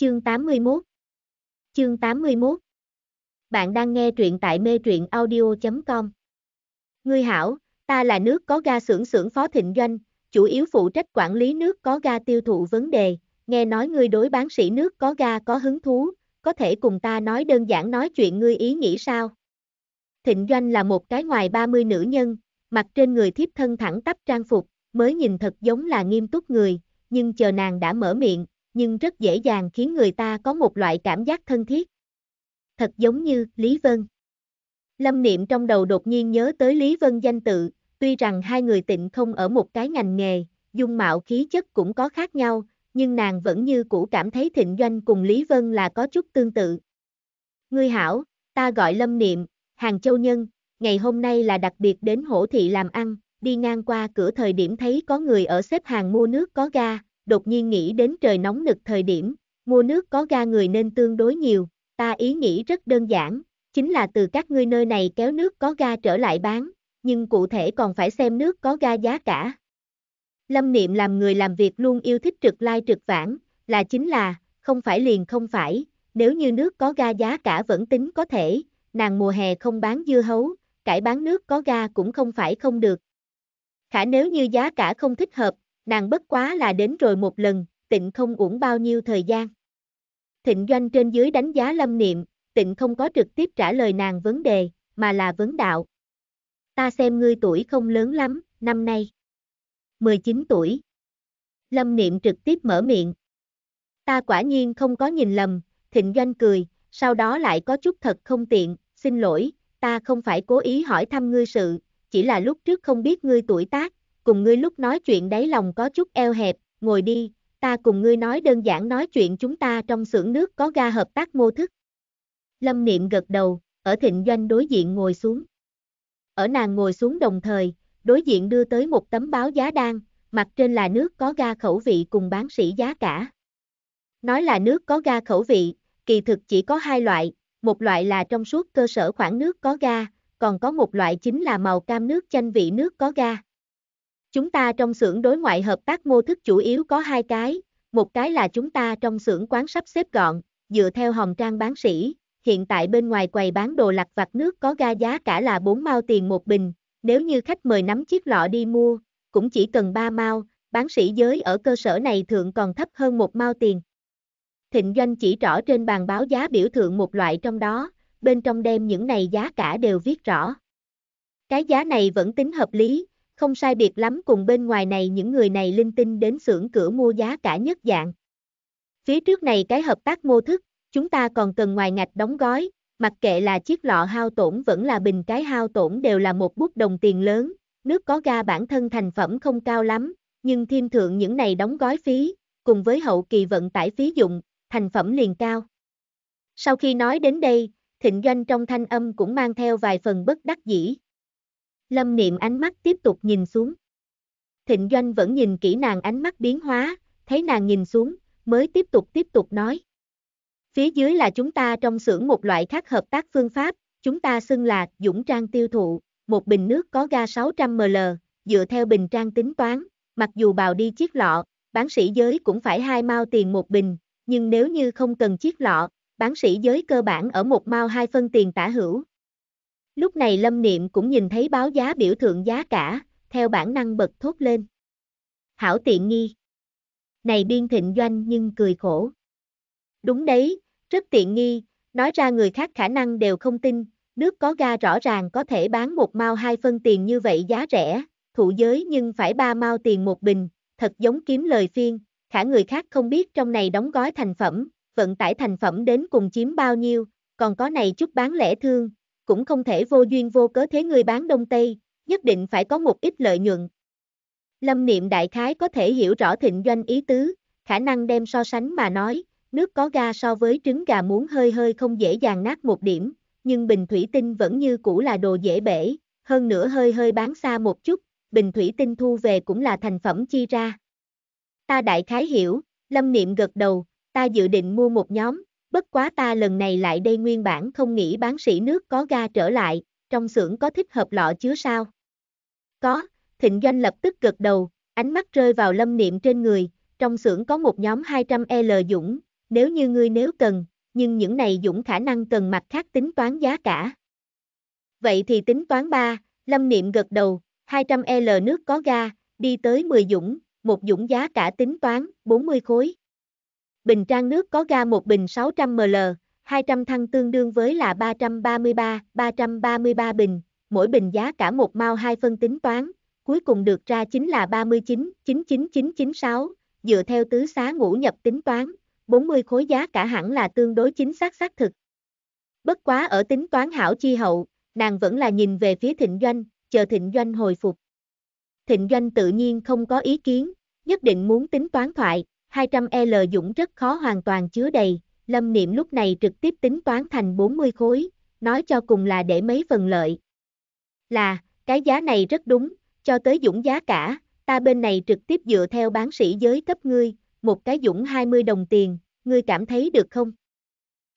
Chương 81 Chương 81 Bạn đang nghe truyện tại mê truyện audio.com Ngươi hảo, ta là nước có ga xưởng xưởng phó thịnh doanh, chủ yếu phụ trách quản lý nước có ga tiêu thụ vấn đề, nghe nói ngươi đối bán sĩ nước có ga có hứng thú, có thể cùng ta nói đơn giản nói chuyện ngươi ý nghĩ sao? Thịnh doanh là một cái ngoài 30 nữ nhân, mặc trên người thiếp thân thẳng tắp trang phục, mới nhìn thật giống là nghiêm túc người, nhưng chờ nàng đã mở miệng, nhưng rất dễ dàng khiến người ta có một loại cảm giác thân thiết. Thật giống như Lý Vân. Lâm Niệm trong đầu đột nhiên nhớ tới Lý Vân danh tự, tuy rằng hai người tịnh không ở một cái ngành nghề, dung mạo khí chất cũng có khác nhau, nhưng nàng vẫn như cũ cảm thấy Thịnh Doanh cùng Lý Vân là có chút tương tự. Ngươi hảo, ta gọi Lâm Niệm, Hàng Châu Nhân, ngày hôm nay là đặc biệt đến hổ thị làm ăn, đi ngang qua cửa thời điểm thấy có người ở xếp hàng mua nước có ga, đột nhiên nghĩ đến trời nóng nực thời điểm, mua nước có ga người nên tương đối nhiều, ta ý nghĩ rất đơn giản, chính là từ các ngươi nơi này kéo nước có ga trở lại bán, nhưng cụ thể còn phải xem nước có ga giá cả. Lâm Niệm làm người làm việc luôn yêu thích trực lai trực vãng, là chính là, không phải liền không phải, nếu như nước có ga giá cả vẫn tính có thể, nàng mùa hè không bán dưa hấu, cải bán nước có ga cũng không phải không được. Khả nếu như giá cả không thích hợp, nàng bất quá là đến rồi một lần, tịnh không uổng bao nhiêu thời gian. Thịnh doanh trên dưới đánh giá lâm niệm, tịnh không có trực tiếp trả lời nàng vấn đề, mà là vấn đạo. Ta xem ngươi tuổi không lớn lắm, năm nay. 19 tuổi. Lâm niệm trực tiếp mở miệng. Ta quả nhiên không có nhìn lầm, thịnh doanh cười, sau đó lại có chút thật không tiện, xin lỗi, ta không phải cố ý hỏi thăm ngươi sự, chỉ là lúc trước không biết ngươi tuổi tác, cùng ngươi lúc nói chuyện đáy lòng có chút eo hẹp, ngồi đi, ta cùng ngươi nói đơn giản nói chuyện chúng ta trong xưởng nước có ga hợp tác mô thức. Lâm Niệm gật đầu, ở thịnh doanh đối diện ngồi xuống. Ở nàng ngồi xuống đồng thời, đối diện đưa tới một tấm báo giá đan, mặt trên là nước có ga khẩu vị cùng bán sĩ giá cả. Nói là nước có ga khẩu vị, kỳ thực chỉ có hai loại, một loại là trong suốt cơ sở khoảng nước có ga, còn có một loại chính là màu cam nước chanh vị nước có ga. Chúng ta trong xưởng đối ngoại hợp tác mô thức chủ yếu có hai cái, một cái là chúng ta trong xưởng quán sắp xếp gọn, dựa theo hòn trang bán sĩ, hiện tại bên ngoài quầy bán đồ lặt vặt nước có ga giá cả là 4 mao tiền một bình, nếu như khách mời nắm chiếc lọ đi mua, cũng chỉ cần 3 mao, bán sĩ giới ở cơ sở này thượng còn thấp hơn một mao tiền. Thịnh Doanh chỉ rõ trên bàn báo giá biểu thượng một loại trong đó, bên trong đem những này giá cả đều viết rõ. Cái giá này vẫn tính hợp lý, không sai biệt lắm cùng bên ngoài này những người này linh tinh đến xưởng cửa mua giá cả nhất dạng. Phía trước này cái hợp tác mô thức, chúng ta còn cần ngoài ngạch đóng gói, mặc kệ là chiếc lọ hao tổn vẫn là bình cái hao tổn đều là một bút đồng tiền lớn, nước có ga bản thân thành phẩm không cao lắm, nhưng thêm thượng những này đóng gói phí, cùng với hậu kỳ vận tải phí dụng, thành phẩm liền cao. Sau khi nói đến đây, thịnh doanh trong thanh âm cũng mang theo vài phần bất đắc dĩ. Lâm Niệm ánh mắt tiếp tục nhìn xuống. Thịnh Doanh vẫn nhìn kỹ nàng ánh mắt biến hóa, thấy nàng nhìn xuống, mới tiếp tục tiếp tục nói. Phía dưới là chúng ta trong xưởng một loại khác hợp tác phương pháp, chúng ta xưng là Dũng Trang tiêu thụ, một bình nước có ga 600ml, dựa theo bình trang tính toán, mặc dù bào đi chiếc lọ, bán sĩ giới cũng phải hai mao tiền một bình, nhưng nếu như không cần chiếc lọ, bán sĩ giới cơ bản ở một mao hai phân tiền tả hữu, Lúc này Lâm Niệm cũng nhìn thấy báo giá biểu thượng giá cả, theo bản năng bật thốt lên. Hảo tiện nghi. Này biên thịnh doanh nhưng cười khổ. Đúng đấy, rất tiện nghi, nói ra người khác khả năng đều không tin, nước có ga rõ ràng có thể bán một mao hai phân tiền như vậy giá rẻ, thụ giới nhưng phải ba mao tiền một bình, thật giống kiếm lời phiên, khả người khác không biết trong này đóng gói thành phẩm, vận tải thành phẩm đến cùng chiếm bao nhiêu, còn có này chút bán lẻ thương, cũng không thể vô duyên vô cớ thế người bán đông tây, nhất định phải có một ít lợi nhuận. Lâm niệm đại khái có thể hiểu rõ thịnh doanh ý tứ, khả năng đem so sánh mà nói, nước có ga so với trứng gà muốn hơi hơi không dễ dàng nát một điểm, nhưng bình thủy tinh vẫn như cũ là đồ dễ bể, hơn nữa hơi hơi bán xa một chút, bình thủy tinh thu về cũng là thành phẩm chi ra. Ta đại khái hiểu, lâm niệm gật đầu, ta dự định mua một nhóm, bất quá ta lần này lại đây nguyên bản không nghĩ bán sĩ nước có ga trở lại, trong xưởng có thích hợp lọ chứa sao? Có, thịnh doanh lập tức gật đầu, ánh mắt rơi vào lâm niệm trên người, trong xưởng có một nhóm 200L dũng, nếu như ngươi nếu cần, nhưng những này dũng khả năng cần mặt khác tính toán giá cả. Vậy thì tính toán 3, lâm niệm gật đầu, 200L nước có ga, đi tới 10 dũng, một dũng giá cả tính toán 40 khối. Bình trang nước có ga một bình 600ml, 200 thăng tương đương với là 333, 333 bình, mỗi bình giá cả một mao hai phân tính toán, cuối cùng được ra chính là 39, 99996, dựa theo tứ xá ngũ nhập tính toán, 40 khối giá cả hẳn là tương đối chính xác xác thực. Bất quá ở tính toán hảo chi hậu, nàng vẫn là nhìn về phía thịnh doanh, chờ thịnh doanh hồi phục. Thịnh doanh tự nhiên không có ý kiến, nhất định muốn tính toán thoại, 200L dũng rất khó hoàn toàn chứa đầy, Lâm Niệm lúc này trực tiếp tính toán thành 40 khối, nói cho cùng là để mấy phần lợi. Là, cái giá này rất đúng, cho tới dũng giá cả, ta bên này trực tiếp dựa theo bán sĩ giới cấp ngươi, một cái dũng 20 đồng tiền, ngươi cảm thấy được không?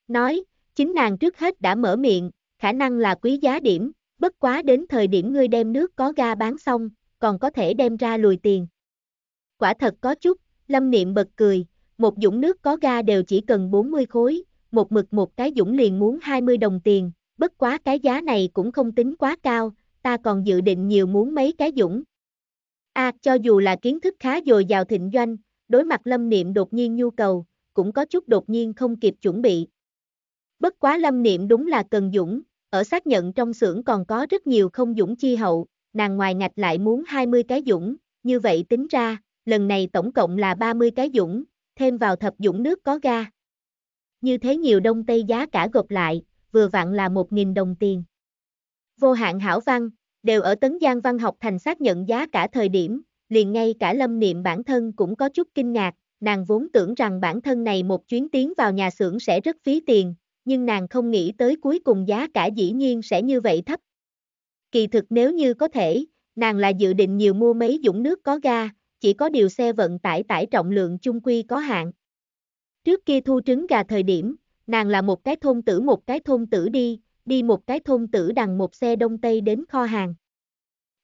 Nói, chính nàng trước hết đã mở miệng, khả năng là quý giá điểm, bất quá đến thời điểm ngươi đem nước có ga bán xong, còn có thể đem ra lùi tiền. Quả thật có chút, Lâm Niệm bật cười, một dũng nước có ga đều chỉ cần 40 khối, một mực một cái dũng liền muốn 20 đồng tiền, bất quá cái giá này cũng không tính quá cao, ta còn dự định nhiều muốn mấy cái dũng. A, à, cho dù là kiến thức khá dồi dào thịnh doanh, đối mặt Lâm Niệm đột nhiên nhu cầu, cũng có chút đột nhiên không kịp chuẩn bị. Bất quá Lâm Niệm đúng là cần dũng, ở xác nhận trong xưởng còn có rất nhiều không dũng chi hậu, nàng ngoài ngạch lại muốn 20 cái dũng, như vậy tính ra, lần này tổng cộng là 30 cái dũng, thêm vào thập dũng nước có ga. Như thế nhiều đông tây giá cả gộp lại, vừa vặn là 1.000 đồng tiền. Vô hạn hảo văn, đều ở Tấn Giang Văn học thành xác nhận giá cả thời điểm, liền ngay cả lâm niệm bản thân cũng có chút kinh ngạc, nàng vốn tưởng rằng bản thân này một chuyến tiến vào nhà xưởng sẽ rất phí tiền, nhưng nàng không nghĩ tới cuối cùng giá cả dĩ nhiên sẽ như vậy thấp. Kỳ thực nếu như có thể, nàng là dự định nhiều mua mấy dũng nước có ga, chỉ có điều xe vận tải tải trọng lượng chung quy có hạn. Trước kia thu trứng gà thời điểm, nàng là một cái thôn tử một cái thôn tử đi, đi một cái thôn tử đằng một xe đông tây đến kho hàng.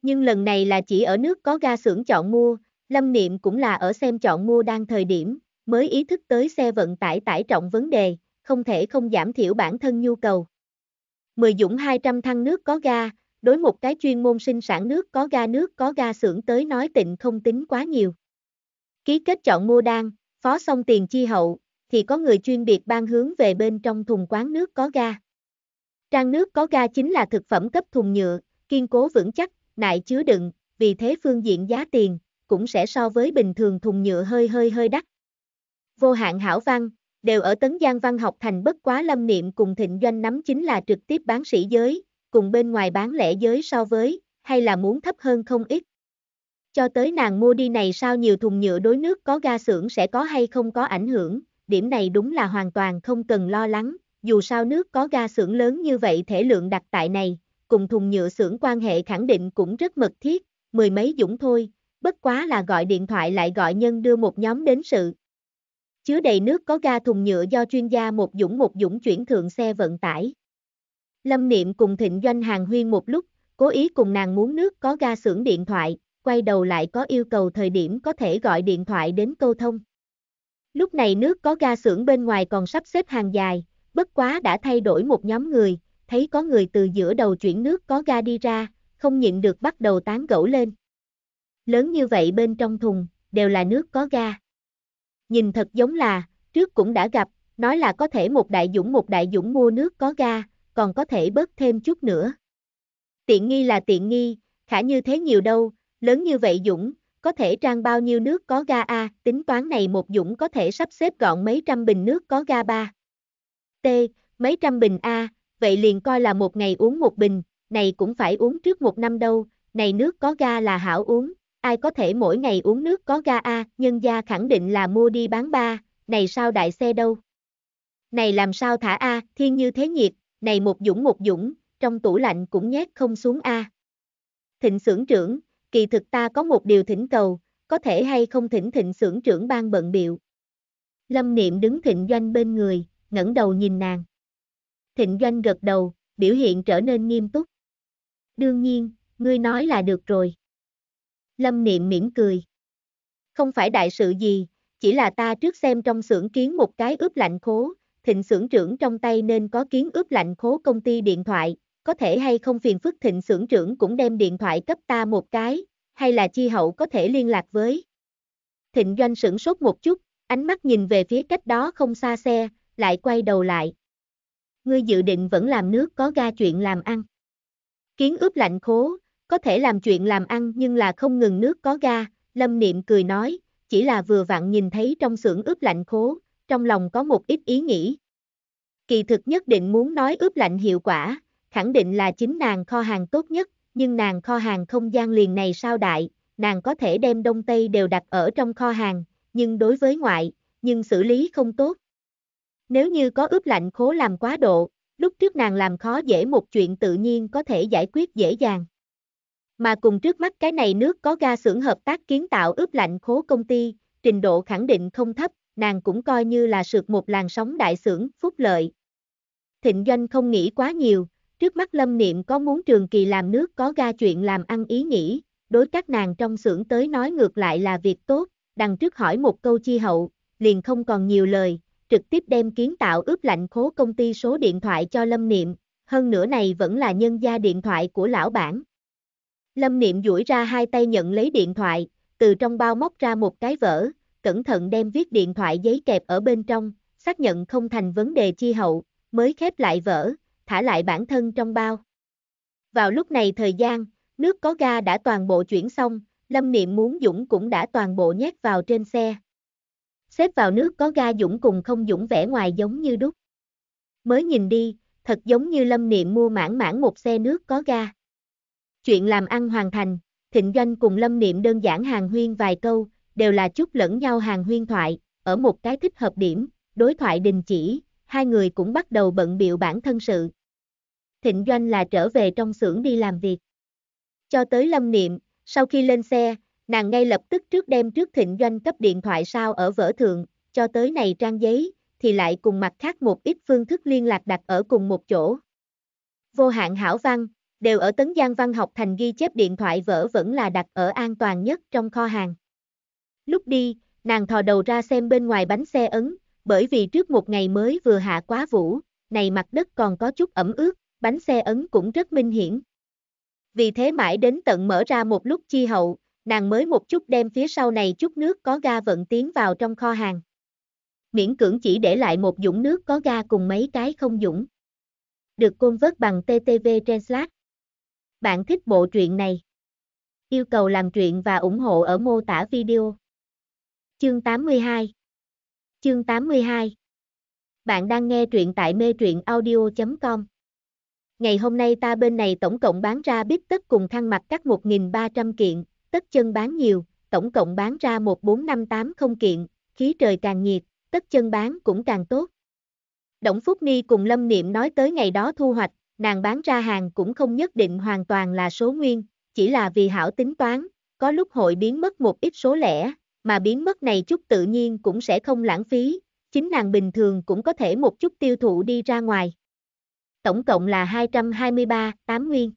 Nhưng lần này là chỉ ở nước có ga xưởng chọn mua, Lâm Niệm cũng là ở xem chọn mua đang thời điểm, mới ý thức tới xe vận tải tải trọng vấn đề, không thể không giảm thiểu bản thân nhu cầu. Mười dũng 200 thăng nước có ga, đối một cái chuyên môn sinh sản nước có ga nước có ga xưởng tới nói tịnh không tính quá nhiều. Ký kết chọn mua đan, phó xong tiền chi hậu, thì có người chuyên biệt ban hướng về bên trong thùng quán nước có ga. Trang nước có ga chính là thực phẩm cấp thùng nhựa, kiên cố vững chắc, nại chứa đựng, vì thế phương diện giá tiền, cũng sẽ so với bình thường thùng nhựa hơi hơi hơi đắt. Vô hạn hảo văn, đều ở Tấn Giang Văn học thành bất quá lâm niệm cùng thịnh doanh nắm chính là trực tiếp bán sĩ giới, cùng bên ngoài bán lẻ giới so với, hay là muốn thấp hơn không ít. Cho tới nàng mua đi này sao nhiều thùng nhựa đối nước có ga xưởng sẽ có hay không có ảnh hưởng, điểm này đúng là hoàn toàn không cần lo lắng, dù sao nước có ga xưởng lớn như vậy thể lượng đặt tại này, cùng thùng nhựa xưởng quan hệ khẳng định cũng rất mật thiết, mười mấy dũng thôi, bất quá là gọi điện thoại lại gọi nhân đưa một nhóm đến sự. Chứa đầy nước có ga thùng nhựa do chuyên gia một dũng một dũng chuyển thượng xe vận tải. Lâm Niệm cùng thịnh doanh hàng huyên một lúc, cố ý cùng nàng muốn nước có ga xưởng điện thoại, quay đầu lại có yêu cầu thời điểm có thể gọi điện thoại đến câu thông. Lúc này nước có ga xưởng bên ngoài còn sắp xếp hàng dài, bất quá đã thay đổi một nhóm người, thấy có người từ giữa đầu chuyển nước có ga đi ra, không nhịn được bắt đầu tán gẫu lên. Lớn như vậy bên trong thùng, đều là nước có ga. Nhìn thật giống là, trước cũng đã gặp, nói là có thể một đại dũng một đại dũng mua nước có ga, còn có thể bớt thêm chút nữa. Tiện nghi là tiện nghi, khả như thế nhiều đâu, lớn như vậy Dũng, có thể trang bao nhiêu nước có ga A, tính toán này một Dũng có thể sắp xếp gọn mấy trăm bình nước có ga ba. T, mấy trăm bình A, vậy liền coi là một ngày uống một bình, này cũng phải uống trước một năm đâu, này nước có ga là hảo uống, ai có thể mỗi ngày uống nước có ga A, nhân gia khẳng định là mua đi bán ba, này sao đại xe đâu. Này làm sao thả A, thiên như thế nhiệt, này một dũng một dũng, trong tủ lạnh cũng nhét không xuống a. À. Thịnh xưởng trưởng, kỳ thực ta có một điều thỉnh cầu, có thể hay không thỉnh thịnh xưởng trưởng ban bận biệu. Lâm Niệm đứng thịnh doanh bên người, ngẩng đầu nhìn nàng. Thịnh doanh gật đầu, biểu hiện trở nên nghiêm túc. Đương nhiên, ngươi nói là được rồi. Lâm Niệm mỉm cười. Không phải đại sự gì, chỉ là ta trước xem trong xưởng kiến một cái ướp lạnh khố, thịnh xưởng trưởng trong tay nên có kiến ướp lạnh khố công ty điện thoại, có thể hay không phiền phức thịnh xưởng trưởng cũng đem điện thoại cấp ta một cái, hay là chi hậu có thể liên lạc với. Thịnh doanh sửng sốt một chút, ánh mắt nhìn về phía cách đó không xa xe, lại quay đầu lại. Ngươi dự định vẫn làm nước có ga chuyện làm ăn. Kiến ướp lạnh khố, có thể làm chuyện làm ăn nhưng là không ngừng nước có ga, Lâm Niệm cười nói, chỉ là vừa vặn nhìn thấy trong xưởng ướp lạnh khố, trong lòng có một ít ý nghĩ. Kỳ thực nhất định muốn nói ướp lạnh hiệu quả, khẳng định là chính nàng kho hàng tốt nhất, nhưng nàng kho hàng không gian liền này sao đại, nàng có thể đem đông tây đều đặt ở trong kho hàng, nhưng đối với ngoại, nhưng xử lý không tốt. Nếu như có ướp lạnh khố làm quá độ, lúc trước nàng làm khó dễ một chuyện tự nhiên có thể giải quyết dễ dàng. Mà cùng trước mắt cái này nước có ga xưởng hợp tác kiến tạo ướp lạnh khố công ty, trình độ khẳng định không thấp, nàng cũng coi như là sượt một làn sóng đại xưởng, phúc lợi. Thịnh doanh không nghĩ quá nhiều, trước mắt lâm niệm có muốn trường kỳ làm nước có ga chuyện làm ăn ý nghĩ, đối các nàng trong xưởng tới nói ngược lại là việc tốt, đằng trước hỏi một câu chi hậu, liền không còn nhiều lời, trực tiếp đem kiến tạo ướp lạnh khố công ty số điện thoại cho lâm niệm, hơn nữa này vẫn là nhân gia điện thoại của lão bản. Lâm niệm duỗi ra hai tay nhận lấy điện thoại, từ trong bao móc ra một cái vỡ, cẩn thận đem viết điện thoại giấy kẹp ở bên trong, xác nhận không thành vấn đề chi hậu, mới khép lại vỡ thả lại bản thân trong bao. Vào lúc này thời gian, nước có ga đã toàn bộ chuyển xong, Lâm Niệm muốn Dũng cũng đã toàn bộ nhét vào trên xe. Xếp vào nước có ga Dũng cùng không Dũng vẽ ngoài giống như đúc. Mới nhìn đi, thật giống như Lâm Niệm mua mãn mãn một xe nước có ga. Chuyện làm ăn hoàn thành, Thịnh Doanh cùng Lâm Niệm đơn giản hàng huyên vài câu, đều là chút lẫn nhau hàng huyên thoại, ở một cái thích hợp điểm, đối thoại đình chỉ, hai người cũng bắt đầu bận biệu bản thân sự. Thịnh Doanh là trở về trong xưởng đi làm việc. Cho tới Lâm Niệm, sau khi lên xe, nàng ngay lập tức trước đem trước Thịnh Doanh cấp điện thoại sao ở vỡ thượng, cho tới này trang giấy, thì lại cùng mặt khác một ít phương thức liên lạc đặt ở cùng một chỗ. Vô hạn hảo văn, đều ở Tấn Giang Văn học thành ghi chép điện thoại vỡ vẫn là đặt ở an toàn nhất trong kho hàng. Lúc đi, nàng thò đầu ra xem bên ngoài bánh xe ấn, bởi vì trước một ngày mới vừa hạ quá vũ, này mặt đất còn có chút ẩm ướt, bánh xe ấn cũng rất minh hiển. Vì thế mãi đến tận mở ra một lúc chi hậu, nàng mới một chút đem phía sau này chút nước có ga vận tiến vào trong kho hàng. Miễn cưỡng chỉ để lại một dũng nước có ga cùng mấy cái không dũng. Được côn vớt bằng TTV Translate. Bạn thích bộ truyện này? Yêu cầu làm truyện và ủng hộ ở mô tả video. Chương 82 Chương 82 Bạn đang nghe truyện tại mê truyện audio.com Ngày hôm nay ta bên này tổng cộng bán ra biết tất cùng thăng mặt các 1.300 kiện, tất chân bán nhiều, tổng cộng bán ra 14580 kiện, khí trời càng nhiệt, tất chân bán cũng càng tốt. Đổng Phúc Ni cùng Lâm Niệm nói tới ngày đó thu hoạch, nàng bán ra hàng cũng không nhất định hoàn toàn là số nguyên, chỉ là vì hảo tính toán, có lúc hội biến mất một ít số lẻ, mà biến mất này chút tự nhiên cũng sẽ không lãng phí, chính nàng bình thường cũng có thể một chút tiêu thụ đi ra ngoài. Tổng cộng là 223, 8 nguyên.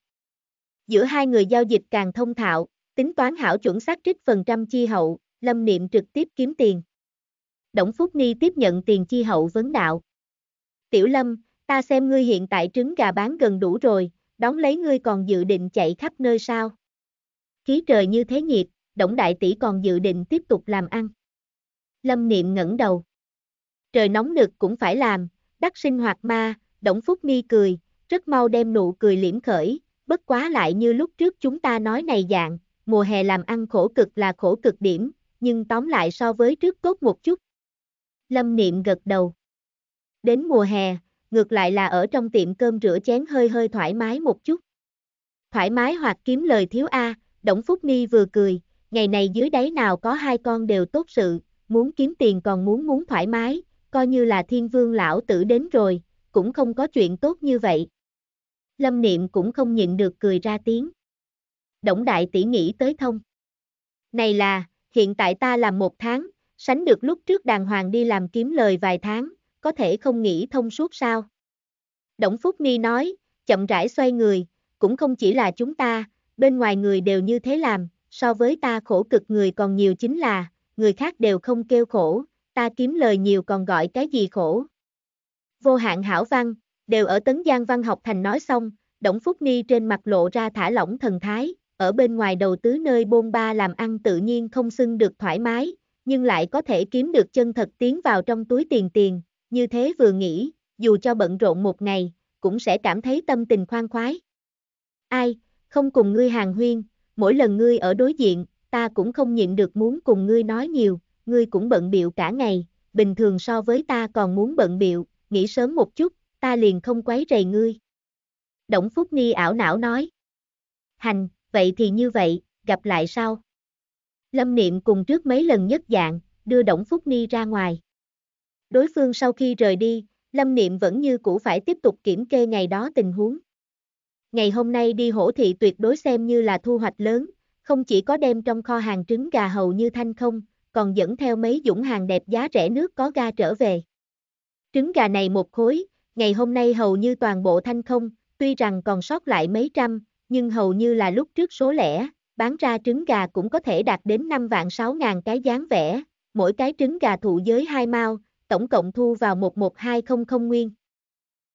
Giữa hai người giao dịch càng thông thạo, tính toán hảo chuẩn xác trích phần trăm chi hậu, lâm niệm trực tiếp kiếm tiền. Đổng Phúc Ni tiếp nhận tiền chi hậu vấn đạo. Tiểu Lâm, ta xem ngươi hiện tại trứng gà bán gần đủ rồi, đóng lấy ngươi còn dự định chạy khắp nơi sao? Khí trời như thế nhiệt, Đổng đại tỷ còn dự định tiếp tục làm ăn. Lâm niệm ngẩng đầu. Trời nóng nực cũng phải làm, đắc sinh hoạt ma, Đổng Phúc Mi cười, rất mau đem nụ cười liễm khởi, bất quá lại như lúc trước chúng ta nói này dạng, mùa hè làm ăn khổ cực là khổ cực điểm, nhưng tóm lại so với trước tốt một chút. Lâm niệm gật đầu. Đến mùa hè, ngược lại là ở trong tiệm cơm rửa chén hơi hơi thoải mái một chút. Thoải mái hoặc kiếm lời thiếu A, Đổng Phúc Ni vừa cười, ngày này dưới đáy nào có hai con đều tốt sự, muốn kiếm tiền còn muốn muốn thoải mái, coi như là thiên vương lão tử đến rồi, cũng không có chuyện tốt như vậy. Lâm Niệm cũng không nhịn được cười ra tiếng. Đổng đại tỷ nghĩ tới thông. Này là, hiện tại ta làm một tháng, sánh được lúc trước đàng hoàng đi làm kiếm lời vài tháng, có thể không nghĩ thông suốt sao. Đổng Phúc Ni nói, chậm rãi xoay người, cũng không chỉ là chúng ta, bên ngoài người đều như thế làm, so với ta khổ cực người còn nhiều chính là, người khác đều không kêu khổ, ta kiếm lời nhiều còn gọi cái gì khổ. Vô hạn hảo văn, đều ở Tấn Giang Văn học thành nói xong, Đổng Phúc Ni trên mặt lộ ra thả lỏng thần thái, ở bên ngoài đầu tứ nơi bôn ba làm ăn tự nhiên không xưng được thoải mái, nhưng lại có thể kiếm được chân thật tiến vào trong túi tiền tiền, như thế vừa nghĩ, dù cho bận rộn một ngày, cũng sẽ cảm thấy tâm tình khoan khoái. Ai, không cùng ngươi hàng huyên, mỗi lần ngươi ở đối diện, ta cũng không nhịn được muốn cùng ngươi nói nhiều, ngươi cũng bận biệu cả ngày, bình thường so với ta còn muốn bận biệu, nghĩ sớm một chút, ta liền không quấy rầy ngươi. Đổng Phúc Ni ảo não nói. Hành, vậy thì như vậy, gặp lại sau. Lâm Niệm cùng trước mấy lần nhất dạng, đưa Đổng Phúc Ni ra ngoài. Đối phương sau khi rời đi, Lâm Niệm vẫn như cũ phải tiếp tục kiểm kê ngày đó tình huống ngày hôm nay đi hổ thị tuyệt đối xem như là thu hoạch lớn, không chỉ có đem trong kho hàng trứng gà hầu như thanh không, còn dẫn theo mấy dũng hàng đẹp giá rẻ nước có ga trở về. Trứng gà này một khối, ngày hôm nay hầu như toàn bộ thanh không, tuy rằng còn sót lại mấy trăm, nhưng hầu như là lúc trước số lẻ, bán ra trứng gà cũng có thể đạt đến 5 vạn 6 ngàn cái dáng vẻ, mỗi cái trứng gà thụ giới 2 mao, tổng cộng thu vào 11200 nguyên.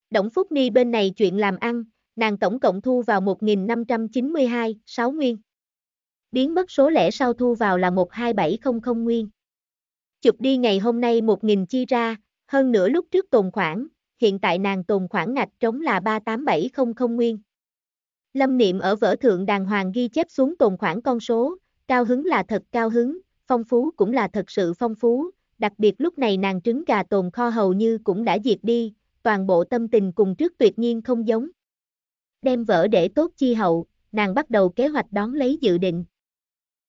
Động Phúc Ni bên này chuyện làm ăn, nàng tổng cộng thu vào 1592, 6 nguyên. Biến mất số lẻ sau thu vào là 12700 nguyên. Chụp đi ngày hôm nay 1000 chi ra, hơn nửa lúc trước tồn khoản, hiện tại nàng tồn khoản ngạch trống là 38700 nguyên. Lâm Niệm ở vở thượng đàng hoàng ghi chép xuống tồn khoản con số, cao hứng là thật cao hứng, phong phú cũng là thật sự phong phú, đặc biệt lúc này nàng trứng gà tồn kho hầu như cũng đã diệt đi, toàn bộ tâm tình cùng trước tuyệt nhiên không giống đem vỡ để tốt chi hậu, nàng bắt đầu kế hoạch đón lấy dự định.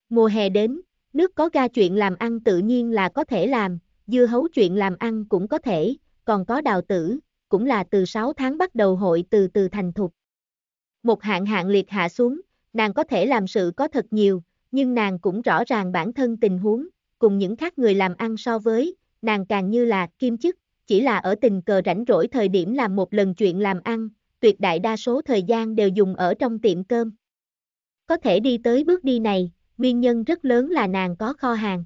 Mùa hè đến, nước có ga chuyện làm ăn tự nhiên là có thể làm, dưa hấu chuyện làm ăn cũng có thể, còn có đào tử, cũng là từ 6 tháng bắt đầu hội từ từ thành thục. Một hạng hạng liệt hạ xuống, nàng có thể làm sự có thật nhiều, nhưng nàng cũng rõ ràng bản thân tình huống, cùng những khác người làm ăn so với, nàng càng như là kim chức, chỉ là ở tình cờ rảnh rỗi thời điểm làm một lần chuyện làm ăn, tuyệt đại đa số thời gian đều dùng ở trong tiệm cơm. Có thể đi tới bước đi này, nguyên nhân rất lớn là nàng có kho hàng.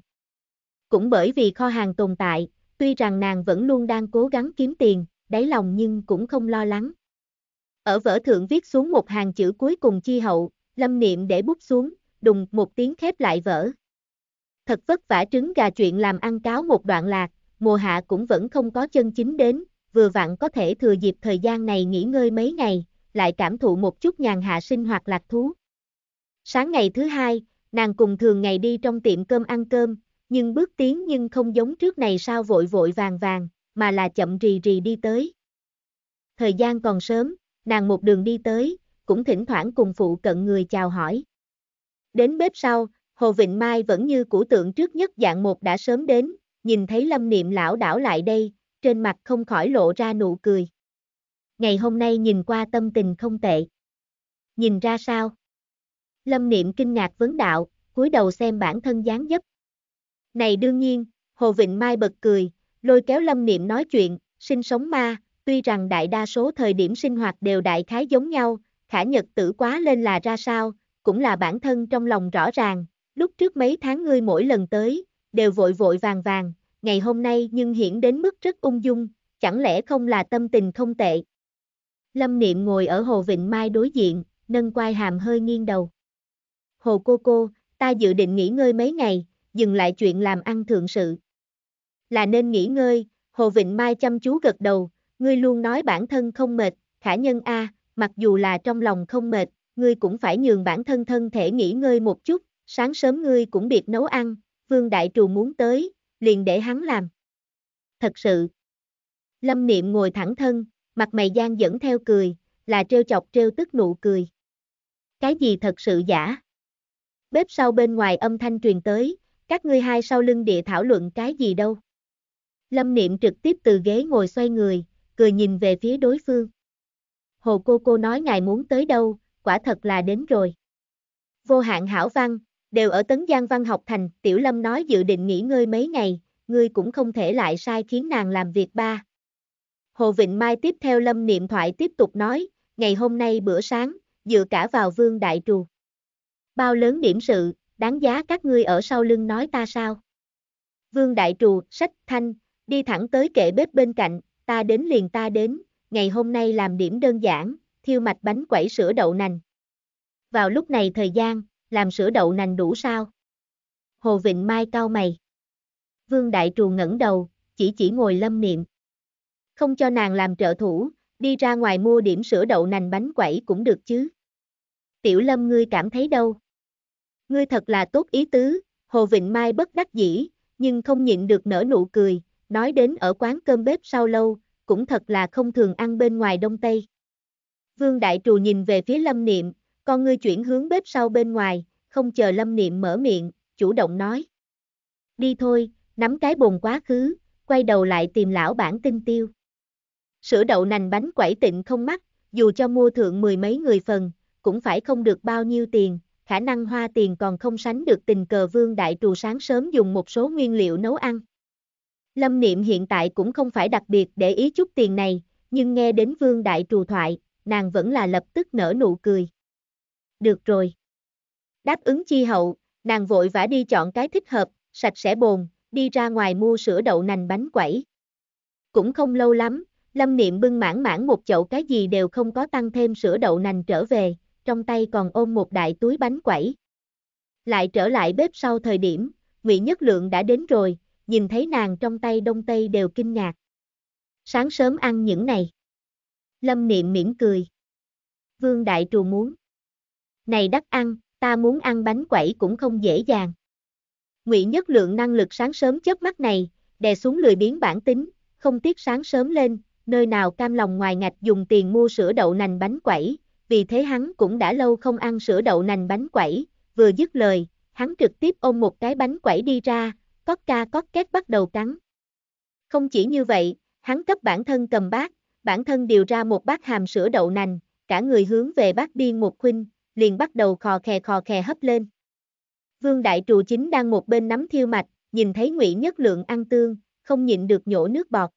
Cũng bởi vì kho hàng tồn tại, tuy rằng nàng vẫn luôn đang cố gắng kiếm tiền, đáy lòng nhưng cũng không lo lắng. Ở vở thượng viết xuống một hàng chữ cuối cùng chi hậu, lâm niệm để bút xuống, đùng một tiếng khép lại vở. Thật vất vả trứng gà chuyện làm ăn cáo một đoạn lạc, mùa hạ cũng vẫn không có chân chính đến, vừa vặn có thể thừa dịp thời gian này nghỉ ngơi mấy ngày, lại cảm thụ một chút nhàn hạ sinh hoạt lạc thú. Sáng ngày thứ hai, nàng cùng thường ngày đi trong tiệm cơm ăn cơm, nhưng bước tiến nhưng không giống trước này sao vội vội vàng vàng, mà là chậm rì rì đi tới. Thời gian còn sớm, nàng một đường đi tới, cũng thỉnh thoảng cùng phụ cận người chào hỏi. Đến bếp sau, Hồ Vịnh Mai vẫn như cũ tượng trước nhất dạng một đã sớm đến, nhìn thấy lâm niệm lão đảo lại đây, trên mặt không khỏi lộ ra nụ cười. Ngày hôm nay nhìn qua tâm tình không tệ. Nhìn ra sao? Lâm Niệm kinh ngạc vấn đạo, cúi đầu xem bản thân dáng dấp. Này đương nhiên, Hồ Vịnh Mai bật cười, lôi kéo Lâm Niệm nói chuyện, sinh sống ma, tuy rằng đại đa số thời điểm sinh hoạt đều đại khái giống nhau, khả nhật tử quá lên là ra sao, cũng là bản thân trong lòng rõ ràng, lúc trước mấy tháng ngươi mỗi lần tới, đều vội vội vàng vàng, ngày hôm nay nhưng hiển đến mức rất ung dung, chẳng lẽ không là tâm tình không tệ. Lâm Niệm ngồi ở Hồ Vịnh Mai đối diện, nâng quai hàm hơi nghiêng đầu. Hồ cô cô, ta dự định nghỉ ngơi mấy ngày, dừng lại chuyện làm ăn thượng sự. Là nên nghỉ ngơi, Hồ Vịnh Mai chăm chú gật đầu, ngươi luôn nói bản thân không mệt, khả nhân A, mặc dù là trong lòng không mệt, ngươi cũng phải nhường bản thân thân thể nghỉ ngơi một chút, sáng sớm ngươi cũng biệt nấu ăn, vương đại trù muốn tới, liền để hắn làm. Thật sự. Lâm Niệm ngồi thẳng thân, mặt mày gian dẫn theo cười, là trêu chọc trêu tức nụ cười. Cái gì thật sự giả? Bếp sau bên ngoài âm thanh truyền tới, các ngươi hai sau lưng địa thảo luận cái gì đâu. Lâm Niệm trực tiếp từ ghế ngồi xoay người, cười nhìn về phía đối phương. Hồ cô cô nói ngài muốn tới đâu, quả thật là đến rồi. Vô hạn hảo văn, đều ở Tấn Giang Văn học thành, Tiểu Lâm nói dự định nghỉ ngơi mấy ngày, ngươi cũng không thể lại sai khiến nàng làm việc ba. Hồ Vịnh Mai tiếp theo Lâm niệm thoại tiếp tục nói, ngày hôm nay bữa sáng, dựa cả vào vương đại trù. Bao lớn điểm sự, đáng giá các ngươi ở sau lưng nói ta sao? Vương đại trù, sách, thanh, đi thẳng tới kệ bếp bên cạnh, ta đến liền ta đến, ngày hôm nay làm điểm đơn giản, thiêu mạch bánh quẩy sữa đậu nành. Vào lúc này thời gian, làm sữa đậu nành đủ sao? Hồ Vịnh Mai cau mày. Vương Đại Trù ngẩng đầu, chỉ chỉ ngồi lâm niệm. Không cho nàng làm trợ thủ, đi ra ngoài mua điểm sữa đậu nành bánh quẩy cũng được chứ. Tiểu lâm ngươi cảm thấy đâu? Ngươi thật là tốt ý tứ, Hồ Vịnh Mai bất đắc dĩ, nhưng không nhịn được nở nụ cười, nói đến ở quán cơm bếp sau lâu, cũng thật là không thường ăn bên ngoài Đông Tây. Vương Đại Trù nhìn về phía lâm niệm, con ngươi chuyển hướng bếp sau bên ngoài, không chờ Lâm Niệm mở miệng, chủ động nói. Đi thôi, nắm cái bồn quá khứ, quay đầu lại tìm lão bản tinh tiêu. Sữa đậu nành bánh quẩy tịnh không mắc, dù cho mua thượng mười mấy người phần, cũng phải không được bao nhiêu tiền, khả năng hoa tiền còn không sánh được tình cờ vương đại trù sáng sớm dùng một số nguyên liệu nấu ăn. Lâm Niệm hiện tại cũng không phải đặc biệt để ý chút tiền này, nhưng nghe đến vương đại trù thoại, nàng vẫn là lập tức nở nụ cười được rồi. Đáp ứng chi hậu, nàng vội vã đi chọn cái thích hợp, sạch sẽ bồn, đi ra ngoài mua sữa đậu nành bánh quẩy. Cũng không lâu lắm, Lâm Niệm bưng mãn mãn một chậu cái gì đều không có tăng thêm sữa đậu nành trở về, trong tay còn ôm một đại túi bánh quẩy. Lại trở lại bếp sau thời điểm, Nguyễn Nhất Lượng đã đến rồi, nhìn thấy nàng trong tay đông tây đều kinh ngạc. Sáng sớm ăn những này. Lâm Niệm mỉm cười. Vương Đại Trù muốn này đắt ăn, ta muốn ăn bánh quẩy cũng không dễ dàng. Ngụy Nhất Lượng năng lực sáng sớm chớp mắt này, đè xuống lười biến bản tính, không tiếc sáng sớm lên, nơi nào cam lòng ngoài ngạch dùng tiền mua sữa đậu nành bánh quẩy, vì thế hắn cũng đã lâu không ăn sữa đậu nành bánh quẩy, vừa dứt lời, hắn trực tiếp ôm một cái bánh quẩy đi ra, có ca có két bắt đầu cắn. Không chỉ như vậy, hắn cấp bản thân cầm bát, bản thân điều ra một bát hàm sữa đậu nành, cả người hướng về bát biên một khuynh, liền bắt đầu khò khè khò khè hấp lên. Vương Đại Trù Chính đang một bên nắm thiêu mạch, nhìn thấy Ngụy Nhất Lượng ăn tương, không nhịn được nhổ nước bọt.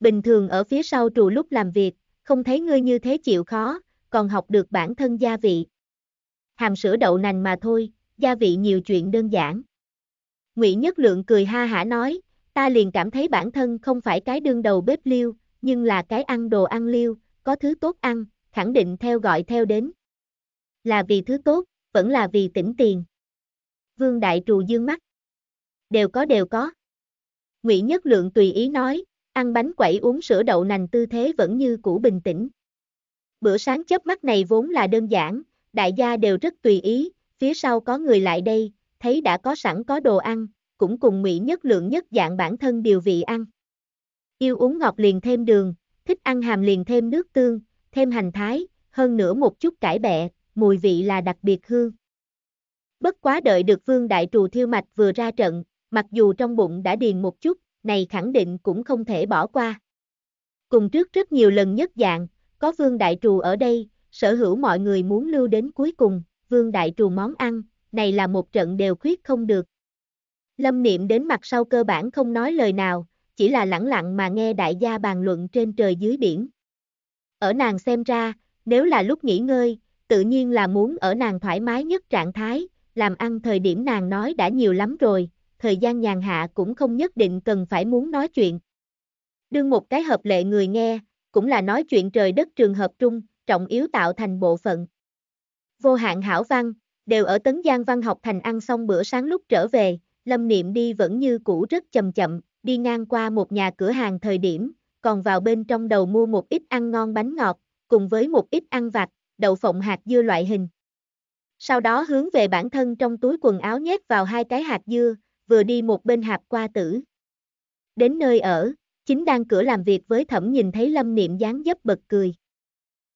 Bình thường ở phía sau trù lúc làm việc, không thấy ngươi như thế chịu khó, còn học được bản thân gia vị. Hàm sữa đậu nành mà thôi, gia vị nhiều chuyện đơn giản. Ngụy Nhất Lượng cười ha hả nói, ta liền cảm thấy bản thân không phải cái đương đầu bếp liêu, nhưng là cái ăn đồ ăn liêu, có thứ tốt ăn, khẳng định theo gọi theo đến. Là vì thứ tốt, vẫn là vì tỉnh tiền. Vương Đại Trù dương mắt. Đều có đều có. Ngụy Nhất Lượng tùy ý nói, ăn bánh quẩy uống sữa đậu nành tư thế vẫn như cũ bình tĩnh. Bữa sáng chớp mắt này vốn là đơn giản, đại gia đều rất tùy ý, phía sau có người lại đây, thấy đã có sẵn có đồ ăn, cũng cùng Ngụy Nhất Lượng nhất dạng bản thân điều vị ăn. Yêu uống ngọt liền thêm đường, thích ăn hàm liền thêm nước tương, thêm hành thái, hơn nữa một chút cải bẹ, mùi vị là đặc biệt hương. Bất quá đợi được vương đại trù thiêu mạch vừa ra trận, mặc dù trong bụng đã điền một chút, này khẳng định cũng không thể bỏ qua. Cùng trước rất nhiều lần nhất dạng, có vương đại trù ở đây, sở hữu mọi người muốn lưu đến cuối cùng, vương đại trù món ăn, này là một trận đều khuyết không được. Lâm niệm đến mặt sau cơ bản không nói lời nào, chỉ là lẳng lặng mà nghe đại gia bàn luận trên trời dưới biển. Ở nàng xem ra, nếu là lúc nghỉ ngơi, tự nhiên là muốn ở nàng thoải mái nhất trạng thái, làm ăn thời điểm nàng nói đã nhiều lắm rồi, thời gian nhàn hạ cũng không nhất định cần phải muốn nói chuyện. Đương một cái hợp lệ người nghe, cũng là nói chuyện trời đất trường hợp trung, trọng yếu tạo thành bộ phận. Vô hạn hảo văn, đều ở Tấn Giang Văn học thành ăn xong bữa sáng lúc trở về, Lâm Niệm đi vẫn như cũ rất chậm chậm, đi ngang qua một nhà cửa hàng thời điểm, còn vào bên trong đầu mua một ít ăn ngon bánh ngọt, cùng với một ít ăn vặt, đậu phộng hạt dưa loại hình. Sau đó hướng về bản thân trong túi quần áo nhét vào hai cái hạt dưa, vừa đi một bên hạp qua tử. Đến nơi ở, chính đang cửa làm việc với thẩm nhìn thấy lâm niệm dáng dấp bật cười.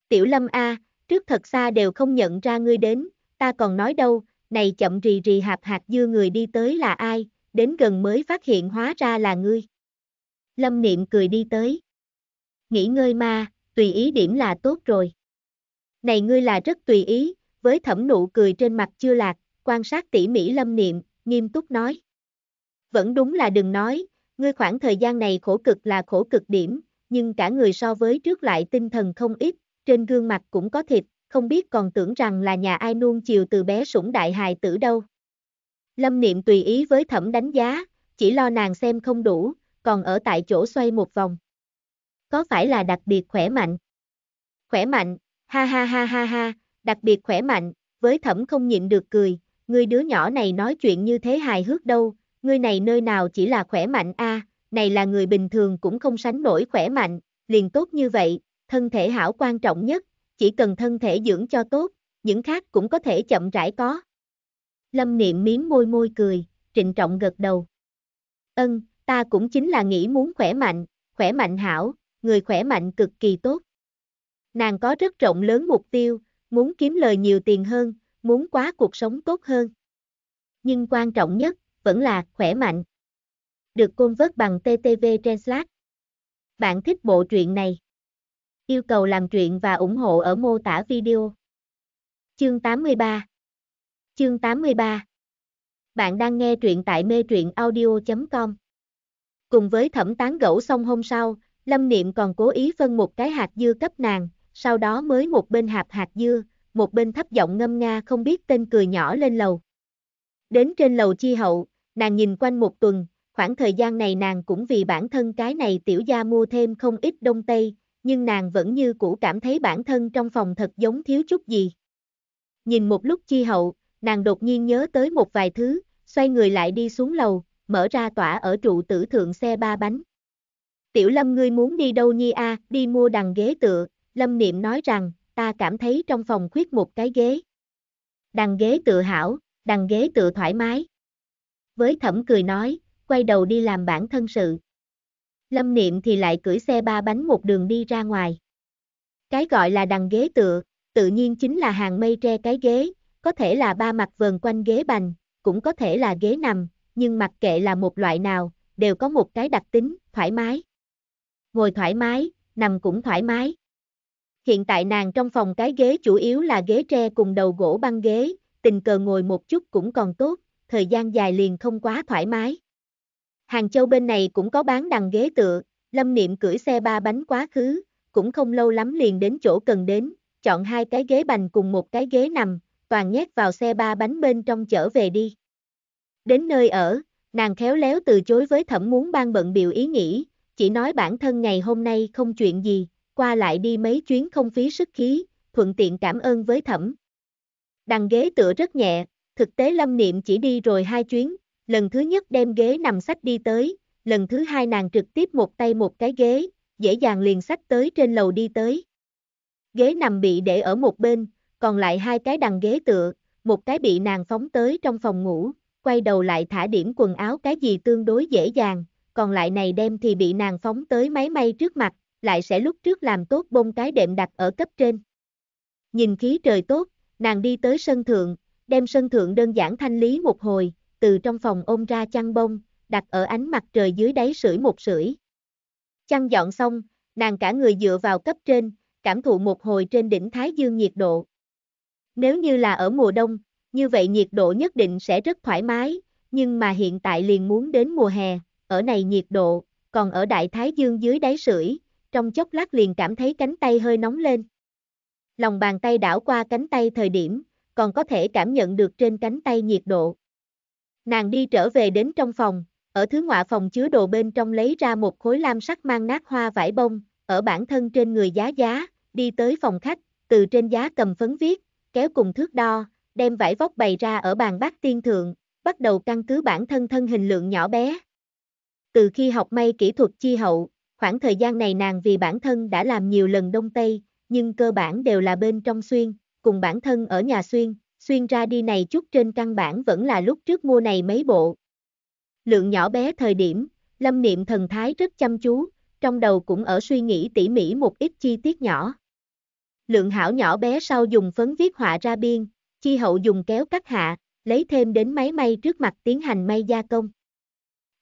Tiểu lâm A, trước thật xa đều không nhận ra ngươi đến, ta còn nói đâu, này chậm rì rì hạp hạt dưa người đi tới là ai, đến gần mới phát hiện hóa ra là ngươi. Lâm niệm cười đi tới. Nghỉ ngơi ma, tùy ý điểm là tốt rồi. Này ngươi là rất tùy ý, với thẩm nụ cười trên mặt chưa lạc, quan sát tỉ mỉ lâm niệm, nghiêm túc nói. Vẫn đúng là đừng nói, ngươi khoảng thời gian này khổ cực là khổ cực điểm, nhưng cả người so với trước lại tinh thần không ít, trên gương mặt cũng có thịt, không biết còn tưởng rằng là nhà ai nuông chiều từ bé sủng đại hài tử đâu. Lâm niệm tùy ý với thẩm đánh giá, chỉ lo nàng xem không đủ, còn ở tại chỗ xoay một vòng. Có phải là đặc biệt khỏe mạnh? Khỏe mạnh, Ha ha ha ha ha, đặc biệt khỏe mạnh, với thẩm không nhịn được cười, ngươi đứa nhỏ này nói chuyện như thế hài hước đâu, ngươi này nơi nào chỉ là khỏe mạnh a, này là người bình thường cũng không sánh nổi khỏe mạnh, liền tốt như vậy, thân thể hảo quan trọng nhất, chỉ cần thân thể dưỡng cho tốt, những khác cũng có thể chậm rãi có. Lâm niệm miếm môi môi cười, trịnh trọng gật đầu. Ân, ta cũng chính là nghĩ muốn khỏe mạnh, khỏe mạnh hảo, người khỏe mạnh cực kỳ tốt. Nàng có rất rộng lớn mục tiêu, muốn kiếm lời nhiều tiền hơn, muốn quá cuộc sống tốt hơn. Nhưng quan trọng nhất, vẫn là khỏe mạnh. Được côn vớt bằng TTV Translate. Bạn thích bộ truyện này? Yêu cầu làm truyện và ủng hộ ở mô tả video. Chương 83 Chương 83 Bạn đang nghe truyện tại mê truyện audio.com Cùng với thẩm tán gẫu xong hôm sau, Lâm Niệm còn cố ý phân một cái hạt dưa cấp nàng, sau đó mới một bên hạp hạt dưa, một bên thấp giọng ngâm nga không biết tên cười nhỏ lên lầu. Đến trên lầu chi hậu, nàng nhìn quanh một tuần, khoảng thời gian này nàng cũng vì bản thân cái này tiểu gia mua thêm không ít đông tây, nhưng nàng vẫn như cũ cảm thấy bản thân trong phòng thật giống thiếu chút gì. Nhìn một lúc chi hậu, nàng đột nhiên nhớ tới một vài thứ, xoay người lại đi xuống lầu, mở ra tỏa ở trụ tử thượng xe ba bánh. Tiểu lâm ngươi muốn đi đâu nhi a đi mua đằng ghế tựa, Lâm Niệm nói rằng, ta cảm thấy trong phòng khuyết một cái ghế. Đằng ghế tự hảo, đằng ghế tự thoải mái. Với thẩm cười nói, quay đầu đi làm bản thân sự. Lâm Niệm thì lại cưỡi xe ba bánh một đường đi ra ngoài. Cái gọi là đằng ghế tựa, tự nhiên chính là hàng mây tre cái ghế, có thể là ba mặt vờn quanh ghế bành, cũng có thể là ghế nằm, nhưng mặc kệ là một loại nào, đều có một cái đặc tính, thoải mái. Ngồi thoải mái, nằm cũng thoải mái hiện tại nàng trong phòng cái ghế chủ yếu là ghế tre cùng đầu gỗ băng ghế, tình cờ ngồi một chút cũng còn tốt, thời gian dài liền không quá thoải mái. Hàng Châu bên này cũng có bán đằng ghế tựa, Lâm Niệm cưỡi xe ba bánh quá khứ, cũng không lâu lắm liền đến chỗ cần đến, chọn hai cái ghế bành cùng một cái ghế nằm, toàn nhét vào xe ba bánh bên trong chở về đi. Đến nơi ở, nàng khéo léo từ chối với thẩm muốn ban bận biểu ý nghĩ, chỉ nói bản thân ngày hôm nay không chuyện gì, qua lại đi mấy chuyến không phí sức khí, thuận tiện cảm ơn với thẩm. Đằng ghế tựa rất nhẹ, thực tế lâm niệm chỉ đi rồi hai chuyến, lần thứ nhất đem ghế nằm sách đi tới, lần thứ hai nàng trực tiếp một tay một cái ghế, dễ dàng liền sách tới trên lầu đi tới. Ghế nằm bị để ở một bên, còn lại hai cái đằng ghế tựa, một cái bị nàng phóng tới trong phòng ngủ, quay đầu lại thả điểm quần áo cái gì tương đối dễ dàng, còn lại này đem thì bị nàng phóng tới máy may trước mặt, lại sẽ lúc trước làm tốt bông cái đệm đặt ở cấp trên. Nhìn khí trời tốt, nàng đi tới sân thượng, đem sân thượng đơn giản thanh lý một hồi, từ trong phòng ôm ra chăn bông, đặt ở ánh mặt trời dưới đáy sưởi một sưởi. Chăn dọn xong, nàng cả người dựa vào cấp trên, cảm thụ một hồi trên đỉnh Thái Dương nhiệt độ. Nếu như là ở mùa đông, như vậy nhiệt độ nhất định sẽ rất thoải mái, nhưng mà hiện tại liền muốn đến mùa hè, ở này nhiệt độ, còn ở Đại Thái Dương dưới đáy sưởi, trong chốc lát liền cảm thấy cánh tay hơi nóng lên. Lòng bàn tay đảo qua cánh tay thời điểm, còn có thể cảm nhận được trên cánh tay nhiệt độ. Nàng đi trở về đến trong phòng, ở thứ ngọa phòng chứa đồ bên trong lấy ra một khối lam sắc mang nát hoa vải bông, ở bản thân trên người giá giá, đi tới phòng khách, từ trên giá cầm phấn viết, kéo cùng thước đo, đem vải vóc bày ra ở bàn bát tiên thượng, bắt đầu căn cứ bản thân thân hình lượng nhỏ bé. Từ khi học may kỹ thuật chi hậu, Khoảng thời gian này nàng vì bản thân đã làm nhiều lần đông tây, nhưng cơ bản đều là bên trong xuyên, cùng bản thân ở nhà xuyên, xuyên ra đi này chút trên căn bản vẫn là lúc trước mua này mấy bộ. Lượng nhỏ bé thời điểm, lâm niệm thần thái rất chăm chú, trong đầu cũng ở suy nghĩ tỉ mỉ một ít chi tiết nhỏ. Lượng hảo nhỏ bé sau dùng phấn viết họa ra biên, chi hậu dùng kéo cắt hạ, lấy thêm đến máy may trước mặt tiến hành may gia công.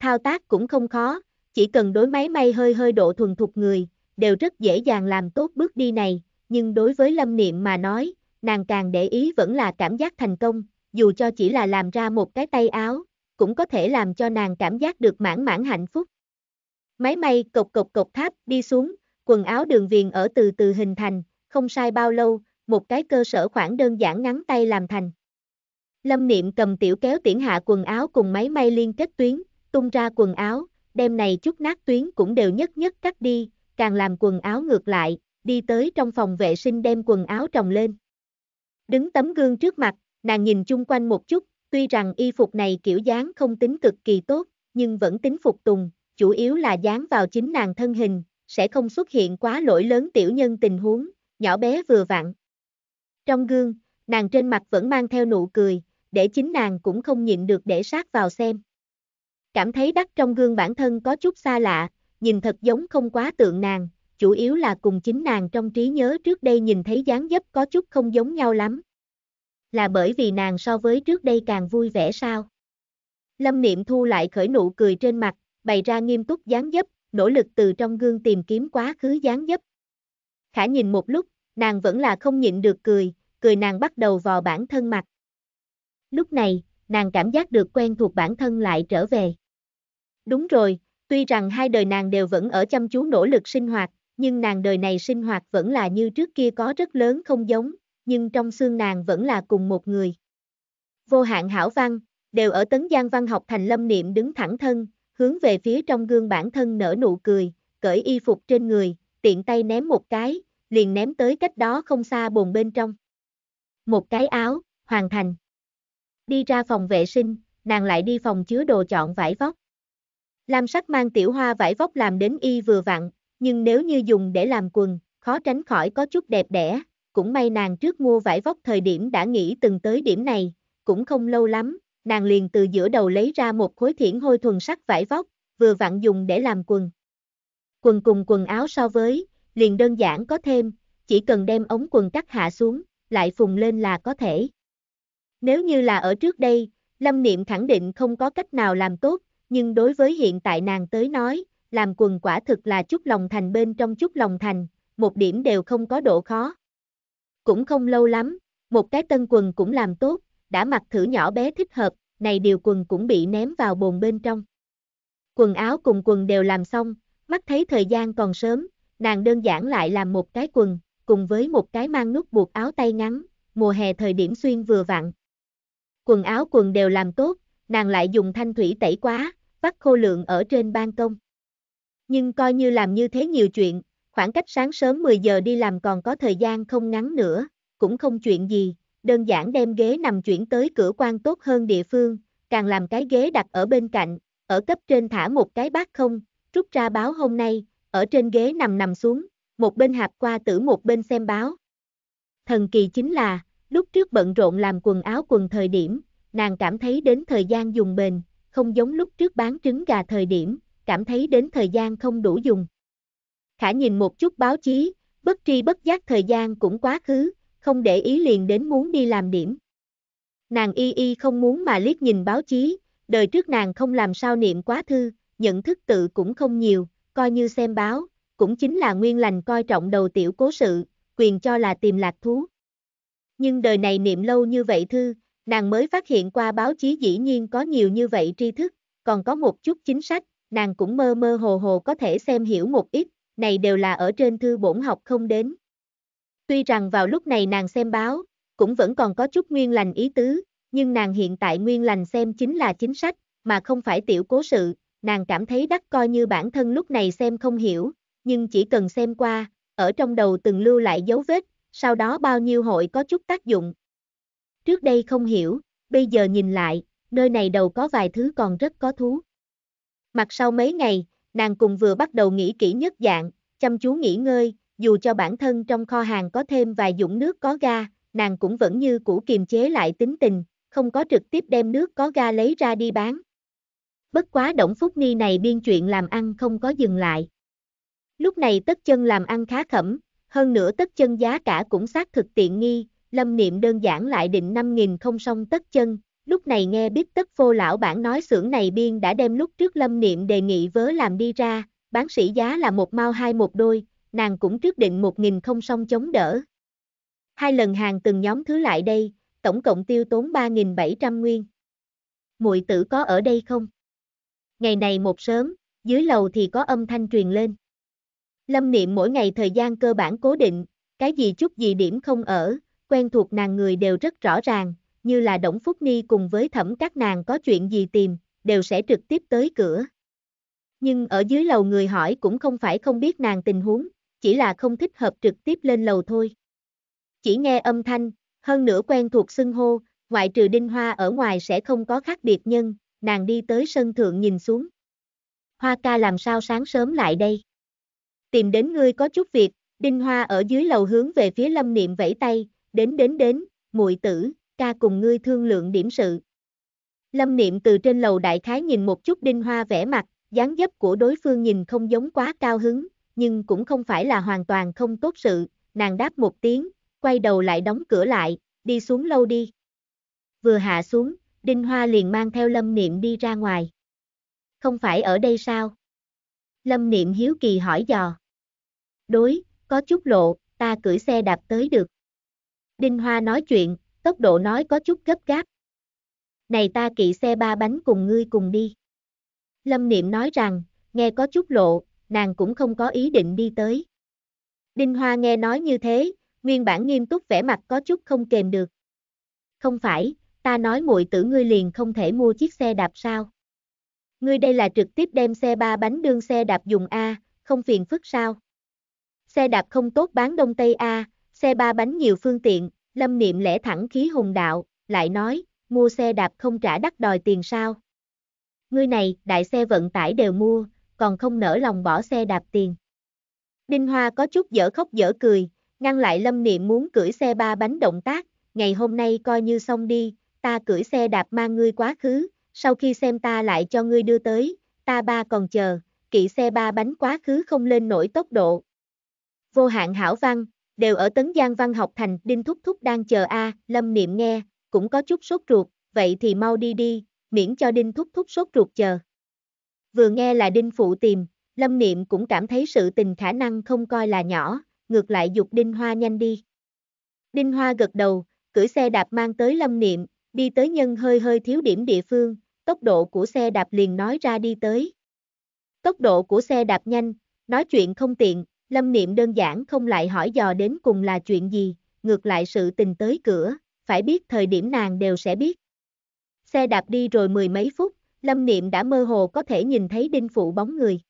Thao tác cũng không khó, chỉ cần đối máy may hơi hơi độ thuần thục người, đều rất dễ dàng làm tốt bước đi này, nhưng đối với Lâm Niệm mà nói, nàng càng để ý vẫn là cảm giác thành công, dù cho chỉ là làm ra một cái tay áo, cũng có thể làm cho nàng cảm giác được mãn mãn hạnh phúc. Máy may cộc cộc cộc tháp đi xuống, quần áo đường viền ở từ từ hình thành, không sai bao lâu, một cái cơ sở khoảng đơn giản ngắn tay làm thành. Lâm Niệm cầm tiểu kéo tiễn hạ quần áo cùng máy may liên kết tuyến, tung ra quần áo, đêm này chút nát tuyến cũng đều nhất nhất cắt đi, càng làm quần áo ngược lại, đi tới trong phòng vệ sinh đem quần áo trồng lên. Đứng tấm gương trước mặt, nàng nhìn chung quanh một chút, tuy rằng y phục này kiểu dáng không tính cực kỳ tốt, nhưng vẫn tính phục tùng, chủ yếu là dán vào chính nàng thân hình, sẽ không xuất hiện quá lỗi lớn tiểu nhân tình huống, nhỏ bé vừa vặn. Trong gương, nàng trên mặt vẫn mang theo nụ cười, để chính nàng cũng không nhịn được để sát vào xem. Cảm thấy đắc trong gương bản thân có chút xa lạ, nhìn thật giống không quá tượng nàng, chủ yếu là cùng chính nàng trong trí nhớ trước đây nhìn thấy dáng dấp có chút không giống nhau lắm. Là bởi vì nàng so với trước đây càng vui vẻ sao? Lâm Niệm Thu lại khởi nụ cười trên mặt, bày ra nghiêm túc dáng dấp, nỗ lực từ trong gương tìm kiếm quá khứ dáng dấp. Khả nhìn một lúc, nàng vẫn là không nhịn được cười, cười nàng bắt đầu vò bản thân mặt. Lúc này, nàng cảm giác được quen thuộc bản thân lại trở về. Đúng rồi, tuy rằng hai đời nàng đều vẫn ở chăm chú nỗ lực sinh hoạt, nhưng nàng đời này sinh hoạt vẫn là như trước kia có rất lớn không giống, nhưng trong xương nàng vẫn là cùng một người. Vô hạn hảo văn, đều ở tấn giang văn học thành lâm niệm đứng thẳng thân, hướng về phía trong gương bản thân nở nụ cười, cởi y phục trên người, tiện tay ném một cái, liền ném tới cách đó không xa bồn bên trong. Một cái áo, hoàn thành. Đi ra phòng vệ sinh, nàng lại đi phòng chứa đồ chọn vải vóc. Lam sắc mang tiểu hoa vải vóc làm đến y vừa vặn, nhưng nếu như dùng để làm quần, khó tránh khỏi có chút đẹp đẽ, cũng may nàng trước mua vải vóc thời điểm đã nghĩ từng tới điểm này, cũng không lâu lắm, nàng liền từ giữa đầu lấy ra một khối thiển hôi thuần sắc vải vóc, vừa vặn dùng để làm quần. Quần cùng quần áo so với, liền đơn giản có thêm, chỉ cần đem ống quần cắt hạ xuống, lại phùng lên là có thể. Nếu như là ở trước đây, Lâm Niệm khẳng định không có cách nào làm tốt, nhưng đối với hiện tại nàng tới nói, làm quần quả thực là chút lòng thành bên trong chút lòng thành, một điểm đều không có độ khó. Cũng không lâu lắm, một cái tân quần cũng làm tốt, đã mặc thử nhỏ bé thích hợp, này điều quần cũng bị ném vào bồn bên trong. Quần áo cùng quần đều làm xong, mắt thấy thời gian còn sớm, nàng đơn giản lại làm một cái quần, cùng với một cái mang nút buộc áo tay ngắn, mùa hè thời điểm xuyên vừa vặn. Quần áo quần đều làm tốt, nàng lại dùng thanh thủy tẩy quá, bắt khô lượng ở trên ban công. Nhưng coi như làm như thế nhiều chuyện, khoảng cách sáng sớm 10 giờ đi làm còn có thời gian không ngắn nữa, cũng không chuyện gì, đơn giản đem ghế nằm chuyển tới cửa quan tốt hơn địa phương, càng làm cái ghế đặt ở bên cạnh, ở cấp trên thả một cái bát không, rút ra báo hôm nay, ở trên ghế nằm nằm xuống, một bên hạp qua tử một bên xem báo. Thần kỳ chính là, lúc trước bận rộn làm quần áo quần thời điểm, nàng cảm thấy đến thời gian dùng bền, không giống lúc trước bán trứng gà thời điểm, cảm thấy đến thời gian không đủ dùng. Khả nhìn một chút báo chí, bất tri bất giác thời gian cũng quá khứ, không để ý liền đến muốn đi làm điểm. Nàng y y không muốn mà liếc nhìn báo chí, đời trước nàng không làm sao niệm quá thư, nhận thức tự cũng không nhiều, coi như xem báo, cũng chính là nguyên lành coi trọng đầu tiểu cố sự, quyền cho là tìm lạc thú. Nhưng đời này niệm lâu như vậy thư, Nàng mới phát hiện qua báo chí dĩ nhiên có nhiều như vậy tri thức, còn có một chút chính sách, nàng cũng mơ mơ hồ hồ có thể xem hiểu một ít, này đều là ở trên thư bổn học không đến. Tuy rằng vào lúc này nàng xem báo, cũng vẫn còn có chút nguyên lành ý tứ, nhưng nàng hiện tại nguyên lành xem chính là chính sách, mà không phải tiểu cố sự, nàng cảm thấy đắc coi như bản thân lúc này xem không hiểu, nhưng chỉ cần xem qua, ở trong đầu từng lưu lại dấu vết, sau đó bao nhiêu hội có chút tác dụng, Trước đây không hiểu, bây giờ nhìn lại, nơi này đầu có vài thứ còn rất có thú. Mặt sau mấy ngày, nàng cùng vừa bắt đầu nghĩ kỹ nhất dạng, chăm chú nghỉ ngơi, dù cho bản thân trong kho hàng có thêm vài dũng nước có ga, nàng cũng vẫn như cũ kiềm chế lại tính tình, không có trực tiếp đem nước có ga lấy ra đi bán. Bất quá Động Phúc Ni này biên chuyện làm ăn không có dừng lại. Lúc này tất chân làm ăn khá khẩm, hơn nữa tất chân giá cả cũng xác thực tiện nghi, lâm niệm đơn giản lại định 5.000 không song tất chân, lúc này nghe biết tất vô lão bản nói xưởng này biên đã đem lúc trước lâm niệm đề nghị vớ làm đi ra, bán sĩ giá là một mau hai một đôi, nàng cũng trước định 1.000 không song chống đỡ. Hai lần hàng từng nhóm thứ lại đây, tổng cộng tiêu tốn 3.700 nguyên. Muội tử có ở đây không? Ngày này một sớm, dưới lầu thì có âm thanh truyền lên. Lâm niệm mỗi ngày thời gian cơ bản cố định, cái gì chút gì điểm không ở, quen thuộc nàng người đều rất rõ ràng, như là Đổng Phúc Ni cùng với thẩm các nàng có chuyện gì tìm, đều sẽ trực tiếp tới cửa. Nhưng ở dưới lầu người hỏi cũng không phải không biết nàng tình huống, chỉ là không thích hợp trực tiếp lên lầu thôi. Chỉ nghe âm thanh, hơn nữa quen thuộc xưng hô, ngoại trừ đinh hoa ở ngoài sẽ không có khác biệt nhân, nàng đi tới sân thượng nhìn xuống. Hoa ca làm sao sáng sớm lại đây? Tìm đến ngươi có chút việc, đinh hoa ở dưới lầu hướng về phía lâm niệm vẫy tay, đến đến đến, muội tử, ca cùng ngươi thương lượng điểm sự. Lâm niệm từ trên lầu đại khái nhìn một chút đinh hoa vẻ mặt, dáng dấp của đối phương nhìn không giống quá cao hứng, nhưng cũng không phải là hoàn toàn không tốt sự, nàng đáp một tiếng, quay đầu lại đóng cửa lại, đi xuống lâu đi. Vừa hạ xuống, đinh hoa liền mang theo lâm niệm đi ra ngoài. Không phải ở đây sao? Lâm niệm hiếu kỳ hỏi dò. Đối, có chút lộ, ta cưỡi xe đạp tới được. Đinh Hoa nói chuyện, tốc độ nói có chút gấp gáp. Này ta kỵ xe ba bánh cùng ngươi cùng đi. Lâm Niệm nói rằng, nghe có chút lộ, nàng cũng không có ý định đi tới. Đinh Hoa nghe nói như thế, nguyên bản nghiêm túc vẻ mặt có chút không kềm được. Không phải, ta nói muội tử ngươi liền không thể mua chiếc xe đạp sao? Ngươi đây là trực tiếp đem xe ba bánh đương xe đạp dùng A, không phiền phức sao? Xe đạp không tốt bán đông tây A, xe ba bánh nhiều phương tiện, lâm niệm lẽ thẳng khí hùng đạo, lại nói, mua xe đạp không trả đắt đòi tiền sao. Ngươi này, đại xe vận tải đều mua, còn không nỡ lòng bỏ xe đạp tiền. Đinh Hoa có chút dở khóc dở cười, ngăn lại lâm niệm muốn cưỡi xe ba bánh động tác, ngày hôm nay coi như xong đi, ta cưỡi xe đạp mang ngươi quá khứ, sau khi xem ta lại cho ngươi đưa tới, ta ba còn chờ, kỵ xe ba bánh quá khứ không lên nổi tốc độ. Vô hạn hảo văn, Đều ở Tấn Giang Văn học thành, Đinh Thúc Thúc đang chờ a, Lâm Niệm nghe, cũng có chút sốt ruột, vậy thì mau đi đi, miễn cho Đinh Thúc Thúc sốt ruột chờ. Vừa nghe là Đinh Phụ tìm, Lâm Niệm cũng cảm thấy sự tình khả năng không coi là nhỏ, ngược lại dục Đinh Hoa nhanh đi. Đinh Hoa gật đầu, cưỡi xe đạp mang tới Lâm Niệm, đi tới nhân hơi hơi thiếu điểm địa phương, tốc độ của xe đạp liền nói ra đi tới. Tốc độ của xe đạp nhanh, nói chuyện không tiện, Lâm Niệm đơn giản không lại hỏi dò đến cùng là chuyện gì, ngược lại sự tình tới cửa, phải biết thời điểm nàng đều sẽ biết. Xe đạp đi rồi mười mấy phút, Lâm Niệm đã mơ hồ có thể nhìn thấy đinh phụ bóng người.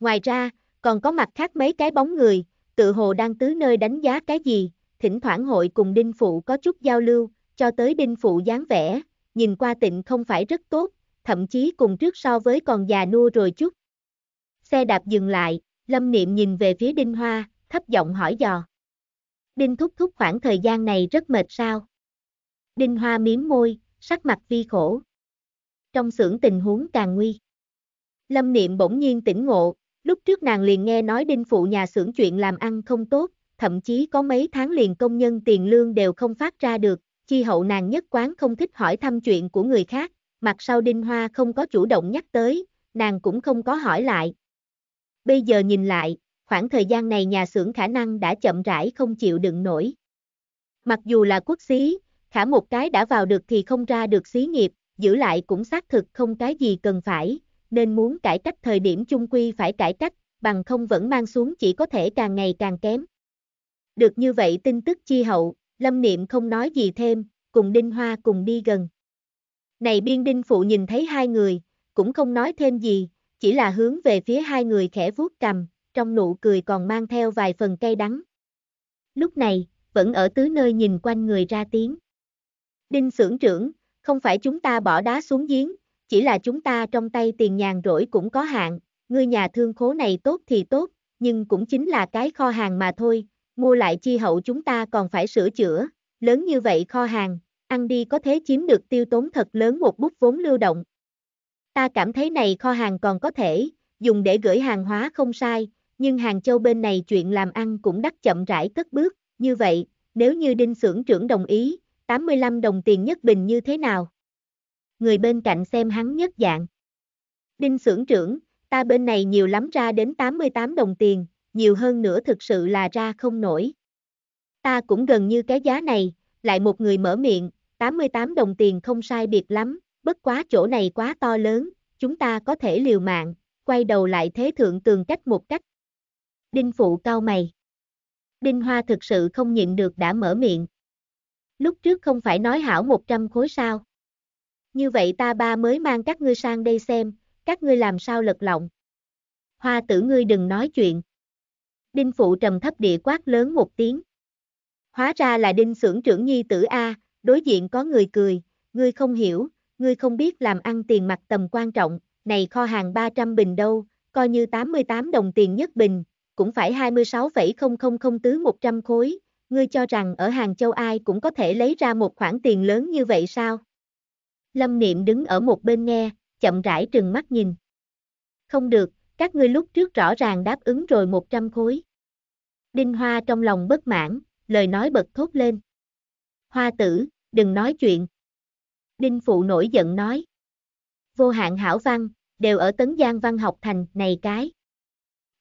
Ngoài ra, còn có mặt khác mấy cái bóng người, tự hồ đang tứ nơi đánh giá cái gì, thỉnh thoảng hội cùng đinh phụ có chút giao lưu, cho tới đinh phụ dáng vẻ, nhìn qua tịnh không phải rất tốt, thậm chí cùng trước so với còn già nua rồi chút. Xe đạp dừng lại, Lâm Niệm nhìn về phía Đinh Hoa, thấp giọng hỏi dò. Đinh Thúc Thúc khoảng thời gian này rất mệt sao? Đinh Hoa miếm môi, sắc mặt vi khổ. Trong xưởng tình huống càng nguy. Lâm Niệm bỗng nhiên tỉnh ngộ, lúc trước nàng liền nghe nói Đinh Phụ nhà xưởng chuyện làm ăn không tốt, thậm chí có mấy tháng liền công nhân tiền lương đều không phát ra được, chi hậu nàng nhất quán không thích hỏi thăm chuyện của người khác, mặt sau Đinh Hoa không có chủ động nhắc tới, nàng cũng không có hỏi lại, bây giờ nhìn lại, khoảng thời gian này nhà xưởng khả năng đã chậm rãi không chịu đựng nổi. Mặc dù là quốc xí, khả một cái đã vào được thì không ra được xí nghiệp, giữ lại cũng xác thực không cái gì cần phải, nên muốn cải cách thời điểm chung quy phải cải cách, bằng không vẫn mang xuống chỉ có thể càng ngày càng kém. Được như vậy tin tức chi hậu, Lâm Niệm không nói gì thêm, cùng Đinh Hoa cùng đi gần. Này biên đinh phụ nhìn thấy hai người, cũng không nói thêm gì, chỉ là hướng về phía hai người khẽ vuốt cầm, trong nụ cười còn mang theo vài phần cay đắng. Lúc này, vẫn ở tứ nơi nhìn quanh người ra tiếng. Đinh xưởng trưởng, không phải chúng ta bỏ đá xuống giếng, chỉ là chúng ta trong tay tiền nhàn rỗi cũng có hạn, ngươi nhà thương khố này tốt thì tốt, nhưng cũng chính là cái kho hàng mà thôi, mua lại chi hậu chúng ta còn phải sửa chữa, lớn như vậy kho hàng, ăn đi có thế chiếm được tiêu tốn thật lớn một bút vốn lưu động, Ta cảm thấy này kho hàng còn có thể, dùng để gửi hàng hóa không sai, nhưng Hàng Châu bên này chuyện làm ăn cũng đắt chậm rãi cất bước, như vậy, nếu như đinh xưởng trưởng đồng ý, 85 đồng tiền nhất bình như thế nào? Người bên cạnh xem hắn nhất dạng. Đinh xưởng trưởng, ta bên này nhiều lắm ra đến 88 đồng tiền, nhiều hơn nữa thực sự là ra không nổi. Ta cũng gần như cái giá này, lại một người mở miệng, 88 đồng tiền không sai biệt lắm, bất quá chỗ này quá to lớn, chúng ta có thể liều mạng, quay đầu lại thế thượng tường cách một cách. Đinh Phụ cao mày. Đinh Hoa thực sự không nhịn được đã mở miệng. Lúc trước không phải nói hảo 100 khối sao. Như vậy ta ba mới mang các ngươi sang đây xem, các ngươi làm sao lật lọng. Hoa tử ngươi đừng nói chuyện. Đinh Phụ trầm thấp địa quát lớn một tiếng. Hóa ra là Đinh xưởng trưởng nhi tử A, đối diện có người cười, ngươi không hiểu, ngươi không biết làm ăn tiền mặt tầm quan trọng, này kho hàng 300 bình đâu, coi như 88 đồng tiền nhất bình, cũng phải 26,000 tứ 100 khối, ngươi cho rằng ở Hàng Châu ai cũng có thể lấy ra một khoản tiền lớn như vậy sao? Lâm Niệm đứng ở một bên nghe, chậm rãi trừng mắt nhìn. Không được, các ngươi lúc trước rõ ràng đáp ứng rồi 100 khối. Đinh Hoa trong lòng bất mãn, lời nói bật thốt lên. Hoa tử, đừng nói chuyện, Đinh Phụ nổi giận nói. Vô hạn hảo văn, đều ở Tấn Giang Văn học thành này cái.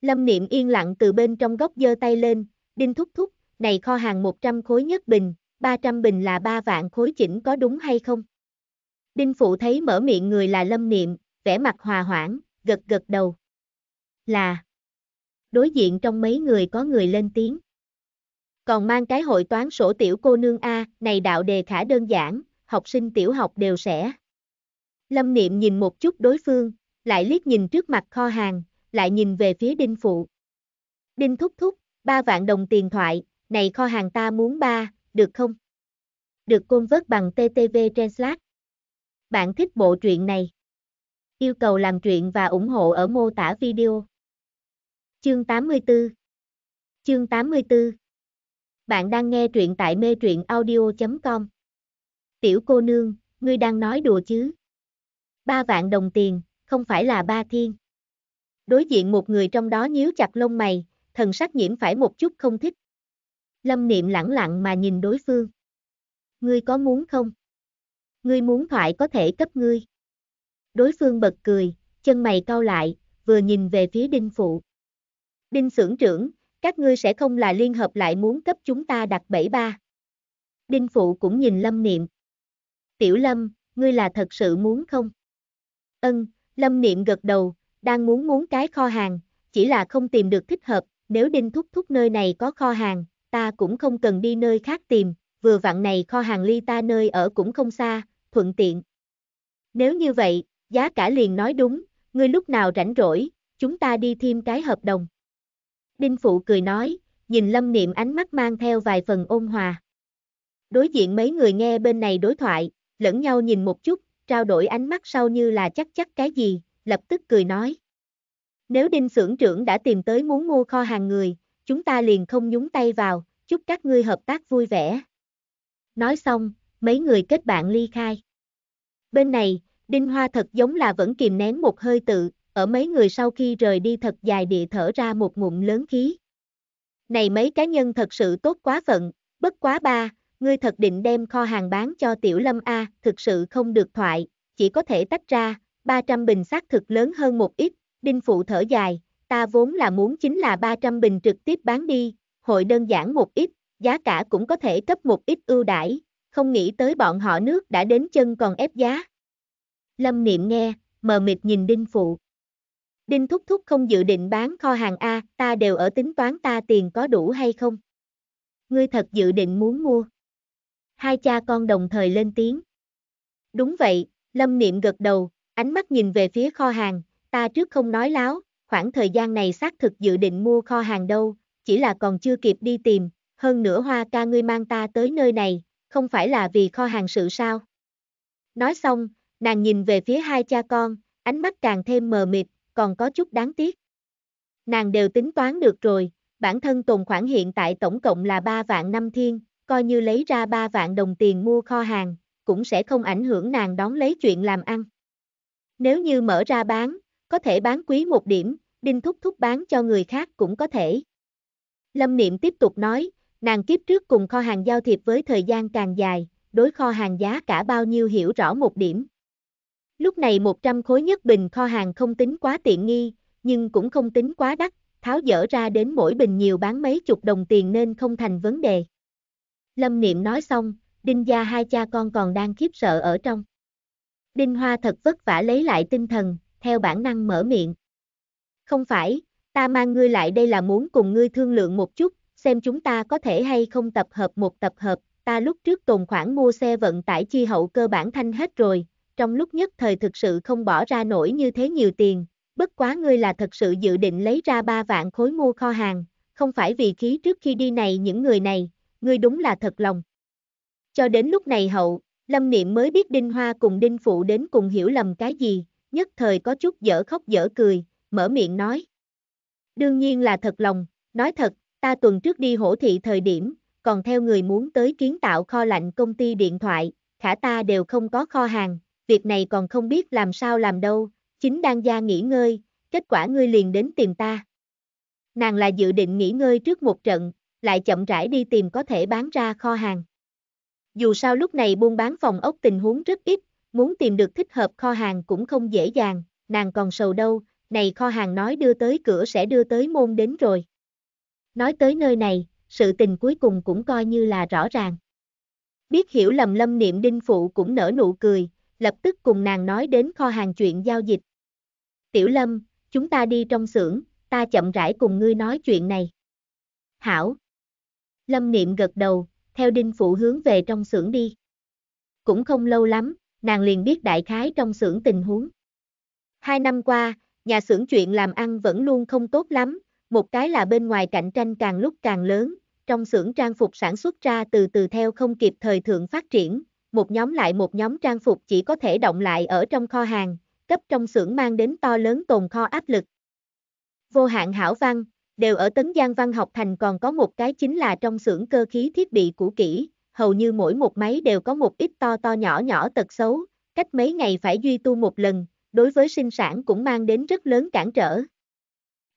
Lâm Niệm yên lặng từ bên trong góc giơ tay lên, Đinh Thúc Thúc, này kho hàng 100 khối nhất bình, 300 bình là 3 vạn khối chỉnh có đúng hay không? Đinh Phụ thấy mở miệng người là Lâm Niệm, vẻ mặt hòa hoãn, gật gật đầu. Là. Đối diện trong mấy người có người lên tiếng. Còn mang cái hội toán sổ tiểu cô nương A, này đạo đề khả đơn giản, học sinh tiểu học đều sẽ. Lâm Niệm nhìn một chút đối phương, lại liếc nhìn trước mặt kho hàng, lại nhìn về phía Đinh Phụ. Đinh Thúc Thúc, ba vạn đồng tiền thoại, này kho hàng ta muốn ba, được không? Được côn vớt bằng TTV Translate. Bạn thích bộ truyện này? Yêu cầu làm truyện và ủng hộ ở mô tả video. Chương 84 Chương 84 Bạn đang nghe truyện tại mê truyện audio.com Tiểu cô nương, ngươi đang nói đùa chứ? Ba vạn đồng tiền, không phải là ba thiên. Đối diện một người trong đó nhíu chặt lông mày, thần sắc nhiễm phải một chút không thích. Lâm niệm lẳng lặng mà nhìn đối phương. Ngươi có muốn không? Ngươi muốn thoại có thể cấp ngươi. Đối phương bật cười, chân mày cau lại, vừa nhìn về phía đinh phụ. Đinh Sưởng trưởng, các ngươi sẽ không là liên hợp lại muốn cấp chúng ta đặt bảy ba. Đinh phụ cũng nhìn lâm niệm tiểu lâm, ngươi là thật sự muốn không? Ân, lâm niệm gật đầu, đang muốn muốn cái kho hàng, chỉ là không tìm được thích hợp, nếu đinh thúc thúc nơi này có kho hàng, ta cũng không cần đi nơi khác tìm, vừa vặn này kho hàng ly ta nơi ở cũng không xa, thuận tiện. Nếu như vậy, giá cả liền nói đúng, ngươi lúc nào rảnh rỗi, chúng ta đi thêm cái hợp đồng. Đinh Phụ cười nói, nhìn Lâm Niệm ánh mắt mang theo vài phần ôn hòa. Đối diện mấy người nghe bên này đối thoại, lẫn nhau nhìn một chút, trao đổi ánh mắt sau như là chắc chắc cái gì, lập tức cười nói. Nếu đinh xưởng trưởng đã tìm tới muốn mua kho hàng người, chúng ta liền không nhúng tay vào, chúc các ngươi hợp tác vui vẻ. Nói xong, mấy người kết bạn ly khai. Bên này, Đinh Hoa thật giống là vẫn kìm nén một hơi tự, ở mấy người sau khi rời đi thật dài địa thở ra một ngụm lớn khí. Này mấy cá nhân thật sự tốt quá phận, bất quá ba, Ngươi thật định đem kho hàng bán cho Tiểu Lâm A, thực sự không được thoại, chỉ có thể tách ra, 300 bình xác thực lớn hơn một ít, Đinh Phụ thở dài, ta vốn là muốn chính là 300 bình trực tiếp bán đi, hội đơn giản một ít, giá cả cũng có thể cấp một ít ưu đãi, không nghĩ tới bọn họ nước đã đến chân còn ép giá. Lâm Niệm nghe, mờ mịt nhìn Đinh Phụ. Đinh Thúc Thúc không dự định bán kho hàng A, ta đều ở tính toán ta tiền có đủ hay không. Ngươi thật dự định muốn mua hai cha con đồng thời lên tiếng. Đúng vậy, Lâm Niệm gật đầu, ánh mắt nhìn về phía kho hàng, ta trước không nói láo, khoảng thời gian này xác thực dự định mua kho hàng đâu, chỉ là còn chưa kịp đi tìm, hơn nữa hoa ca ngươi mang ta tới nơi này, không phải là vì kho hàng sự sao. Nói xong, nàng nhìn về phía hai cha con, ánh mắt càng thêm mờ mịt, còn có chút đáng tiếc. Nàng đều tính toán được rồi, bản thân tồn khoản hiện tại tổng cộng là 3 vạn năm thiên, coi như lấy ra 3 vạn đồng tiền mua kho hàng, cũng sẽ không ảnh hưởng nàng đón lấy chuyện làm ăn. Nếu như mở ra bán, có thể bán quý một điểm, Đinh Thúc Thúc bán cho người khác cũng có thể. Lâm Niệm tiếp tục nói, nàng kiếp trước cùng kho hàng giao thiệp với thời gian càng dài, đối kho hàng giá cả bao nhiêu hiểu rõ một điểm. Lúc này 100 khối nhất bình kho hàng không tính quá tiện nghi, nhưng cũng không tính quá đắt, tháo dỡ ra đến mỗi bình nhiều bán mấy chục đồng tiền nên không thành vấn đề. Lâm Niệm nói xong, Đinh Gia hai cha con còn đang khiếp sợ ở trong. Đinh Hoa thật vất vả lấy lại tinh thần, theo bản năng mở miệng. Không phải, ta mang ngươi lại đây là muốn cùng ngươi thương lượng một chút, xem chúng ta có thể hay không tập hợp một tập hợp, ta lúc trước tồn khoản mua xe vận tải chi hậu cơ bản thanh hết rồi, trong lúc nhất thời thực sự không bỏ ra nổi như thế nhiều tiền, bất quá ngươi là thật sự dự định lấy ra 3 vạn khối mua kho hàng, không phải vì khí trước khi đi này những người này, ngươi đúng là thật lòng. Cho đến lúc này hậu, Lâm Niệm mới biết Đinh Hoa cùng Đinh Phụ đến cùng hiểu lầm cái gì, nhất thời có chút dở khóc dở cười, mở miệng nói. Đương nhiên là thật lòng, nói thật, ta tuần trước đi hổ thị thời điểm, còn theo người muốn tới kiến tạo kho lạnh công ty điện thoại, khả ta đều không có kho hàng, việc này còn không biết làm sao làm đâu, chính đang gia nghỉ ngơi, kết quả ngươi liền đến tìm ta. Nàng là dự định nghỉ ngơi trước một trận, lại chậm rãi đi tìm có thể bán ra kho hàng. Dù sao lúc này buôn bán phòng ốc tình huống rất ít, muốn tìm được thích hợp kho hàng cũng không dễ dàng, nàng còn sầu đâu, này kho hàng nói đưa tới cửa sẽ đưa tới môn đến rồi. Nói tới nơi này, sự tình cuối cùng cũng coi như là rõ ràng. Biết hiểu lầm lâm niệm đinh phụ cũng nở nụ cười, lập tức cùng nàng nói đến kho hàng chuyện giao dịch. Tiểu lâm, chúng ta đi trong xưởng, ta chậm rãi cùng ngươi nói chuyện này. Hảo, Lâm Niệm gật đầu, theo đinh phụ hướng về trong xưởng đi. Cũng không lâu lắm, nàng liền biết đại khái trong xưởng tình huống. Hai năm qua, nhà xưởng chuyện làm ăn vẫn luôn không tốt lắm, một cái là bên ngoài cạnh tranh càng lúc càng lớn, trong xưởng trang phục sản xuất ra từ từ theo không kịp thời thượng phát triển, một nhóm lại một nhóm trang phục chỉ có thể động lại ở trong kho hàng, cấp trong xưởng mang đến to lớn tồn kho áp lực. Vô hạn hảo văn, Đều ở Tấn Giang Văn học thành còn có một cái chính là trong xưởng cơ khí thiết bị cũ kỹ, hầu như mỗi một máy đều có một ít to to nhỏ nhỏ tật xấu, cách mấy ngày phải duy tu một lần, đối với sinh sản cũng mang đến rất lớn cản trở.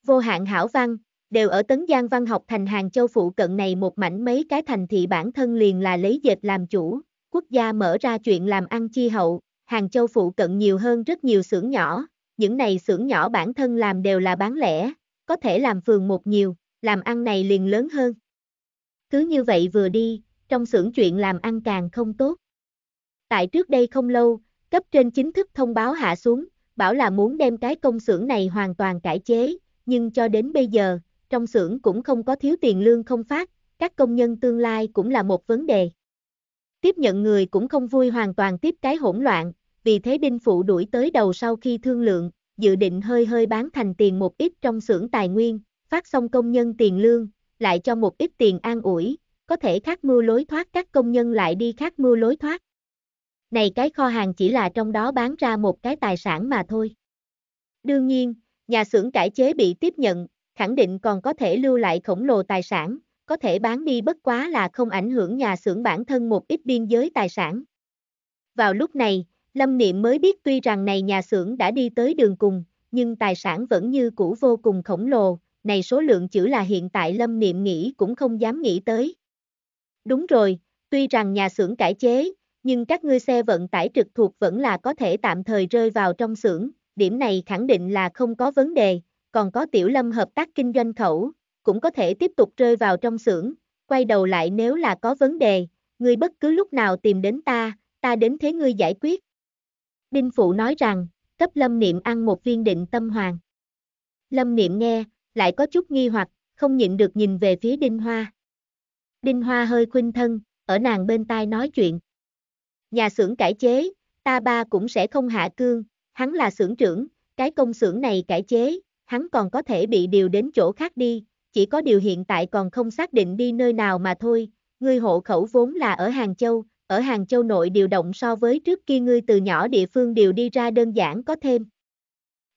Vô hạn hảo văn, đều ở Tấn Giang Văn học thành Hàng Châu phụ cận này một mảnh mấy cái thành thị bản thân liền là lấy dệt làm chủ, quốc gia mở ra chuyện làm ăn chi hậu, Hàng Châu phụ cận nhiều hơn rất nhiều xưởng nhỏ, những này xưởng nhỏ bản thân làm đều là bán lẻ, có thể làm phường một nhiều, làm ăn này liền lớn hơn. Cứ như vậy vừa đi, trong xưởng chuyện làm ăn càng không tốt. Tại trước đây không lâu, cấp trên chính thức thông báo hạ xuống, bảo là muốn đem cái công xưởng này hoàn toàn cải chế, nhưng cho đến bây giờ, trong xưởng cũng không có thiếu tiền lương không phát, các công nhân tương lai cũng là một vấn đề. Tiếp nhận người cũng không vui hoàn toàn tiếp cái hỗn loạn, vì thế binh phụ đuổi tới đầu sau khi thương lượng, dự định hơi hơi bán thành tiền một ít trong xưởng tài nguyên, phát xong công nhân tiền lương, lại cho một ít tiền an ủi, có thể khác mưu lối thoát các công nhân lại đi khác mưu lối thoát. Này cái kho hàng chỉ là trong đó bán ra một cái tài sản mà thôi. Đương nhiên, nhà xưởng cải chế bị tiếp nhận, khẳng định còn có thể lưu lại khổng lồ tài sản, có thể bán đi bất quá là không ảnh hưởng nhà xưởng bản thân một ít biên giới tài sản. Vào lúc này, Lâm Niệm mới biết tuy rằng này nhà xưởng đã đi tới đường cùng, nhưng tài sản vẫn như cũ vô cùng khổng lồ, này số lượng chữ là hiện tại Lâm Niệm nghĩ cũng không dám nghĩ tới. Đúng rồi, tuy rằng nhà xưởng cải chế, nhưng các ngươi xe vận tải trực thuộc vẫn là có thể tạm thời rơi vào trong xưởng, điểm này khẳng định là không có vấn đề, còn có tiểu lâm hợp tác kinh doanh khẩu, cũng có thể tiếp tục rơi vào trong xưởng, quay đầu lại nếu là có vấn đề, ngươi bất cứ lúc nào tìm đến ta, ta đến thế ngươi giải quyết. Đinh Phụ nói rằng, cấp Lâm Niệm ăn một viên định tâm hoàng. Lâm Niệm nghe, lại có chút nghi hoặc, không nhịn được nhìn về phía Đinh Hoa. Đinh Hoa hơi khuynh thân, ở nàng bên tai nói chuyện. Nhà xưởng cải chế, ta ba cũng sẽ không hạ cương, hắn là xưởng trưởng, cái công xưởng này cải chế, hắn còn có thể bị điều đến chỗ khác đi, chỉ có điều hiện tại còn không xác định đi nơi nào mà thôi, Người hộ khẩu vốn là ở Hàng Châu, ở Hàng Châu nội điều động so với trước kia ngươi từ nhỏ địa phương đều đi ra đơn giản có thêm.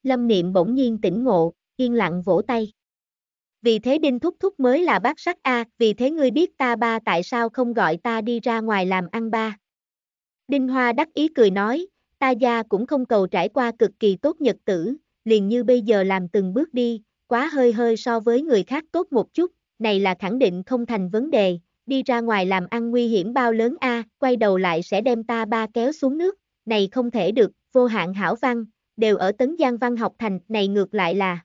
Lâm Niệm bỗng nhiên tỉnh ngộ, yên lặng vỗ tay. Vì thế Đinh Thúc Thúc mới là bác sắc A, vì thế ngươi biết ta ba tại sao không gọi ta đi ra ngoài làm ăn ba. Đinh Hoa đắc ý cười nói, ta gia cũng không cầu trải qua cực kỳ tốt nhật tử, liền như bây giờ làm từng bước đi, quá hơi hơi so với người khác tốt một chút, này là khẳng định không thành vấn đề, đi ra ngoài làm ăn nguy hiểm bao lớn a, quay đầu lại sẽ đem ta ba kéo xuống nước, này không thể được, vô hạn hảo văn, đều ở Tấn Giang Văn học thành, này ngược lại là.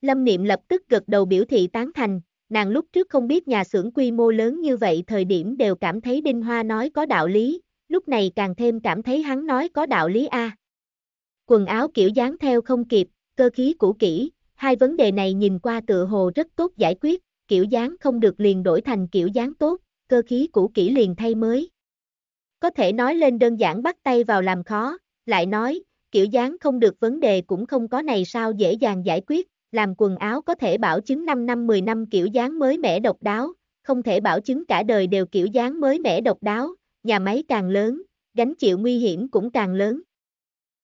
Lâm Niệm lập tức gật đầu biểu thị tán thành, nàng lúc trước không biết nhà xưởng quy mô lớn như vậy thời điểm đều cảm thấy Đinh Hoa nói có đạo lý, lúc này càng thêm cảm thấy hắn nói có đạo lý a. Quần áo kiểu dáng theo không kịp, cơ khí cũ kỹ, hai vấn đề này nhìn qua tựa hồ rất tốt giải quyết, kiểu dáng không được liền đổi thành kiểu dáng tốt, cơ khí cũ kỹ liền thay mới. Có thể nói lên đơn giản bắt tay vào làm khó, lại nói, kiểu dáng không được vấn đề cũng không có này sao dễ dàng giải quyết, làm quần áo có thể bảo chứng 5 năm 10 năm kiểu dáng mới mẻ độc đáo, không thể bảo chứng cả đời đều kiểu dáng mới mẻ độc đáo, nhà máy càng lớn, gánh chịu nguy hiểm cũng càng lớn.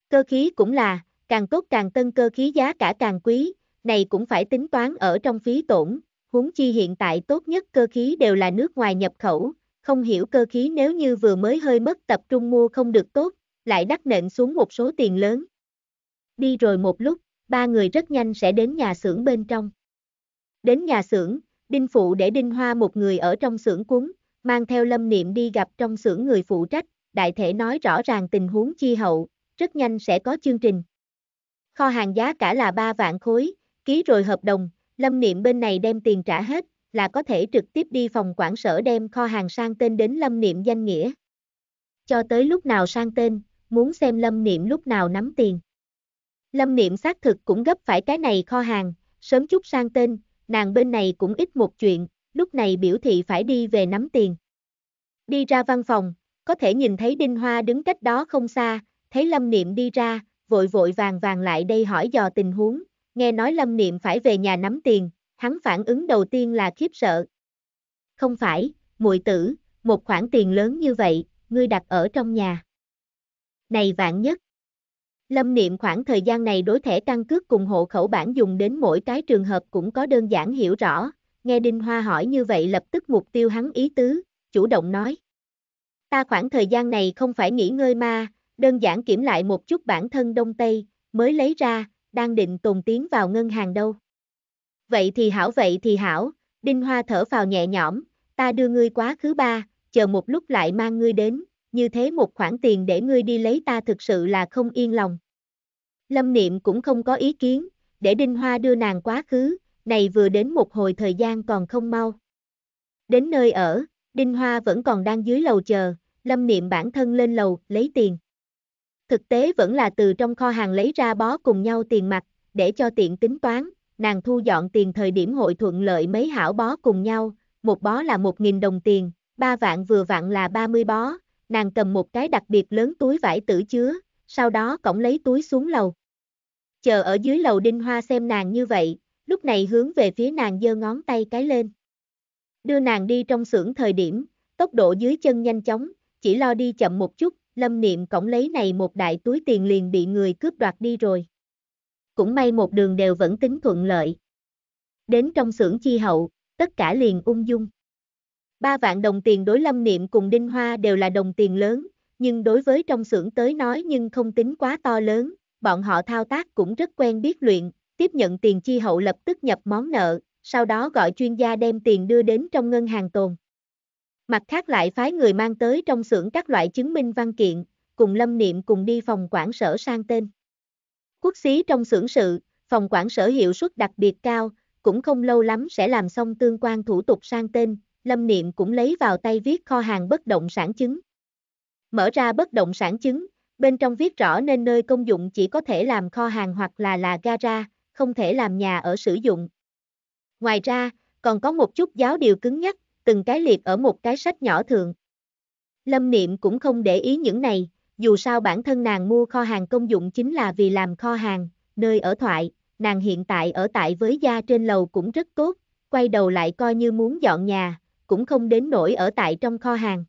Cơ khí cũng là, càng tốt càng tân cơ khí giá cả càng quý, này cũng phải tính toán ở trong phí tổn, huống chi hiện tại tốt nhất cơ khí đều là nước ngoài nhập khẩu, không hiểu cơ khí nếu như vừa mới hơi mất tập trung mua không được tốt, lại đắt nện xuống một số tiền lớn. Đi rồi một lúc, ba người rất nhanh sẽ đến nhà xưởng bên trong. Đến nhà xưởng, Đinh Phụ để Đinh Hoa một người ở trong xưởng cúng, mang theo lâm niệm đi gặp trong xưởng người phụ trách, đại thể nói rõ ràng tình huống chi hậu, rất nhanh sẽ có chương trình. Kho hàng giá cả là 3 vạn khối, ký rồi hợp đồng, Lâm Niệm bên này đem tiền trả hết, là có thể trực tiếp đi phòng quản sở đem kho hàng sang tên đến Lâm Niệm danh nghĩa. Cho tới lúc nào sang tên, muốn xem Lâm Niệm lúc nào nắm tiền. Lâm Niệm xác thực cũng gấp phải cái này kho hàng, sớm chút sang tên, nàng bên này cũng ít một chuyện, lúc này biểu thị phải đi về nắm tiền. Đi ra văn phòng, có thể nhìn thấy Đinh Hoa đứng cách đó không xa, thấy Lâm Niệm đi ra, vội vội vàng vàng lại đây hỏi dò tình huống, Nghe nói Lâm Niệm phải về nhà nắm tiền, hắn phản ứng đầu tiên là khiếp sợ. Không phải, muội tử, một khoản tiền lớn như vậy, ngươi đặt ở trong nhà. Này vạn nhất. Lâm Niệm khoảng thời gian này đối thẻ căn cước cùng hộ khẩu bản dùng đến mỗi cái trường hợp cũng có đơn giản hiểu rõ, nghe Đinh Hoa hỏi như vậy lập tức mục tiêu hắn ý tứ, chủ động nói. Ta khoảng thời gian này không phải nghỉ ngơi mà, đơn giản kiểm lại một chút bản thân Đông Tây, mới lấy ra, đang định tồn tiến vào ngân hàng đâu. Vậy thì hảo vậy thì hảo, Đinh Hoa thở vào nhẹ nhõm, ta đưa ngươi quá khứ ba, chờ một lúc lại mang ngươi đến, như thế một khoản tiền để ngươi đi lấy ta thực sự là không yên lòng. Lâm Niệm cũng không có ý kiến, để Đinh Hoa đưa nàng quá khứ, này vừa đến một hồi thời gian còn không mau. Đến nơi ở, Đinh Hoa vẫn còn đang dưới lầu chờ, Lâm Niệm bản thân lên lầu, lấy tiền. Thực tế vẫn là từ trong kho hàng lấy ra bó cùng nhau tiền mặt, để cho tiện tính toán, nàng thu dọn tiền thời điểm hội thuận lợi mấy hảo bó cùng nhau, một bó là 1.000 đồng tiền, ba vạn vừa vặn là 30 bó, nàng cầm một cái đặc biệt lớn túi vải tử chứa, sau đó cổng lấy túi xuống lầu. Chờ ở dưới lầu đinh hoa xem nàng như vậy, lúc này hướng về phía nàng giơ ngón tay cái lên. Đưa nàng đi trong xưởng thời điểm, tốc độ dưới chân nhanh chóng, chỉ lo đi chậm một chút, lâm niệm cổng lấy này một đại túi tiền liền bị người cướp đoạt đi rồi. Cũng may một đường đều vẫn tính thuận lợi. Đến trong xưởng chi hậu, tất cả liền ung dung. Ba vạn đồng tiền đối lâm niệm cùng đinh hoa đều là đồng tiền lớn, nhưng đối với trong xưởng tới nói nhưng không tính quá to lớn, bọn họ thao tác cũng rất quen biết luyện, tiếp nhận tiền chi hậu lập tức nhập món nợ, sau đó gọi chuyên gia đem tiền đưa đến trong ngân hàng tồn. Mặt khác lại phái người mang tới trong xưởng các loại chứng minh văn kiện, cùng Lâm Niệm cùng đi phòng quản sở sang tên. Quốc xí trong xưởng sự, phòng quản sở hiệu suất đặc biệt cao, cũng không lâu lắm sẽ làm xong tương quan thủ tục sang tên, Lâm Niệm cũng lấy vào tay viết kho hàng bất động sản chứng. Mở ra bất động sản chứng, bên trong viết rõ nên nơi công dụng chỉ có thể làm kho hàng hoặc là là gara, không thể làm nhà ở sử dụng. Ngoài ra, còn có một chút giáo điều cứng nhắc, từng cái liệt ở một cái sách nhỏ thường. Lâm Niệm cũng không để ý những này, dù sao bản thân nàng mua kho hàng công dụng chính là vì làm kho hàng, nơi ở thoại, nàng hiện tại ở tại với gia trên lầu cũng rất tốt, quay đầu lại coi như muốn dọn nhà, cũng không đến nổi ở tại trong kho hàng.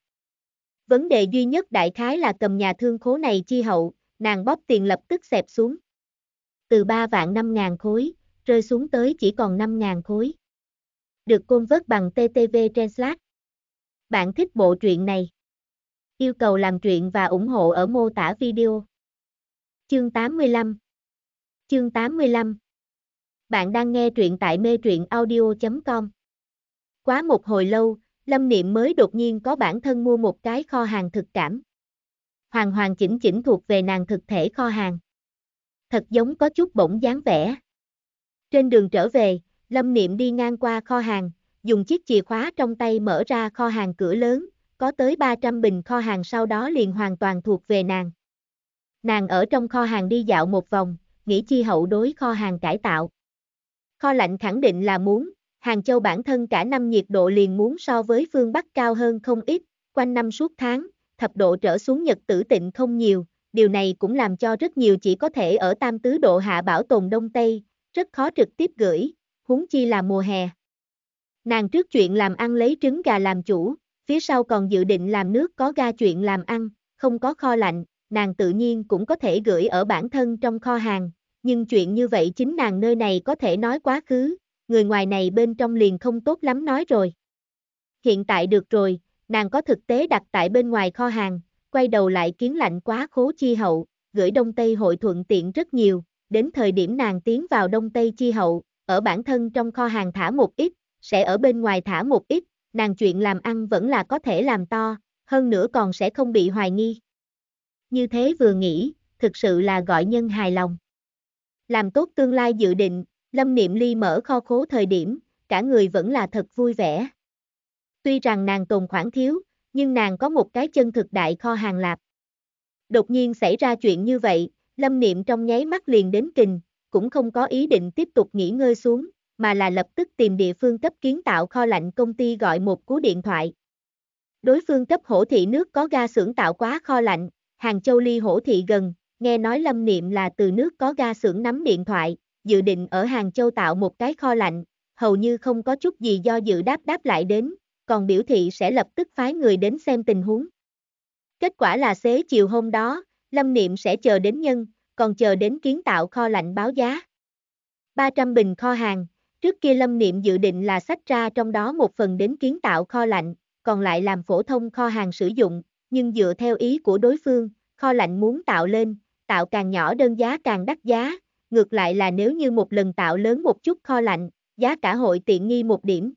Vấn đề duy nhất đại khái là cầm nhà thương khố này chi hậu, nàng bóp tiền lập tức xẹp xuống. Từ 3 vạn 5 ngàn khối, rơi xuống tới chỉ còn 5 ngàn khối được côn vớt bằng TTV Translate. Bạn thích bộ truyện này? Yêu cầu làm truyện và ủng hộ ở mô tả video. Chương 85 Chương 85 Bạn đang nghe truyện tại mê truyện audio.com Quá một hồi lâu, Lâm Niệm mới đột nhiên có bản thân mua một cái kho hàng thực cảm. Hoàng hoàng chỉnh chỉnh thuộc về nàng thực thể kho hàng. Thật giống có chút bỗng dáng vẻ. Trên đường trở về, Lâm Niệm đi ngang qua kho hàng, dùng chiếc chìa khóa trong tay mở ra kho hàng cửa lớn, có tới 300 bình kho hàng sau đó liền hoàn toàn thuộc về nàng. Nàng ở trong kho hàng đi dạo một vòng, nghĩ chi hậu đối kho hàng cải tạo. Kho lạnh khẳng định là muốn, Hàng Châu bản thân cả năm nhiệt độ liền muốn so với phương Bắc cao hơn không ít, quanh năm suốt tháng, thập độ trở xuống Nhật tử tịnh không nhiều, điều này cũng làm cho rất nhiều chỉ có thể ở tam tứ độ hạ bảo tồn Đông Tây, rất khó trực tiếp gửi, huống chi là mùa hè. Nàng trước chuyện làm ăn lấy trứng gà làm chủ, phía sau còn dự định làm nước có ga chuyện làm ăn, không có kho lạnh, nàng tự nhiên cũng có thể gửi ở bản thân trong kho hàng, nhưng chuyện như vậy chính nàng nơi này có thể nói quá khứ, người ngoài này bên trong liền không tốt lắm nói rồi. Hiện tại được rồi, nàng có thực tế đặt tại bên ngoài kho hàng, quay đầu lại kiến lạnh quá khố chi hậu, gửi Đông Tây hội thuận tiện rất nhiều, đến thời điểm nàng tiến vào Đông Tây chi hậu, ở bản thân trong kho hàng thả một ít, sẽ ở bên ngoài thả một ít, nàng chuyện làm ăn vẫn là có thể làm to, hơn nữa còn sẽ không bị hoài nghi. Như thế vừa nghĩ, thực sự là gọi nhân hài lòng. Làm tốt tương lai dự định, Lâm Niệm Ly mở kho khố thời điểm, cả người vẫn là thật vui vẻ. Tuy rằng nàng tồn khoản thiếu, nhưng nàng có một cái chân thực đại kho hàng lạp. Đột nhiên xảy ra chuyện như vậy, Lâm Niệm trong nháy mắt liền đến kình, cũng không có ý định tiếp tục nghỉ ngơi xuống, mà là lập tức tìm địa phương cấp kiến tạo kho lạnh công ty gọi một cú điện thoại. Đối phương cấp hổ thị nước có ga xưởng tạo quá kho lạnh, Hàng Châu ly hổ thị gần, nghe nói Lâm Niệm là từ nước có ga xưởng nắm điện thoại, dự định ở Hàng Châu tạo một cái kho lạnh, hầu như không có chút gì do dự đáp đáp lại đến, còn biểu thị sẽ lập tức phái người đến xem tình huống. Kết quả là xế chiều hôm đó, Lâm Niệm sẽ chờ đến nhân, còn chờ đến kiến tạo kho lạnh báo giá. 300 bình kho hàng, trước kia Lâm Niệm dự định là sách ra trong đó một phần đến kiến tạo kho lạnh, còn lại làm phổ thông kho hàng sử dụng, nhưng dựa theo ý của đối phương, kho lạnh muốn tạo lên, tạo càng nhỏ đơn giá càng đắt giá, ngược lại là nếu như một lần tạo lớn một chút kho lạnh, giá cả hội tiện nghi một điểm.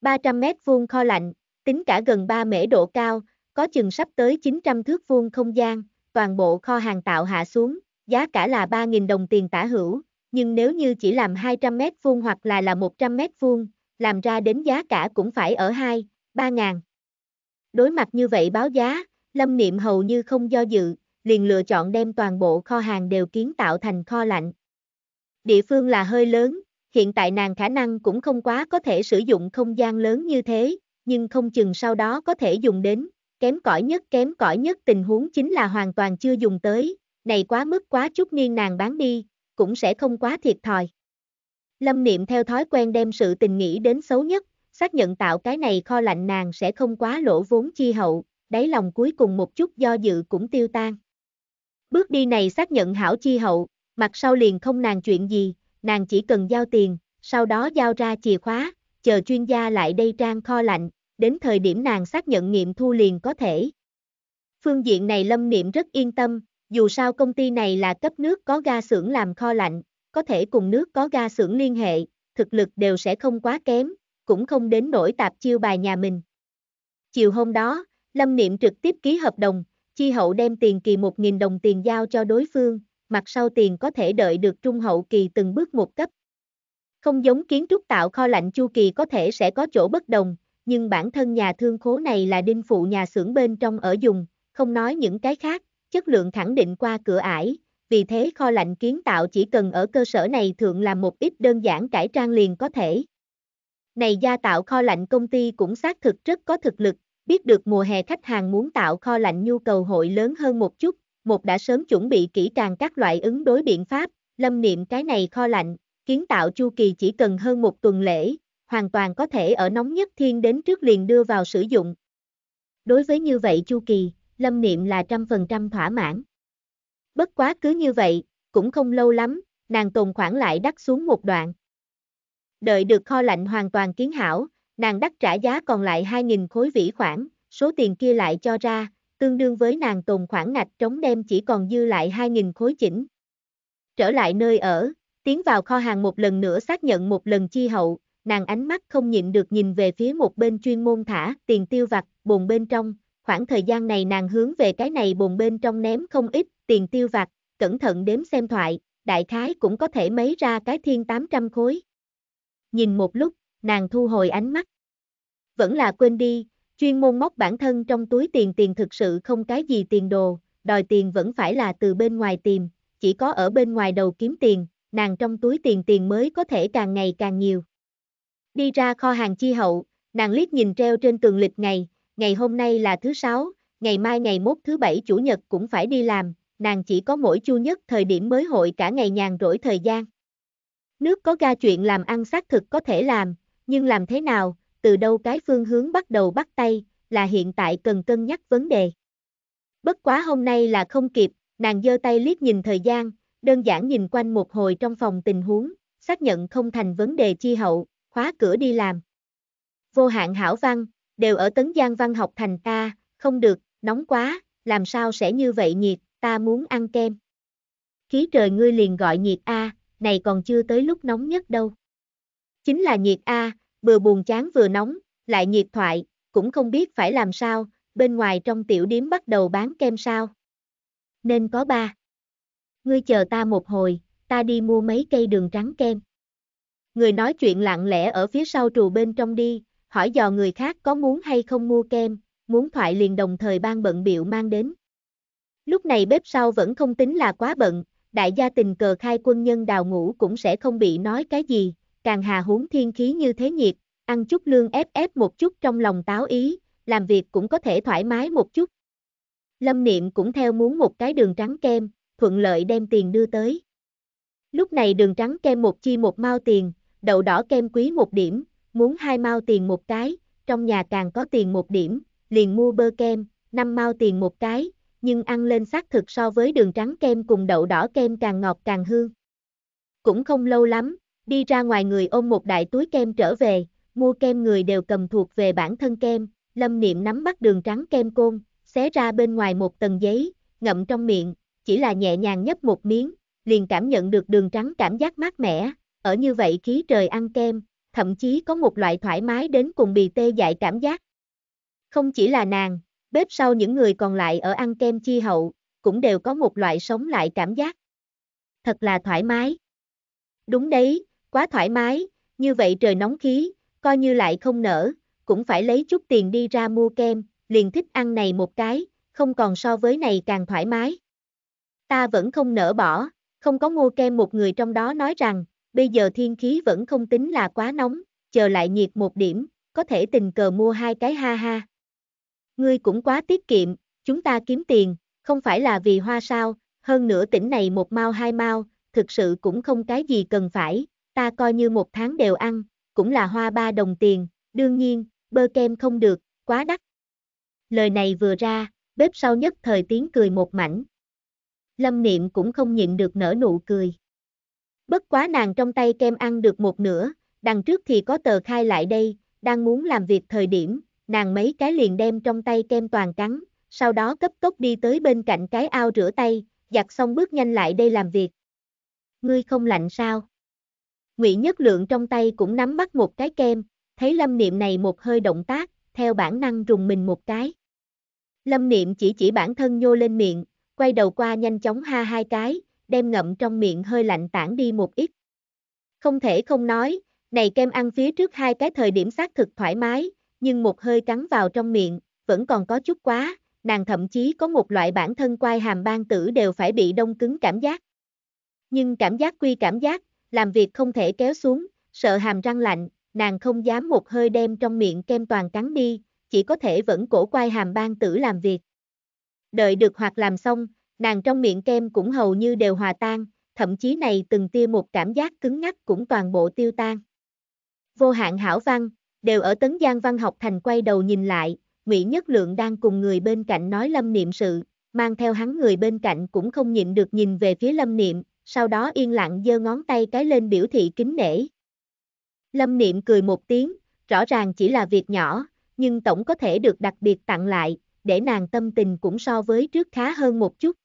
300 mét vuông kho lạnh, tính cả gần 3 mễ độ cao, có chừng sắp tới 900 thước vuông không gian, toàn bộ kho hàng tạo hạ xuống, giá cả là 3.000 đồng tiền tả hữu, nhưng nếu như chỉ làm 200 mét vuông hoặc là là 100 mét vuông, làm ra đến giá cả cũng phải ở 2, 3 ngàn. Đối mặt như vậy báo giá, Lâm Niệm hầu như không do dự, liền lựa chọn đem toàn bộ kho hàng đều kiến tạo thành kho lạnh. Địa phương là hơi lớn, hiện tại nàng khả năng cũng không quá có thể sử dụng không gian lớn như thế, nhưng không chừng sau đó có thể dùng đến, kém cỏi nhất kém cỏi nhất tình huống chính là hoàn toàn chưa dùng tới, này quá mức quá chút niên nàng bán đi, cũng sẽ không quá thiệt thòi. Lâm Niệm theo thói quen đem sự tình nghĩ đến xấu nhất, xác nhận tạo cái này kho lạnh nàng sẽ không quá lỗ vốn chi hậu, đáy lòng cuối cùng một chút do dự cũng tiêu tan. Bước đi này xác nhận hảo chi hậu, mặt sau liền không nàng chuyện gì, nàng chỉ cần giao tiền, sau đó giao ra chìa khóa, chờ chuyên gia lại đây trang kho lạnh, đến thời điểm nàng xác nhận nghiệm thu liền có thể. Phương diện này Lâm Niệm rất yên tâm, dù sao công ty này là cấp nước có ga xưởng làm kho lạnh, có thể cùng nước có ga xưởng liên hệ, thực lực đều sẽ không quá kém, cũng không đến nổi tạp chiêu bài nhà mình. Chiều hôm đó, Lâm Niệm trực tiếp ký hợp đồng, chi hậu đem tiền kỳ 1.000 đồng tiền giao cho đối phương, mặt sau tiền có thể đợi được trung hậu kỳ từng bước một cấp. Không giống kiến trúc tạo kho lạnh chu kỳ có thể sẽ có chỗ bất đồng, nhưng bản thân nhà thương khố này là đinh phụ nhà xưởng bên trong ở dùng, không nói những cái khác, chất lượng khẳng định qua cửa ải, vì thế kho lạnh kiến tạo chỉ cần ở cơ sở này thượng làm một ít đơn giản cải trang liền có thể. Này gia tạo kho lạnh công ty cũng xác thực rất có thực lực, biết được mùa hè khách hàng muốn tạo kho lạnh nhu cầu hội lớn hơn một chút, một đã sớm chuẩn bị kỹ càng các loại ứng đối biện pháp, lâm niệm cái này kho lạnh, kiến tạo chu kỳ chỉ cần hơn một tuần lễ, hoàn toàn có thể ở nóng nhất thiên đến trước liền đưa vào sử dụng. Đối với như vậy chu kỳ, lâm niệm là trăm phần trăm thỏa mãn. Bất quá cứ như vậy, cũng không lâu lắm, nàng tồn khoản lại đắt xuống một đoạn. Đợi được kho lạnh hoàn toàn kiến hảo, nàng đắt trả giá còn lại 2.000 khối vĩ khoản, số tiền kia lại cho ra, tương đương với nàng tồn khoản ngạch trống đem chỉ còn dư lại 2.000 khối chỉnh. Trở lại nơi ở, tiến vào kho hàng một lần nữa xác nhận một lần chi hậu, nàng ánh mắt không nhịn được nhìn về phía một bên chuyên môn thả tiền tiêu vặt, bồn bên trong, khoảng thời gian này nàng hướng về cái này bồn bên trong ném không ít, tiền tiêu vặt, cẩn thận đếm xem thoại, đại khái cũng có thể mấy ra cái thiên 800 khối. Nhìn một lúc, nàng thu hồi ánh mắt. Vẫn là quên đi, chuyên môn móc bản thân trong túi tiền tiền thực sự không cái gì tiền đồ, đòi tiền vẫn phải là từ bên ngoài tìm, chỉ có ở bên ngoài đầu kiếm tiền, nàng trong túi tiền tiền mới có thể càng ngày càng nhiều. Đi ra kho hàng chi hậu, nàng liếc nhìn treo trên tường lịch ngày, ngày hôm nay là thứ sáu, ngày mai ngày mốt thứ bảy chủ nhật cũng phải đi làm, nàng chỉ có mỗi chu nhất thời điểm mới hội cả ngày nhàn rỗi thời gian. Nước có ga chuyện làm ăn xác thực có thể làm, nhưng làm thế nào, từ đâu cái phương hướng bắt đầu bắt tay, là hiện tại cần cân nhắc vấn đề. Bất quá hôm nay là không kịp, nàng giơ tay liếc nhìn thời gian, đơn giản nhìn quanh một hồi trong phòng tình huống, xác nhận không thành vấn đề chi hậu, khóa cửa đi làm. Vô hạn hảo văn, đều ở Tấn Giang Văn học thành ta, không được, nóng quá, làm sao sẽ như vậy nhiệt, ta muốn ăn kem. Khí trời ngươi liền gọi nhiệt A, này còn chưa tới lúc nóng nhất đâu. Chính là nhiệt A, vừa buồn chán vừa nóng, lại nhiệt thoại, cũng không biết phải làm sao, bên ngoài trong tiểu điếm bắt đầu bán kem sao. Nên có ba. Ngươi chờ ta một hồi, ta đi mua mấy cây đường trắng kem. Người nói chuyện lặng lẽ ở phía sau trù bên trong đi, hỏi dò người khác có muốn hay không mua kem, muốn thoại liền đồng thời ban bận biệu mang đến. Lúc này bếp sau vẫn không tính là quá bận, đại gia tình cờ khai quân nhân đào ngủ cũng sẽ không bị nói cái gì, càng hà huống thiên khí như thế nhiệt, ăn chút lương ép ép một chút trong lòng táo ý, làm việc cũng có thể thoải mái một chút. Lâm Niệm cũng theo muốn một cái đường trắng kem, thuận lợi đem tiền đưa tới. Lúc này đường trắng kem một chi một mau tiền, đậu đỏ kem quý một điểm, muốn hai mao tiền một cái, trong nhà càng có tiền một điểm, liền mua bơ kem, năm mao tiền một cái, nhưng ăn lên xác thực so với đường trắng kem cùng đậu đỏ kem càng ngọt càng hương. Cũng không lâu lắm, đi ra ngoài người ôm một đại túi kem trở về, mua kem người đều cầm thuộc về bản thân kem, lâm niệm nắm bắt đường trắng kem côn, xé ra bên ngoài một tầng giấy, ngậm trong miệng, chỉ là nhẹ nhàng nhấp một miếng, liền cảm nhận được đường trắng cảm giác mát mẻ, ở như vậy khí trời ăn kem, thậm chí có một loại thoải mái đến cùng bị tê dại cảm giác. Không chỉ là nàng, bếp sau những người còn lại ở ăn kem chi hậu, cũng đều có một loại sống lại cảm giác. Thật là thoải mái. Đúng đấy, quá thoải mái, như vậy trời nóng khí, coi như lại không nở, cũng phải lấy chút tiền đi ra mua kem, liền thích ăn này một cái, không còn so với này càng thoải mái. Ta vẫn không nở bỏ, không có mua kem một người trong đó nói rằng, bây giờ thiên khí vẫn không tính là quá nóng, chờ lại nhiệt một điểm, có thể tình cờ mua hai cái ha ha. Ngươi cũng quá tiết kiệm, chúng ta kiếm tiền, không phải là vì hoa sao, hơn nữa tỉnh này một mau hai mau, thực sự cũng không cái gì cần phải, ta coi như một tháng đều ăn, cũng là hoa ba đồng tiền, đương nhiên, bơ kem không được, quá đắt. Lời này vừa ra, bếp sau nhất thời tiếng cười một mảnh. Lâm Niệm cũng không nhịn được nở nụ cười. Bất quá nàng trong tay kem ăn được một nửa, đằng trước thì có tờ khai lại đây, đang muốn làm việc thời điểm, nàng mấy cái liền đem trong tay kem toàn cắn, sau đó cấp tốc đi tới bên cạnh cái ao rửa tay, giặt xong bước nhanh lại đây làm việc. Ngươi không lạnh sao? Ngụy Nhất Lượng trong tay cũng nắm bắt một cái kem, thấy Lâm Niệm này một hơi động tác, theo bản năng rùng mình một cái. Lâm Niệm chỉ chỉ bản thân nhô lên miệng, quay đầu qua nhanh chóng ha hai cái, đem ngậm trong miệng hơi lạnh tản đi một ít. Không thể không nói, này kem ăn phía trước hai cái thời điểm xác thực thoải mái, nhưng một hơi cắn vào trong miệng, vẫn còn có chút quá, nàng thậm chí có một loại bản thân quai hàm ban tử đều phải bị đông cứng cảm giác. Nhưng cảm giác quy cảm giác, làm việc không thể kéo xuống, sợ hàm răng lạnh, nàng không dám một hơi đem trong miệng kem toàn cắn đi, chỉ có thể vẫn cổ quai hàm ban tử làm việc. Đợi được hoặc làm xong, nàng trong miệng kem cũng hầu như đều hòa tan, thậm chí này từng tia một cảm giác cứng ngắc cũng toàn bộ tiêu tan. Vô hạn hảo văn, đều ở Tấn Giang Văn học thành quay đầu nhìn lại, Ngụy Nhất Lượng đang cùng người bên cạnh nói lâm niệm sự, mang theo hắn người bên cạnh cũng không nhịn được nhìn về phía lâm niệm, sau đó yên lặng giơ ngón tay cái lên biểu thị kính nể. Lâm niệm cười một tiếng, rõ ràng chỉ là việc nhỏ, nhưng tổng có thể được đặc biệt tặng lại, để nàng tâm tình cũng so với trước khá hơn một chút.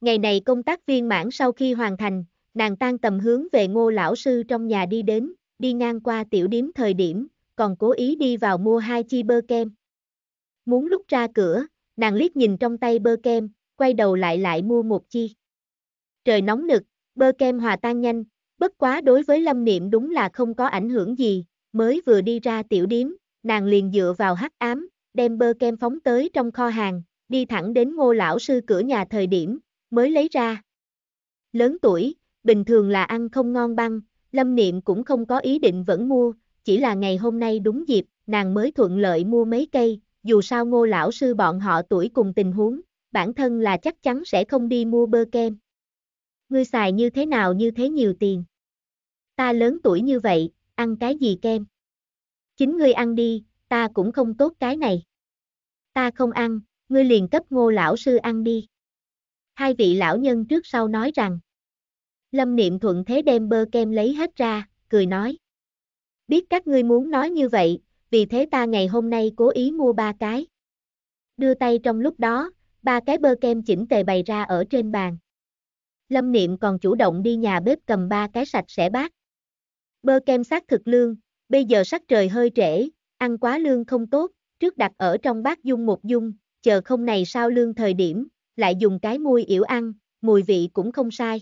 Ngày này công tác viên mãn sau khi hoàn thành, nàng tan tầm hướng về ngô lão sư trong nhà đi đến, đi ngang qua tiểu điếm thời điểm, còn cố ý đi vào mua hai chi bơ kem. Muốn lúc ra cửa, nàng liếc nhìn trong tay bơ kem, quay đầu lại lại mua một chi. Trời nóng nực, bơ kem hòa tan nhanh, bất quá đối với lâm niệm đúng là không có ảnh hưởng gì, mới vừa đi ra tiểu điếm, nàng liền dựa vào hắc ám, đem bơ kem phóng tới trong kho hàng, đi thẳng đến ngô lão sư cửa nhà thời điểm, mới lấy ra. Lớn tuổi, bình thường là ăn không ngon băng, Lâm Niệm cũng không có ý định vẫn mua, chỉ là ngày hôm nay đúng dịp, nàng mới thuận lợi mua mấy cây, dù sao ngô lão sư bọn họ tuổi cùng tình huống, bản thân là chắc chắn sẽ không đi mua bơ kem. Ngươi xài như thế nào như thế nhiều tiền. Ta lớn tuổi như vậy, ăn cái gì kem? Chính ngươi ăn đi, ta cũng không tốt cái này. Ta không ăn, ngươi liền cấp ngô lão sư ăn đi hai vị lão nhân trước sau nói rằng. Lâm Niệm thuận thế đem bơ kem lấy hết ra, cười nói. Biết các ngươi muốn nói như vậy, vì thế ta ngày hôm nay cố ý mua ba cái. Đưa tay trong lúc đó, ba cái bơ kem chỉnh tề bày ra ở trên bàn. Lâm Niệm còn chủ động đi nhà bếp cầm ba cái sạch sẽ bát. Bơ kem sát thực lương, bây giờ sắc trời hơi trễ, ăn quá lương không tốt, trước đặt ở trong bát dung một dung, chờ không này sao lương thời điểm, lại dùng cái muôi yểu ăn, mùi vị cũng không sai.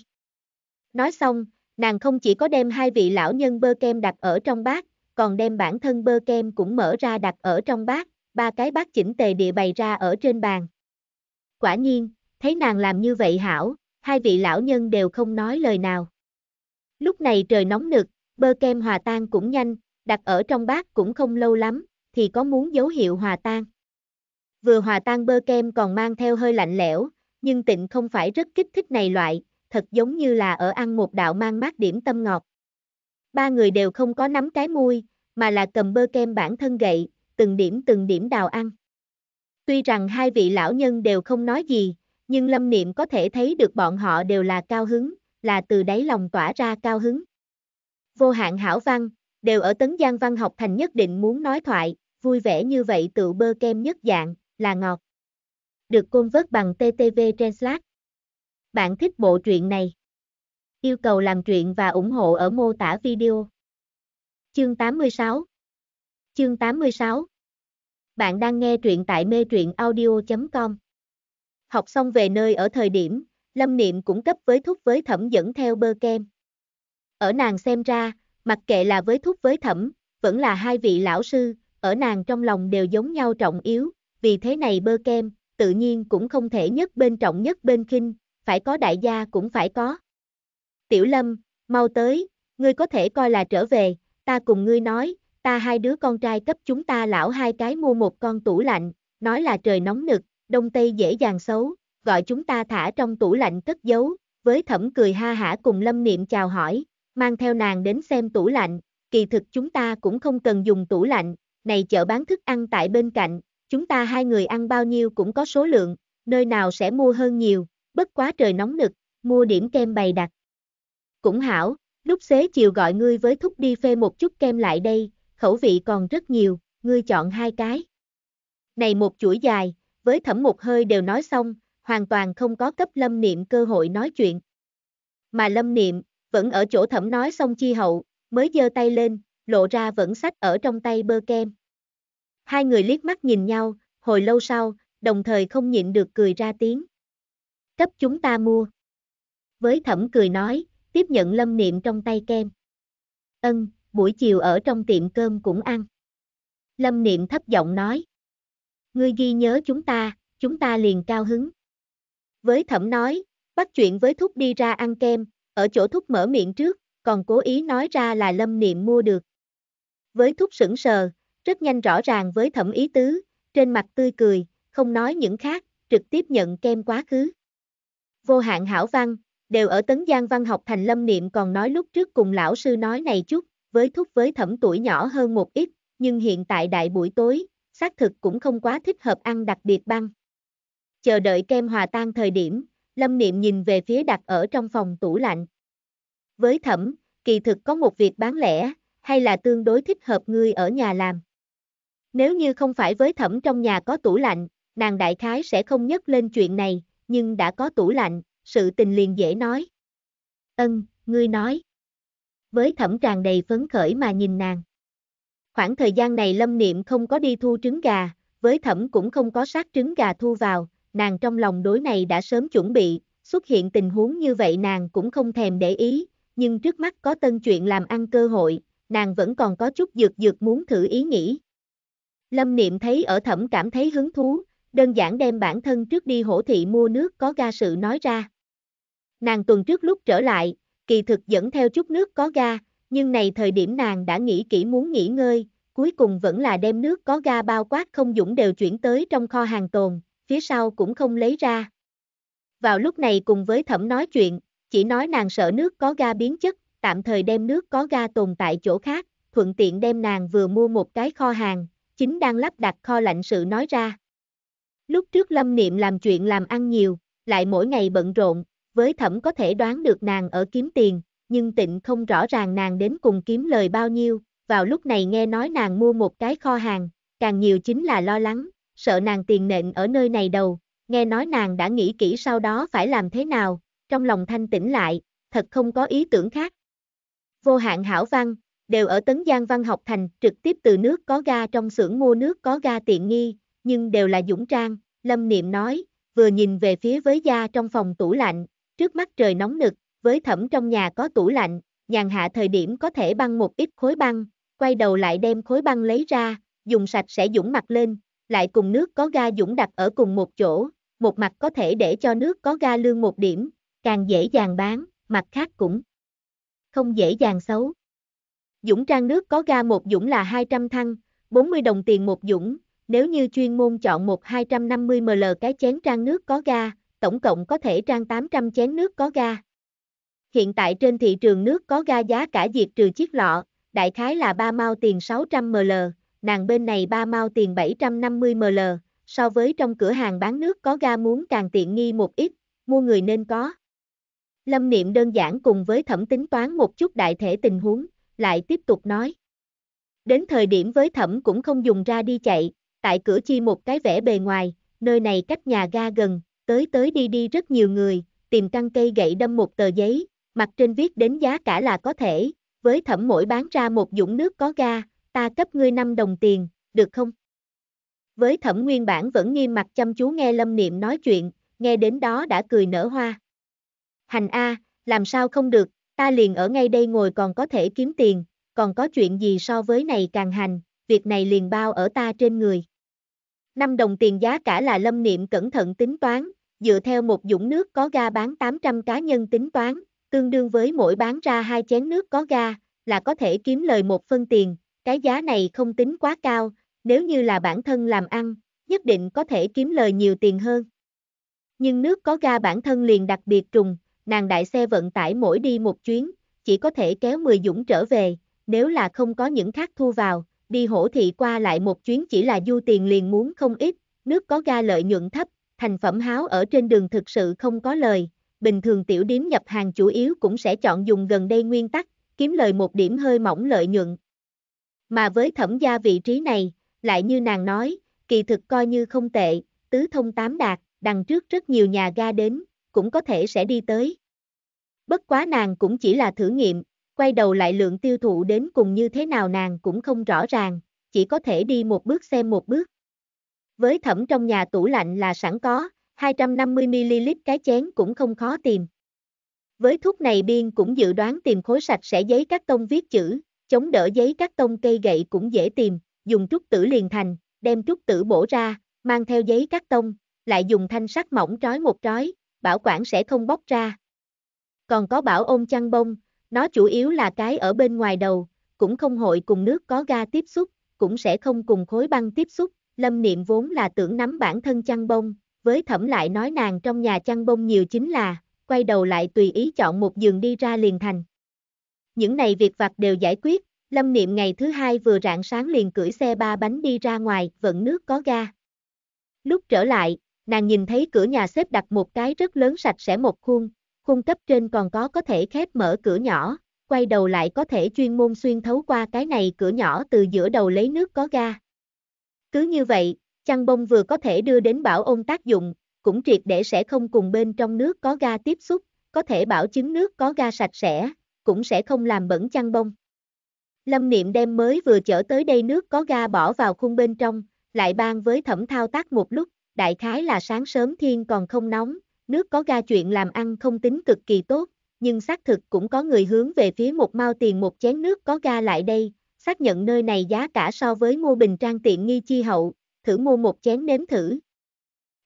Nói xong, nàng không chỉ có đem hai vị lão nhân bơ kem đặt ở trong bát, còn đem bản thân bơ kem cũng mở ra đặt ở trong bát, ba cái bát chỉnh tề địa bày ra ở trên bàn. Quả nhiên, thấy nàng làm như vậy hảo, hai vị lão nhân đều không nói lời nào. Lúc này trời nóng nực, bơ kem hòa tan cũng nhanh, đặt ở trong bát cũng không lâu lắm, thì có muốn dấu hiệu hòa tan vừa hòa tan bơ kem còn mang theo hơi lạnh lẽo, nhưng tịnh không phải rất kích thích này loại, thật giống như là ở ăn một đạo mang mát điểm tâm ngọt. Ba người đều không có nắm cái mui, mà là cầm bơ kem bản thân gậy, từng điểm từng điểm đào ăn. Tuy rằng hai vị lão nhân đều không nói gì, nhưng lâm niệm có thể thấy được bọn họ đều là cao hứng, là từ đáy lòng tỏa ra cao hứng. Vô hạn hảo văn, đều ở tấn giang văn học thành nhất định muốn nói thoại, vui vẻ như vậy tự bơ kem nhất dạng, là ngọt. Được côn vớt bằng TTV Translate. Bạn thích bộ truyện này? Yêu cầu làm truyện và ủng hộ ở mô tả video. Chương 86 Chương 86 Bạn đang nghe truyện tại mê truyện audio.com Học xong về nơi ở thời điểm, Lâm Niệm cũng cấp với thúc với thẩm dẫn theo bơ kem. Ở nàng xem ra, mặc kệ là với thúc với thẩm, vẫn là hai vị lão sư, ở nàng trong lòng đều giống nhau trọng yếu, vì thế này bơ kem, tự nhiên cũng không thể nhất bên trọng nhất bên khinh, phải có đại gia cũng phải có. Tiểu Lâm, mau tới, ngươi có thể coi là trở về, ta cùng ngươi nói, ta hai đứa con trai cấp chúng ta lão hai cái mua một con tủ lạnh, nói là trời nóng nực, đông tây dễ dàng xấu, gọi chúng ta thả trong tủ lạnh cất giấu, với thẩm cười ha hả cùng Lâm Niệm chào hỏi, mang theo nàng đến xem tủ lạnh, kỳ thực chúng ta cũng không cần dùng tủ lạnh, này chợ bán thức ăn tại bên cạnh, Chúng ta hai người ăn bao nhiêu cũng có số lượng, nơi nào sẽ mua hơn nhiều, bất quá trời nóng nực, mua điểm kem bày đặt. Cũng hảo, lúc xế chiều gọi ngươi với thúc đi phê một chút kem lại đây, khẩu vị còn rất nhiều, ngươi chọn hai cái. Này một chuỗi dài, với thẩm một hơi đều nói xong, hoàn toàn không có cấp lâm niệm cơ hội nói chuyện. Mà lâm niệm, vẫn ở chỗ thẩm nói xong chi hậu, mới giơ tay lên, lộ ra vẫn sách ở trong tay bơ kem. Hai người liếc mắt nhìn nhau, hồi lâu sau, đồng thời không nhịn được cười ra tiếng. Cấp chúng ta mua. Với thẩm cười nói, tiếp nhận lâm niệm trong tay kem. Ân, buổi chiều ở trong tiệm cơm cũng ăn. Lâm niệm thấp giọng nói. Ngươi ghi nhớ chúng ta, chúng ta liền cao hứng. Với thẩm nói, bắt chuyện với thúc đi ra ăn kem, ở chỗ thúc mở miệng trước, còn cố ý nói ra là lâm niệm mua được. Với thúc sững sờ, rất nhanh rõ ràng với thẩm ý tứ, trên mặt tươi cười, không nói những khác, trực tiếp nhận kem quá khứ. Vô hạn hảo văn, đều ở Tấn Giang Văn học thành lâm niệm còn nói lúc trước cùng lão sư nói này chút, với thúc với thẩm tuổi nhỏ hơn một ít, nhưng hiện tại đại buổi tối, xác thực cũng không quá thích hợp ăn đặc biệt băng. Chờ đợi kem hòa tan thời điểm, lâm niệm nhìn về phía đặt ở trong phòng tủ lạnh. Với thẩm, kỳ thực có một việc bán lẻ, hay là tương đối thích hợp ngươi ở nhà làm. Nếu như không phải với thẩm trong nhà có tủ lạnh, nàng đại khái sẽ không nhắc lên chuyện này, nhưng đã có tủ lạnh, sự tình liền dễ nói. Ân, ngươi nói. Với thẩm tràn đầy phấn khởi mà nhìn nàng. Khoảng thời gian này lâm niệm không có đi thu trứng gà, với thẩm cũng không có sát trứng gà thu vào, nàng trong lòng đối này đã sớm chuẩn bị, xuất hiện tình huống như vậy nàng cũng không thèm để ý, nhưng trước mắt có tân chuyện làm ăn cơ hội, nàng vẫn còn có chút dược dược muốn thử ý nghĩ. Lâm Niệm thấy ở thẩm cảm thấy hứng thú, đơn giản đem bản thân trước đi hổ thị mua nước có ga sự nói ra. Nàng tuần trước lúc trở lại, kỳ thực dẫn theo chút nước có ga, nhưng này thời điểm nàng đã nghĩ kỹ muốn nghỉ ngơi, cuối cùng vẫn là đem nước có ga bao quát không dũng đều chuyển tới trong kho hàng tồn, phía sau cũng không lấy ra. Vào lúc này cùng với thẩm nói chuyện, chỉ nói nàng sợ nước có ga biến chất, tạm thời đem nước có ga tồn tại chỗ khác, thuận tiện đem nàng vừa mua một cái kho hàng, chính đang lắp đặt kho lạnh sự nói ra. Lúc trước Lâm Niệm làm chuyện làm ăn nhiều, lại mỗi ngày bận rộn, với thẩm có thể đoán được nàng ở kiếm tiền, nhưng tịnh không rõ ràng nàng đến cùng kiếm lời bao nhiêu, vào lúc này nghe nói nàng mua một cái kho hàng, càng nhiều chính là lo lắng, sợ nàng tiền nện ở nơi này đầu, nghe nói nàng đã nghĩ kỹ sau đó phải làm thế nào, trong lòng thanh tĩnh lại, thật không có ý tưởng khác. Vô hạn hảo văn, đều ở Tấn Giang Văn học thành, trực tiếp từ nước có ga trong xưởng mua nước có ga tiện nghi, nhưng đều là dũng trang, Lâm Niệm nói, vừa nhìn về phía với gia trong phòng tủ lạnh, trước mắt trời nóng nực, với thẩm trong nhà có tủ lạnh, nhàn hạ thời điểm có thể băng một ít khối băng, quay đầu lại đem khối băng lấy ra, dùng sạch sẽ dũng mặt lên, lại cùng nước có ga dũng đặt ở cùng một chỗ, một mặt có thể để cho nước có ga lương một điểm, càng dễ dàng bán, mặt khác cũng không dễ dàng xấu. Dũng trang nước có ga một dũng là 200 thăng, 40 đồng tiền một dũng, nếu như chuyên môn chọn một 250ml cái chén trang nước có ga, tổng cộng có thể trang 800 chén nước có ga. Hiện tại trên thị trường nước có ga giá cả diệt trừ chiếc lọ, đại khái là 3 mao tiền 600ml, nàng bên này 3 mao tiền 750ml, so với trong cửa hàng bán nước có ga muốn càng tiện nghi một ít, mua người nên có. Lâm niệm đơn giản cùng với thẩm tính toán một chút đại thể tình huống, lại tiếp tục nói. Đến thời điểm với thẩm cũng không dùng ra đi chạy, tại cửa chi một cái vẻ bề ngoài, nơi này cách nhà ga gần, tới tới đi đi rất nhiều người, tìm căn cây gậy đâm một tờ giấy, mặt trên viết đến giá cả là có thể, với thẩm mỗi bán ra một dũng nước có ga, ta cấp ngươi 5 đồng tiền, được không? Với thẩm nguyên bản vẫn nghiêm mặt chăm chú nghe Lâm Niệm nói chuyện, nghe đến đó đã cười nở hoa. Hành A, làm sao không được, ta liền ở ngay đây ngồi còn có thể kiếm tiền, còn có chuyện gì so với này càng hành, việc này liền bao ở ta trên người. Năm đồng tiền giá cả là lâm niệm cẩn thận tính toán, dựa theo một dũng nước có ga bán 800 cá nhân tính toán, tương đương với mỗi bán ra hai chén nước có ga, là có thể kiếm lời một phân tiền, cái giá này không tính quá cao, nếu như là bản thân làm ăn, nhất định có thể kiếm lời nhiều tiền hơn. Nhưng nước có ga bản thân liền đặc biệt trùng, nàng đại xe vận tải mỗi đi một chuyến, chỉ có thể kéo 10 dũng trở về, nếu là không có những khác thu vào, đi hổ thị qua lại một chuyến chỉ là du tiền liền muốn không ít, nước có ga lợi nhuận thấp, thành phẩm háo ở trên đường thực sự không có lời, bình thường tiểu điếm nhập hàng chủ yếu cũng sẽ chọn dùng gần đây nguyên tắc, kiếm lời một điểm hơi mỏng lợi nhuận. Mà với thẩm gia vị trí này, lại như nàng nói, kỳ thực coi như không tệ, tứ thông tám đạt, đằng trước rất nhiều nhà ga đến, cũng có thể sẽ đi tới. Bất quá nàng cũng chỉ là thử nghiệm, quay đầu lại lượng tiêu thụ đến cùng như thế nào nàng cũng không rõ ràng, chỉ có thể đi một bước xem một bước. Với thẩm trong nhà tủ lạnh là sẵn có, 250ml cái chén cũng không khó tìm. Với thuốc này biên cũng dự đoán tìm khối sạch sẽ giấy cắt tông viết chữ, chống đỡ giấy cắt tông cây gậy cũng dễ tìm, dùng trúc tử liền thành, đem trúc tử bổ ra, mang theo giấy cắt tông, lại dùng thanh sắt mỏng trói một trói, bảo quản sẽ không bóc ra. Còn có bảo ôm chăn bông, nó chủ yếu là cái ở bên ngoài đầu, cũng không hội cùng nước có ga tiếp xúc, cũng sẽ không cùng khối băng tiếp xúc. Lâm Niệm vốn là tưởng nắm bản thân chăn bông, với thẩm lại nói nàng trong nhà chăn bông nhiều chính là, quay đầu lại tùy ý chọn một giường đi ra liền thành. Những này việc vặt đều giải quyết, Lâm Niệm ngày thứ hai vừa rạng sáng liền cưỡi xe ba bánh đi ra ngoài, vận nước có ga. Lúc trở lại, nàng nhìn thấy cửa nhà xếp đặt một cái rất lớn sạch sẽ một khuôn, khuôn cấp trên còn có có thể khép mở cửa nhỏ, quay đầu lại có thể chuyên môn xuyên thấu qua cái này cửa nhỏ từ giữa đầu lấy nước có ga. Cứ như vậy, chăn bông vừa có thể đưa đến bảo ôn tác dụng, cũng triệt để sẽ không cùng bên trong nước có ga tiếp xúc, có thể bảo chứng nước có ga sạch sẽ, cũng sẽ không làm bẩn chăn bông. Lâm Niệm đem mới vừa chở tới đây nước có ga bỏ vào khung bên trong, lại ban với thẩm thao tác một lúc, đại khái là sáng sớm thiên còn không nóng, nước có ga chuyện làm ăn không tính cực kỳ tốt, nhưng xác thực cũng có người hướng về phía một mao tiền một chén nước có ga lại đây, xác nhận nơi này giá cả so với mua bình trang tiện nghi chi hậu, thử mua một chén nếm thử.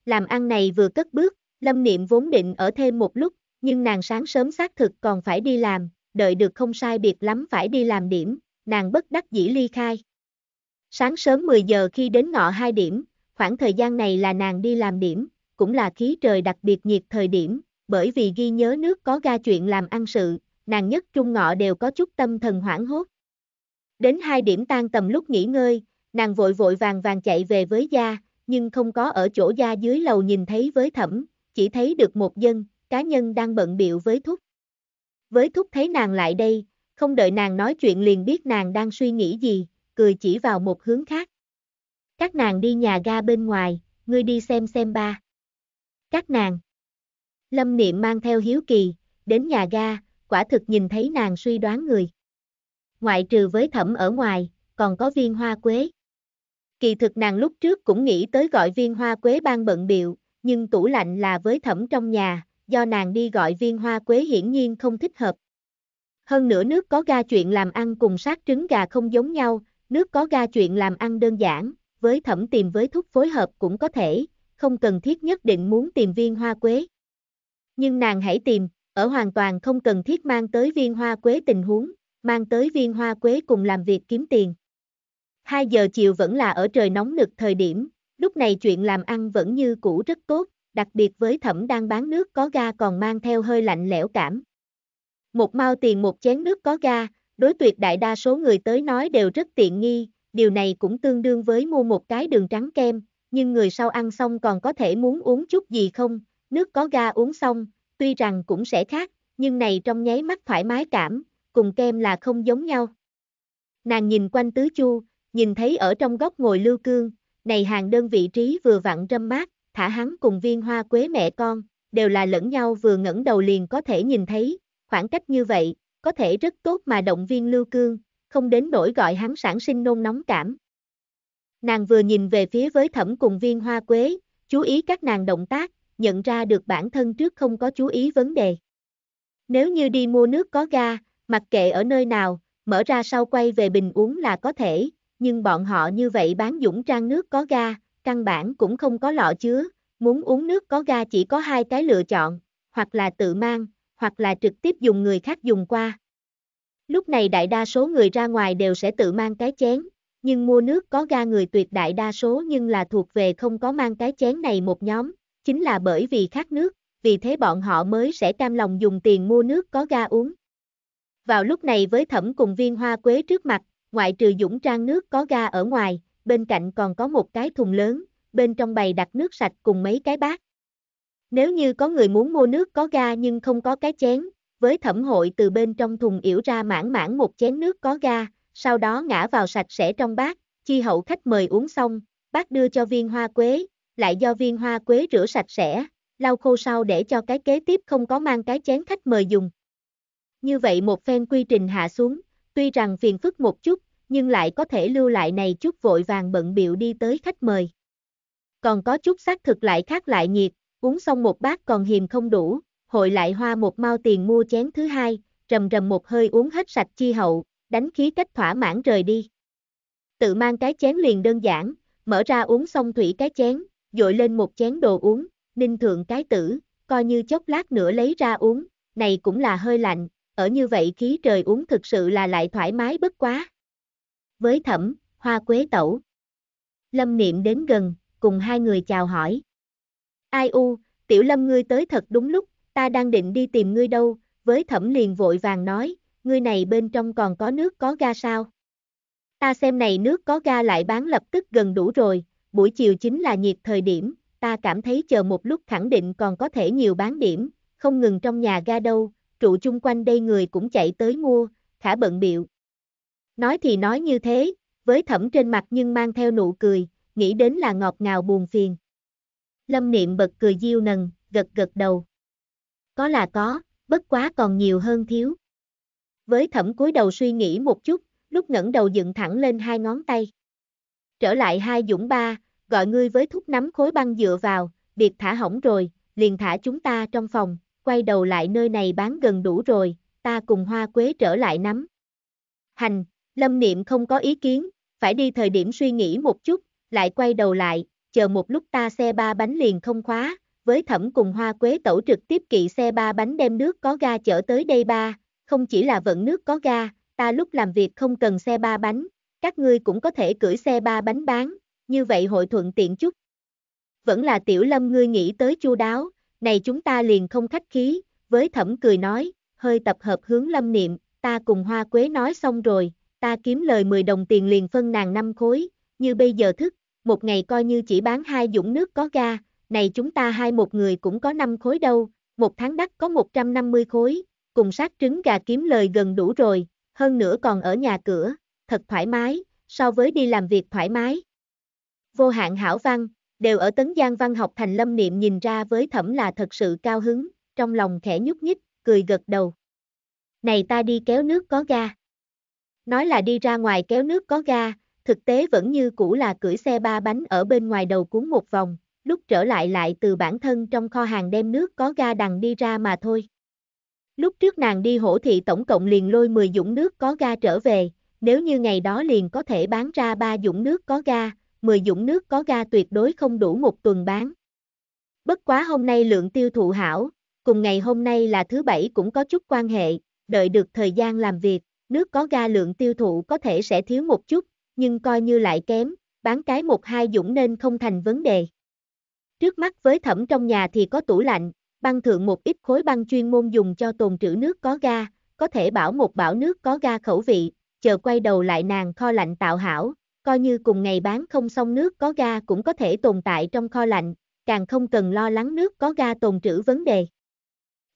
Làm ăn này vừa cất bước, Lâm Niệm vốn định ở thêm một lúc, nhưng nàng sáng sớm xác thực còn phải đi làm, đợi được không sai biệt lắm phải đi làm điểm, nàng bất đắc dĩ ly khai. Sáng sớm 10 giờ khi đến ngọ hai điểm, khoảng thời gian này là nàng đi làm điểm, cũng là khí trời đặc biệt nhiệt thời điểm, bởi vì ghi nhớ nước có ga chuyện làm ăn sự, nàng nhất trung ngọ đều có chút tâm thần hoảng hốt. Đến hai điểm tan tầm lúc nghỉ ngơi, nàng vội vội vàng vàng chạy về với gia, nhưng không có ở chỗ gia dưới lầu nhìn thấy với thẩm, chỉ thấy được một dân, cá nhân đang bận biệu với thúc. Với thúc thấy nàng lại đây, không đợi nàng nói chuyện liền biết nàng đang suy nghĩ gì, cười chỉ vào một hướng khác. Các nàng đi nhà ga bên ngoài, ngươi đi xem xem ba. Các nàng. Lâm Niệm mang theo hiếu kỳ, đến nhà ga, quả thực nhìn thấy nàng suy đoán người. Ngoại trừ với thẩm ở ngoài, còn có viên hoa quế. Kỳ thực nàng lúc trước cũng nghĩ tới gọi viên hoa quế ban bận biệu, nhưng tủ lạnh là với thẩm trong nhà, do nàng đi gọi viên hoa quế hiển nhiên không thích hợp. Hơn nữa nước có ga chuyện làm ăn cùng sát trứng gà không giống nhau, nước có ga chuyện làm ăn đơn giản, với thẩm tìm với thuốc phối hợp cũng có thể, không cần thiết nhất định muốn tìm viên hoa quế. Nhưng nàng hãy tìm, ở hoàn toàn không cần thiết mang tới viên hoa quế tình huống, mang tới viên hoa quế cùng làm việc kiếm tiền. 2 giờ chiều vẫn là ở trời nóng nực thời điểm, lúc này chuyện làm ăn vẫn như cũ rất tốt, đặc biệt với thẩm đang bán nước có ga còn mang theo hơi lạnh lẽo cảm. Một mau tiền một chén nước có ga, đối tuyệt đại đa số người tới nói đều rất tiện nghi, điều này cũng tương đương với mua một cái đường trắng kem, nhưng người sau ăn xong còn có thể muốn uống chút gì không, nước có ga uống xong, tuy rằng cũng sẽ khác, nhưng này trong nháy mắt thoải mái cảm, cùng kem là không giống nhau. Nàng nhìn quanh tứ chu, nhìn thấy ở trong góc ngồi lưu cương, này hàng đơn vị trí vừa vặn râm mát, thả hắn cùng viên hoa quế mẹ con, đều là lẫn nhau vừa ngẩng đầu liền có thể nhìn thấy, khoảng cách như vậy, có thể rất tốt mà động viên lưu cương, không đến nỗi gọi hắn sản sinh nôn nóng cảm. Nàng vừa nhìn về phía với thẩm cùng viên hoa quế, chú ý các nàng động tác, nhận ra được bản thân trước không có chú ý vấn đề. Nếu như đi mua nước có ga, mặc kệ ở nơi nào, mở ra sau quay về bình uống là có thể, nhưng bọn họ như vậy bán dũng trang nước có ga, căn bản cũng không có lọ chứa, muốn uống nước có ga chỉ có hai cái lựa chọn, hoặc là tự mang, hoặc là trực tiếp dùng người khác dùng qua. Lúc này đại đa số người ra ngoài đều sẽ tự mang cái chén, nhưng mua nước có ga người tuyệt đại đa số nhưng là thuộc về không có mang cái chén này một nhóm, chính là bởi vì khát nước, vì thế bọn họ mới sẽ cam lòng dùng tiền mua nước có ga uống. Vào lúc này với thẩm cùng viên hoa quế trước mặt, ngoại trừ dũng trang nước có ga ở ngoài, bên cạnh còn có một cái thùng lớn, bên trong bày đặt nước sạch cùng mấy cái bát. Nếu như có người muốn mua nước có ga nhưng không có cái chén, với thẩm hội từ bên trong thùng yểu ra mãn mãn một chén nước có ga, sau đó ngã vào sạch sẽ trong bát, chi hậu khách mời uống xong, bác đưa cho viên hoa quế, lại do viên hoa quế rửa sạch sẽ, lau khô sau để cho cái kế tiếp không có mang cái chén khách mời dùng. Như vậy một phen quy trình hạ xuống, tuy rằng phiền phức một chút, nhưng lại có thể lưu lại này chút vội vàng bận biệu đi tới khách mời. Còn có chút xác thực lại khác lại nhiệt, uống xong một bát còn hiềm không đủ, hội lại hoa một mau tiền mua chén thứ hai, rầm rầm một hơi uống hết sạch chi hậu, đánh khí cách thỏa mãn rời đi. Tự mang cái chén liền đơn giản, mở ra uống xong thủy cái chén, dội lên một chén đồ uống, ninh thượng cái tử, coi như chốc lát nữa lấy ra uống, này cũng là hơi lạnh, ở như vậy khí trời uống thực sự là lại thoải mái bất quá. Với thẩm, hoa quế tẩu. Lâm niệm đến gần, cùng hai người chào hỏi. Ai u, tiểu lâm ngươi tới thật đúng lúc, ta đang định đi tìm ngươi đâu, với thẩm liền vội vàng nói, ngươi này bên trong còn có nước có ga sao? Ta xem này nước có ga lại bán lập tức gần đủ rồi, buổi chiều chính là nhiệt thời điểm, ta cảm thấy chờ một lúc khẳng định còn có thể nhiều bán điểm, không ngừng trong nhà ga đâu, trụ chung quanh đây người cũng chạy tới mua, khả bận biệu. Nói thì nói như thế, với thẩm trên mặt nhưng mang theo nụ cười, nghĩ đến là ngọt ngào buồn phiền. Lâm niệm bật cười diêu nần, gật gật đầu. Có là có, bất quá còn nhiều hơn thiếu. Với thẩm cúi đầu suy nghĩ một chút, lúc ngẩng đầu dựng thẳng lên hai ngón tay. Trở lại hai dũng ba, gọi ngươi với thúc nắm khối băng dựa vào, biệt thả hỏng rồi, liền thả chúng ta trong phòng, quay đầu lại nơi này bán gần đủ rồi, ta cùng hoa quế trở lại nắm. Hành, lâm niệm không có ý kiến, phải đi thời điểm suy nghĩ một chút, lại quay đầu lại, chờ một lúc ta xe ba bánh liền không khóa, với thẩm cùng hoa quế tẩu trực tiếp kỵ xe ba bánh đem nước có ga chở tới đây ba, không chỉ là vận nước có ga, ta lúc làm việc không cần xe ba bánh, các ngươi cũng có thể cưỡi xe ba bánh bán, như vậy hội thuận tiện chút. Vẫn là tiểu lâm ngươi nghĩ tới chu đáo, này chúng ta liền không khách khí, với thẩm cười nói, hơi tập hợp hướng lâm niệm, ta cùng hoa quế nói xong rồi, ta kiếm lời 10 đồng tiền liền phân nàng năm khối, như bây giờ thức, một ngày coi như chỉ bán hai dũng nước có ga, này chúng ta hai một người cũng có năm khối đâu, một tháng đắt có 150 khối, cùng sát trứng gà kiếm lời gần đủ rồi, hơn nữa còn ở nhà cửa, thật thoải mái, so với đi làm việc thoải mái. Vô hạn hảo văn, đều ở Tấn Giang Văn học thành lâm niệm nhìn ra với thẩm là thật sự cao hứng, trong lòng khẽ nhúc nhích, cười gật đầu. Này ta đi kéo nước có ga. Nói là đi ra ngoài kéo nước có ga, thực tế vẫn như cũ là cưỡi xe ba bánh ở bên ngoài đầu cuốn một vòng, lúc trở lại lại từ bản thân trong kho hàng đem nước có ga đằng đi ra mà thôi. Lúc trước nàng đi hổ thị tổng cộng liền lôi 10 dũng nước có ga trở về, nếu như ngày đó liền có thể bán ra 3 dũng nước có ga, 10 dũng nước có ga tuyệt đối không đủ một tuần bán. Bất quá hôm nay lượng tiêu thụ hảo, cùng ngày hôm nay là thứ bảy cũng có chút quan hệ, đợi được thời gian làm việc, nước có ga lượng tiêu thụ có thể sẽ thiếu một chút, nhưng coi như lại kém, bán cái một hai dũng nên không thành vấn đề. Trước mắt với thẩm trong nhà thì có tủ lạnh, băng thượng một ít khối băng chuyên môn dùng cho tồn trữ nước có ga, có thể bảo một bảo nước có ga khẩu vị, chờ quay đầu lại nàng kho lạnh tạo hảo, coi như cùng ngày bán không xong nước có ga cũng có thể tồn tại trong kho lạnh, càng không cần lo lắng nước có ga tồn trữ vấn đề.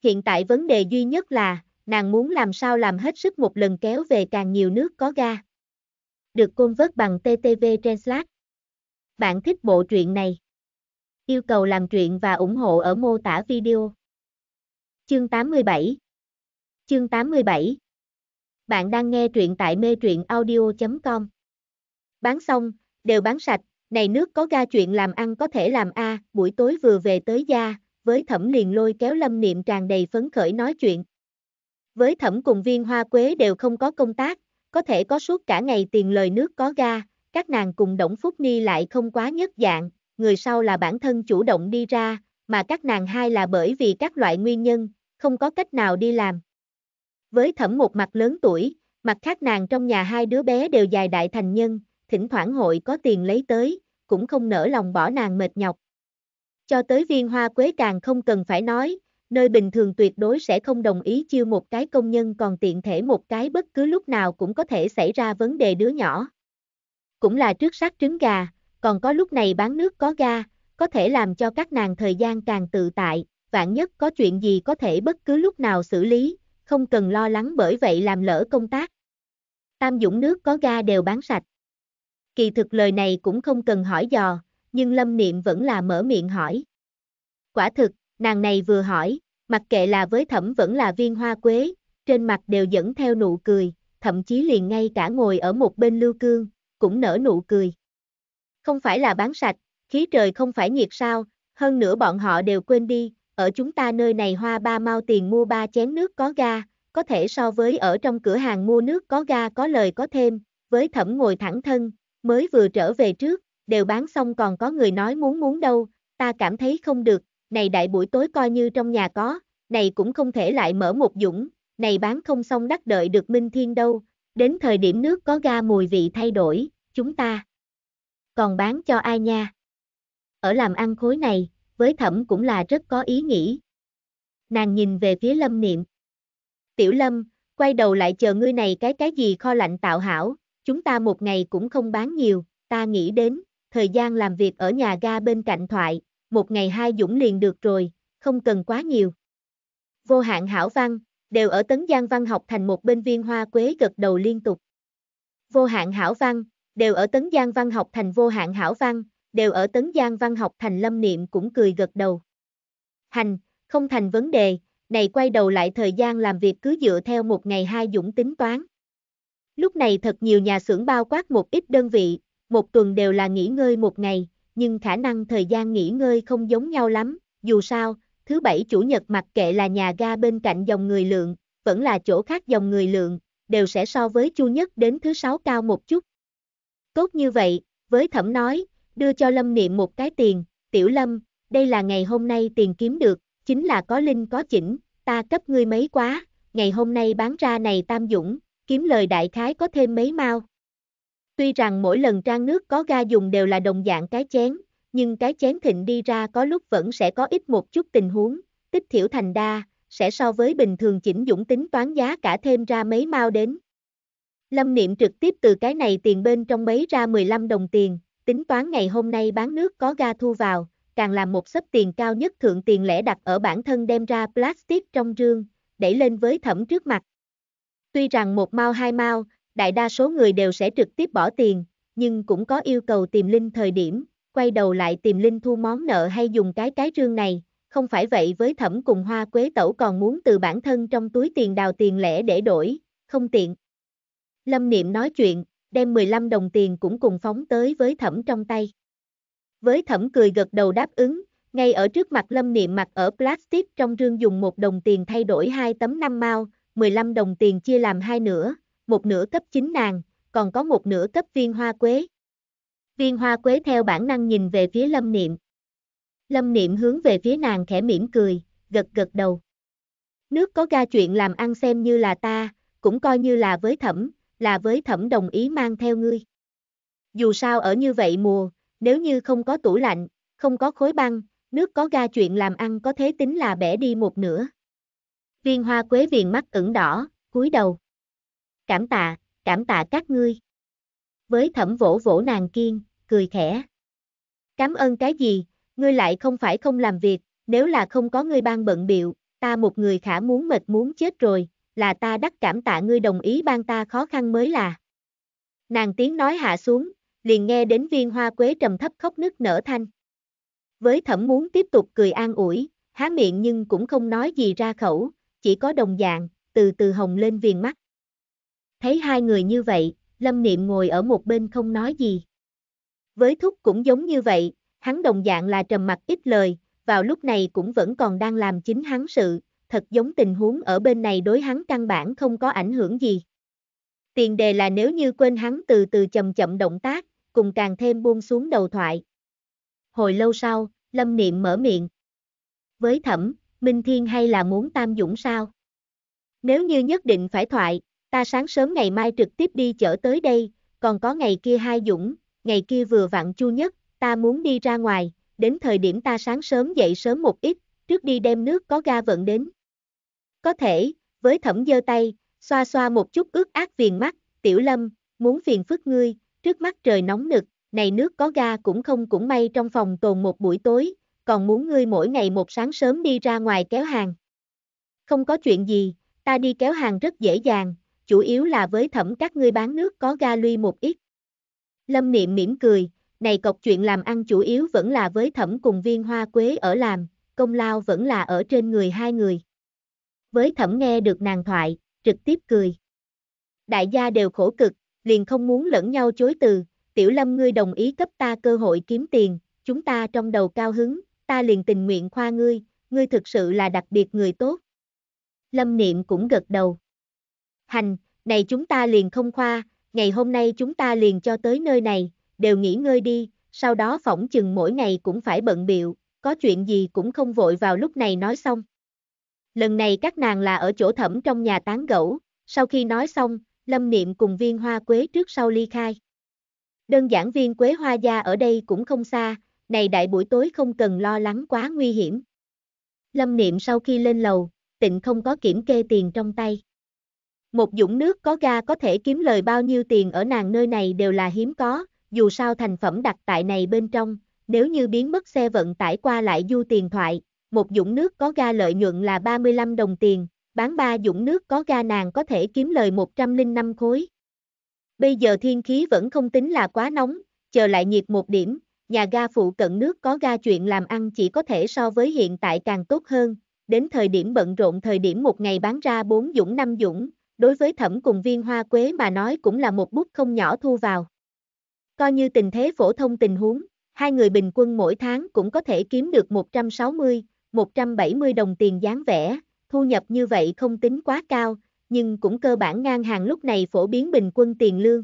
Hiện tại vấn đề duy nhất là, nàng muốn làm sao làm hết sức một lần kéo về càng nhiều nước có ga. Được côn vớt bằng TTV Translate. Bạn thích bộ truyện này? Yêu cầu làm truyện và ủng hộ ở mô tả video. Chương 87 Chương 87 Bạn đang nghe truyện tại mê truyện audio.com Bán xong, đều bán sạch, này nước có ga chuyện làm ăn có thể làm a buổi tối vừa về tới gia, với thẩm liền lôi kéo lâm niệm tràn đầy phấn khởi nói chuyện. Với thẩm cùng viên hoa quế đều không có công tác, có thể có suốt cả ngày tiền lời nước có ga, các nàng cùng Đổng Phúc Ni lại không quá nhất dạng, người sau là bản thân chủ động đi ra, mà các nàng hai là bởi vì các loại nguyên nhân, không có cách nào đi làm. Với thẩm một mặt lớn tuổi, mặt khác nàng trong nhà hai đứa bé đều dài đại thành nhân, thỉnh thoảng hội có tiền lấy tới, cũng không nỡ lòng bỏ nàng mệt nhọc. Cho tới viên hoa quế càng không cần phải nói, nơi bình thường tuyệt đối sẽ không đồng ý chiêu một cái công nhân còn tiện thể một cái bất cứ lúc nào cũng có thể xảy ra vấn đề đứa nhỏ. Cũng là trước sát trứng gà, còn có lúc này bán nước có ga, có thể làm cho các nàng thời gian càng tự tại, vạn nhất có chuyện gì có thể bất cứ lúc nào xử lý, không cần lo lắng bởi vậy làm lỡ công tác. Tam Dũng nước có ga đều bán sạch. Kỳ thực lời này cũng không cần hỏi dò, nhưng Lâm Niệm vẫn là mở miệng hỏi. Quả thực, nàng này vừa hỏi, mặc kệ là với thẩm vẫn là viên hoa quế, trên mặt đều dẫn theo nụ cười, thậm chí liền ngay cả ngồi ở một bên lưu cương, cũng nở nụ cười. Không phải là bán sạch, khí trời không phải nhiệt sao, hơn nữa bọn họ đều quên đi, ở chúng ta nơi này hoa ba mau tiền mua ba chén nước có ga, có thể so với ở trong cửa hàng mua nước có ga có lời có thêm, với thẩm ngồi thẳng thân, mới vừa trở về trước, đều bán xong còn có người nói muốn muốn đâu, ta cảm thấy không được, này đại buổi tối coi như trong nhà có, này cũng không thể lại mở một dũng, này bán không xong đắc đợi được Minh Thiên đâu, đến thời điểm nước có ga mùi vị thay đổi, chúng ta còn bán cho ai nha. Ở làm ăn khối này, với thẩm cũng là rất có ý nghĩ. Nàng nhìn về phía lâm niệm. Tiểu lâm, quay đầu lại chờ ngươi này cái cái gì kho lạnh tạo hảo, chúng ta một ngày cũng không bán nhiều, ta nghĩ đến, thời gian làm việc ở nhà ga bên cạnh thoại, một ngày hai dũng liền được rồi, không cần quá nhiều. Vô hạn hảo văn, đều ở Tấn Giang Văn học thành một bên viên hoa quế gật đầu liên tục. Vô hạn hảo văn, đều ở Tấn Giang Văn học thành vô hạn hảo văn, đều ở Tấn Giang Văn học thành lâm niệm cũng cười gật đầu. Hành, không thành vấn đề, này quay đầu lại thời gian làm việc cứ dựa theo một ngày hai dũng tính toán. Lúc này thật nhiều nhà xưởng bao quát một ít đơn vị, một tuần đều là nghỉ ngơi một ngày, nhưng khả năng thời gian nghỉ ngơi không giống nhau lắm, dù sao, thứ bảy chủ nhật mặc kệ là nhà ga bên cạnh dòng người lượng, vẫn là chỗ khác dòng người lượng, đều sẽ so với chu nhất đến thứ sáu cao một chút, Tốt như vậy, với thẩm nói, đưa cho Lâm Niệm một cái tiền, tiểu Lâm, đây là ngày hôm nay tiền kiếm được, chính là có linh có chỉnh, ta cấp ngươi mấy quá, ngày hôm nay bán ra này tam dũng, kiếm lời đại khái có thêm mấy mao. Tuy rằng mỗi lần trang nước có ga dùng đều là đồng dạng cái chén, nhưng cái chén thịnh đi ra có lúc vẫn sẽ có ít một chút tình huống, tích thiểu thành đa, sẽ so với bình thường chỉnh dũng tính toán giá cả thêm ra mấy mao đến. Lâm Niệm trực tiếp từ cái này tiền bên trong mấy ra 15 đồng tiền, tính toán ngày hôm nay bán nước có ga thu vào, càng làm một sấp tiền cao nhất thượng tiền lẻ đặt ở bản thân đem ra plastic trong rương, đẩy lên với thẩm trước mặt. Tuy rằng một mau hai mau, đại đa số người đều sẽ trực tiếp bỏ tiền, nhưng cũng có yêu cầu tìm linh thời điểm, quay đầu lại tìm linh thu món nợ hay dùng cái cái rương này, không phải vậy với thẩm cùng hoa quế tẩu còn muốn từ bản thân trong túi tiền đào tiền lẻ để đổi, không tiện. Lâm Niệm nói chuyện, đem 15 đồng tiền cũng cùng phóng tới với thẩm trong tay. Với thẩm cười gật đầu đáp ứng, ngay ở trước mặt Lâm Niệm mặc ở plastic trong rương dùng một đồng tiền thay đổi hai tấm năm mao, 15 đồng tiền chia làm hai nửa, một nửa cấp chính nàng, còn có một nửa cấp viên hoa quế. Viên hoa quế theo bản năng nhìn về phía Lâm Niệm. Lâm Niệm hướng về phía nàng khẽ mỉm cười, gật gật đầu. Nước có ga chuyện làm ăn xem như là ta, cũng coi như là với thẩm, là với thẩm đồng ý mang theo ngươi. Dù sao ở như vậy mùa, nếu như không có tủ lạnh, không có khối băng, nước có ga chuyện làm ăn có thế tính là bẻ đi một nửa. Viên hoa quế viền mắt ửng đỏ, cúi đầu. Cảm tạ, cảm tạ các ngươi. Với thẩm vỗ vỗ nàng kiên, cười khẽ. Cảm ơn cái gì, ngươi lại không phải không làm việc, nếu là không có ngươi ban bận biệu, ta một người khả muốn mệt muốn chết rồi, là ta đắc cảm tạ ngươi đồng ý ban ta khó khăn mới là. Nàng tiếng nói hạ xuống, liền nghe đến viên hoa quế trầm thấp khóc nức nở thanh. Với thẩm muốn tiếp tục cười an ủi, há miệng nhưng cũng không nói gì ra khẩu, chỉ có đồng dạng, từ từ hồng lên viền mắt. Thấy hai người như vậy, Lâm Niệm ngồi ở một bên không nói gì. Với thúc cũng giống như vậy, hắn đồng dạng là trầm mặt ít lời, vào lúc này cũng vẫn còn đang làm chính hắn sự, thật giống tình huống ở bên này đối hắn căn bản không có ảnh hưởng gì. Tiền đề là nếu như quên hắn từ từ chậm chậm động tác, cùng càng thêm buông xuống đầu thoại. Hồi lâu sau, Lâm Niệm mở miệng. Với thẩm, Minh Thiên hay là muốn Tam Dũng sao? Nếu như nhất định phải thoại, ta sáng sớm ngày mai trực tiếp đi chở tới đây, còn có ngày kia hai Dũng, ngày kia vừa vặn chu nhất, ta muốn đi ra ngoài, đến thời điểm ta sáng sớm dậy sớm một ít, trước đi đem nước có ga vận đến có thể, với thẩm dơ tay, xoa xoa một chút ướt ác viền mắt, tiểu lâm, muốn phiền phức ngươi, trước mắt trời nóng nực, này nước có ga cũng không cũng may trong phòng tồn một buổi tối, còn muốn ngươi mỗi ngày một sáng sớm đi ra ngoài kéo hàng. Không có chuyện gì, ta đi kéo hàng rất dễ dàng, chủ yếu là với thẩm các ngươi bán nước có ga luy một ít. Lâm Niệm mỉm cười, này cọc chuyện làm ăn chủ yếu vẫn là với thẩm cùng viên hoa quế ở làm, công lao vẫn là ở trên người hai người với thẩm nghe được nàng thoại, trực tiếp cười. Đại gia đều khổ cực, liền không muốn lẫn nhau chối từ, tiểu lâm ngươi đồng ý cấp ta cơ hội kiếm tiền, chúng ta trong đầu cao hứng, ta liền tình nguyện khoa ngươi, ngươi thực sự là đặc biệt người tốt. Lâm niệm cũng gật đầu. Hành, này chúng ta liền không khoa, ngày hôm nay chúng ta liền cho tới nơi này, đều nghỉ ngơi đi, sau đó phỏng chừng mỗi ngày cũng phải bận biệu, có chuyện gì cũng không vội vào lúc này nói xong. Lần này các nàng là ở chỗ thẩm trong nhà tán gẫu, sau khi nói xong, Lâm Niệm cùng viên hoa quế trước sau ly khai. Đơn giản viên quế hoa gia ở đây cũng không xa, này đại buổi tối không cần lo lắng quá nguy hiểm. Lâm Niệm sau khi lên lầu, tịnh không có kiểm kê tiền trong tay. Một dũng nước có ga có thể kiếm lời bao nhiêu tiền ở nàng nơi này đều là hiếm có, dù sao thành phẩm đặt tại này bên trong, nếu như biến mất xe vận tải qua lại du tiền thoại, một dũng nước có ga lợi nhuận là 35 đồng tiền, bán 3 dũng nước có ga nàng có thể kiếm lời 105 khối. Bây giờ thiên khí vẫn không tính là quá nóng, chờ lại nhiệt một điểm, nhà ga phụ cận nước có ga chuyện làm ăn chỉ có thể so với hiện tại càng tốt hơn, đến thời điểm bận rộn thời điểm một ngày bán ra 4 dũng 5 dũng, đối với thẩm cùng viên hoa quế mà nói cũng là một bút không nhỏ thu vào. Coi như tình thế phổ thông tình huống, hai người bình quân mỗi tháng cũng có thể kiếm được 160, 170 đồng tiền dáng vẽ, thu nhập như vậy không tính quá cao, nhưng cũng cơ bản ngang hàng lúc này phổ biến bình quân tiền lương.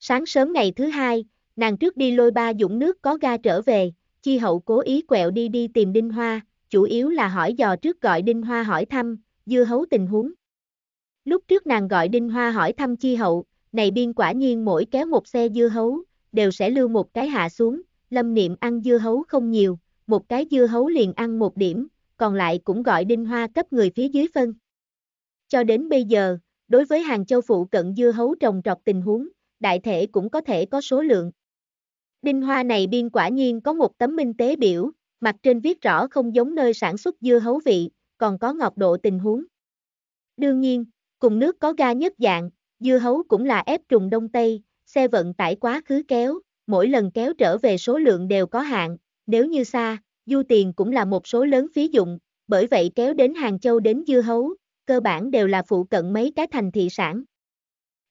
Sáng sớm ngày thứ hai, nàng trước đi lôi ba dũng nước có ga trở về, chi hậu cố ý quẹo đi đi tìm Đinh Hoa, chủ yếu là hỏi dò trước gọi Đinh Hoa hỏi thăm, dưa hấu tình huống. Lúc trước nàng gọi Đinh Hoa hỏi thăm chi hậu, này biên quả nhiên mỗi kéo một xe dưa hấu, đều sẽ lưu một cái hạ xuống, lâm niệm ăn dưa hấu không nhiều, một cái dưa hấu liền ăn một điểm, còn lại cũng gọi đinh hoa cấp người phía dưới phân. Cho đến bây giờ, đối với Hàng Châu phụ cận dưa hấu trồng trọt tình huống, đại thể cũng có thể có số lượng. Đinh hoa này biên quả nhiên có một tấm minh tế biểu, mặt trên viết rõ không giống nơi sản xuất dưa hấu vị, còn có ngọt độ tình huống. Đương nhiên, cùng nước có ga nhất dạng, dưa hấu cũng là ép trùng đông tây, xe vận tải quá khứ kéo, mỗi lần kéo trở về số lượng đều có hạn, nếu như xa, du tiền cũng là một số lớn phí dụng, bởi vậy kéo đến Hàng Châu đến Dưa Hấu, cơ bản đều là phụ cận mấy cái thành thị sản.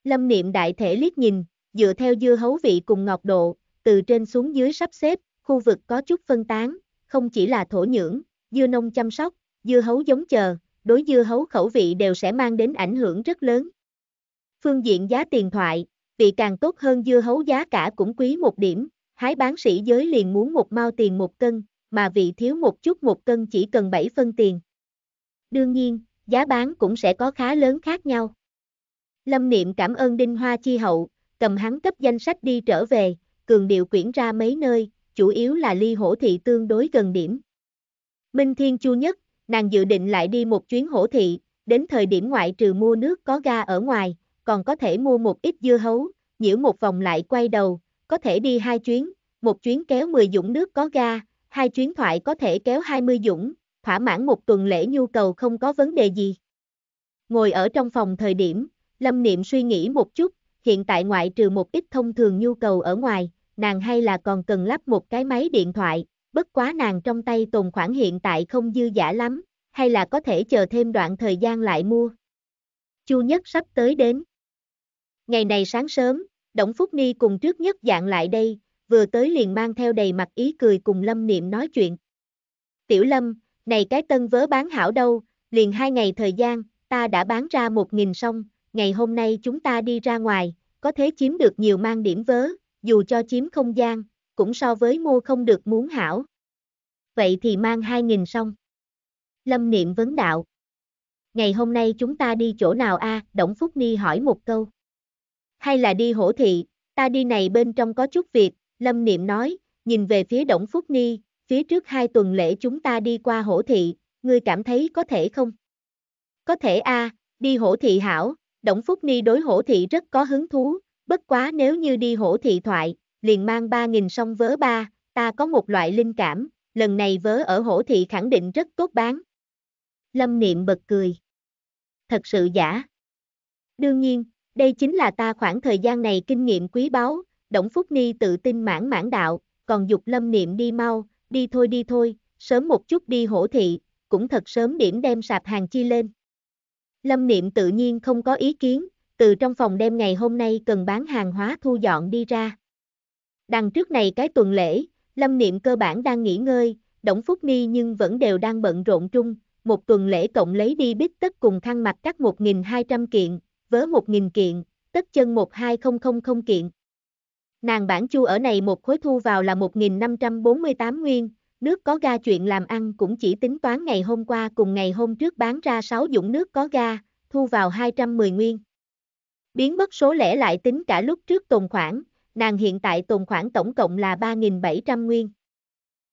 Lâm niệm đại thể liếc nhìn, dựa theo dưa hấu vị cùng ngọc độ, từ trên xuống dưới sắp xếp, khu vực có chút phân tán, không chỉ là thổ nhưỡng, dưa nông chăm sóc, dưa hấu giống chờ, đối dưa hấu khẩu vị đều sẽ mang đến ảnh hưởng rất lớn. Phương diện giá tiền thoại, vị càng tốt hơn dưa hấu giá cả cũng quý một điểm, hái bán sĩ giới liền muốn một mao tiền một cân, mà vị thiếu một chút một cân chỉ cần 7 phân tiền. Đương nhiên, giá bán cũng sẽ có khá lớn khác nhau. Lâm Niệm cảm ơn Đinh Hoa Chi Hậu, cầm hắn cấp danh sách đi trở về, cường điệu quyển ra mấy nơi, chủ yếu là ly hổ thị tương đối gần điểm. Minh Thiên Chu nhất, nàng dự định lại đi một chuyến hổ thị, đến thời điểm ngoại trừ mua nước có ga ở ngoài, còn có thể mua một ít dưa hấu, nhiễu một vòng lại quay đầu, có thể đi hai chuyến, một chuyến kéo 10 dũng nước có ga, hai chuyến thoại có thể kéo 20 dũng, thỏa mãn một tuần lễ nhu cầu không có vấn đề gì. Ngồi ở trong phòng thời điểm, Lâm Niệm suy nghĩ một chút, hiện tại ngoại trừ một ít thông thường nhu cầu ở ngoài, nàng hay là còn cần lắp một cái máy điện thoại, bất quá nàng trong tay tồn khoản hiện tại không dư giả lắm, hay là có thể chờ thêm đoạn thời gian lại mua. Chu Nhất sắp tới đến. Ngày này sáng sớm, Đổng Phúc Ni cùng trước nhất dạng lại đây, vừa tới liền mang theo đầy mặt ý cười cùng Lâm Niệm nói chuyện. Tiểu Lâm, này cái tân vớ bán hảo đâu, liền hai ngày thời gian, ta đã bán ra một nghìn xong, ngày hôm nay chúng ta đi ra ngoài, có thế chiếm được nhiều mang điểm vớ, dù cho chiếm không gian, cũng so với mua không được muốn hảo. Vậy thì mang hai nghìn xong. Lâm Niệm vấn đạo. Ngày hôm nay chúng ta đi chỗ nào a? À? Đổng Phúc Ni hỏi một câu hay là đi hổ thị, ta đi này bên trong có chút việc, Lâm Niệm nói, nhìn về phía Đổng Phúc Ni, phía trước hai tuần lễ chúng ta đi qua hổ thị, ngươi cảm thấy có thể không? Có thể a, à, đi hổ thị hảo, Đổng Phúc Ni đối hổ thị rất có hứng thú, bất quá nếu như đi hổ thị thoại, liền mang ba nghìn song vớ ba, ta có một loại linh cảm, lần này vớ ở hổ thị khẳng định rất tốt bán. Lâm Niệm bật cười. Thật sự giả. Đương nhiên, đây chính là ta khoảng thời gian này kinh nghiệm quý báu, Đổng Phúc Ni tự tin mãn mãn đạo, còn dục lâm niệm đi mau, đi thôi đi thôi, sớm một chút đi hổ thị, cũng thật sớm điểm đem sạp hàng chi lên. Lâm niệm tự nhiên không có ý kiến, từ trong phòng đem ngày hôm nay cần bán hàng hóa thu dọn đi ra. Đằng trước này cái tuần lễ, Lâm niệm cơ bản đang nghỉ ngơi, Đổng Phúc Ni nhưng vẫn đều đang bận rộn trung, một tuần lễ cộng lấy đi bít tất cùng khăn mặt cắt 1.200 kiện, vớ 1.000 kiện, tất chân 12000 kiện. Nàng bản chu ở này một khối thu vào là 1.548 nguyên, nước có ga chuyện làm ăn cũng chỉ tính toán ngày hôm qua cùng ngày hôm trước bán ra 6 dũng nước có ga, thu vào 210 nguyên. Biến mất số lẻ lại tính cả lúc trước tồn khoản, nàng hiện tại tồn khoản tổng cộng là 3.700 nguyên.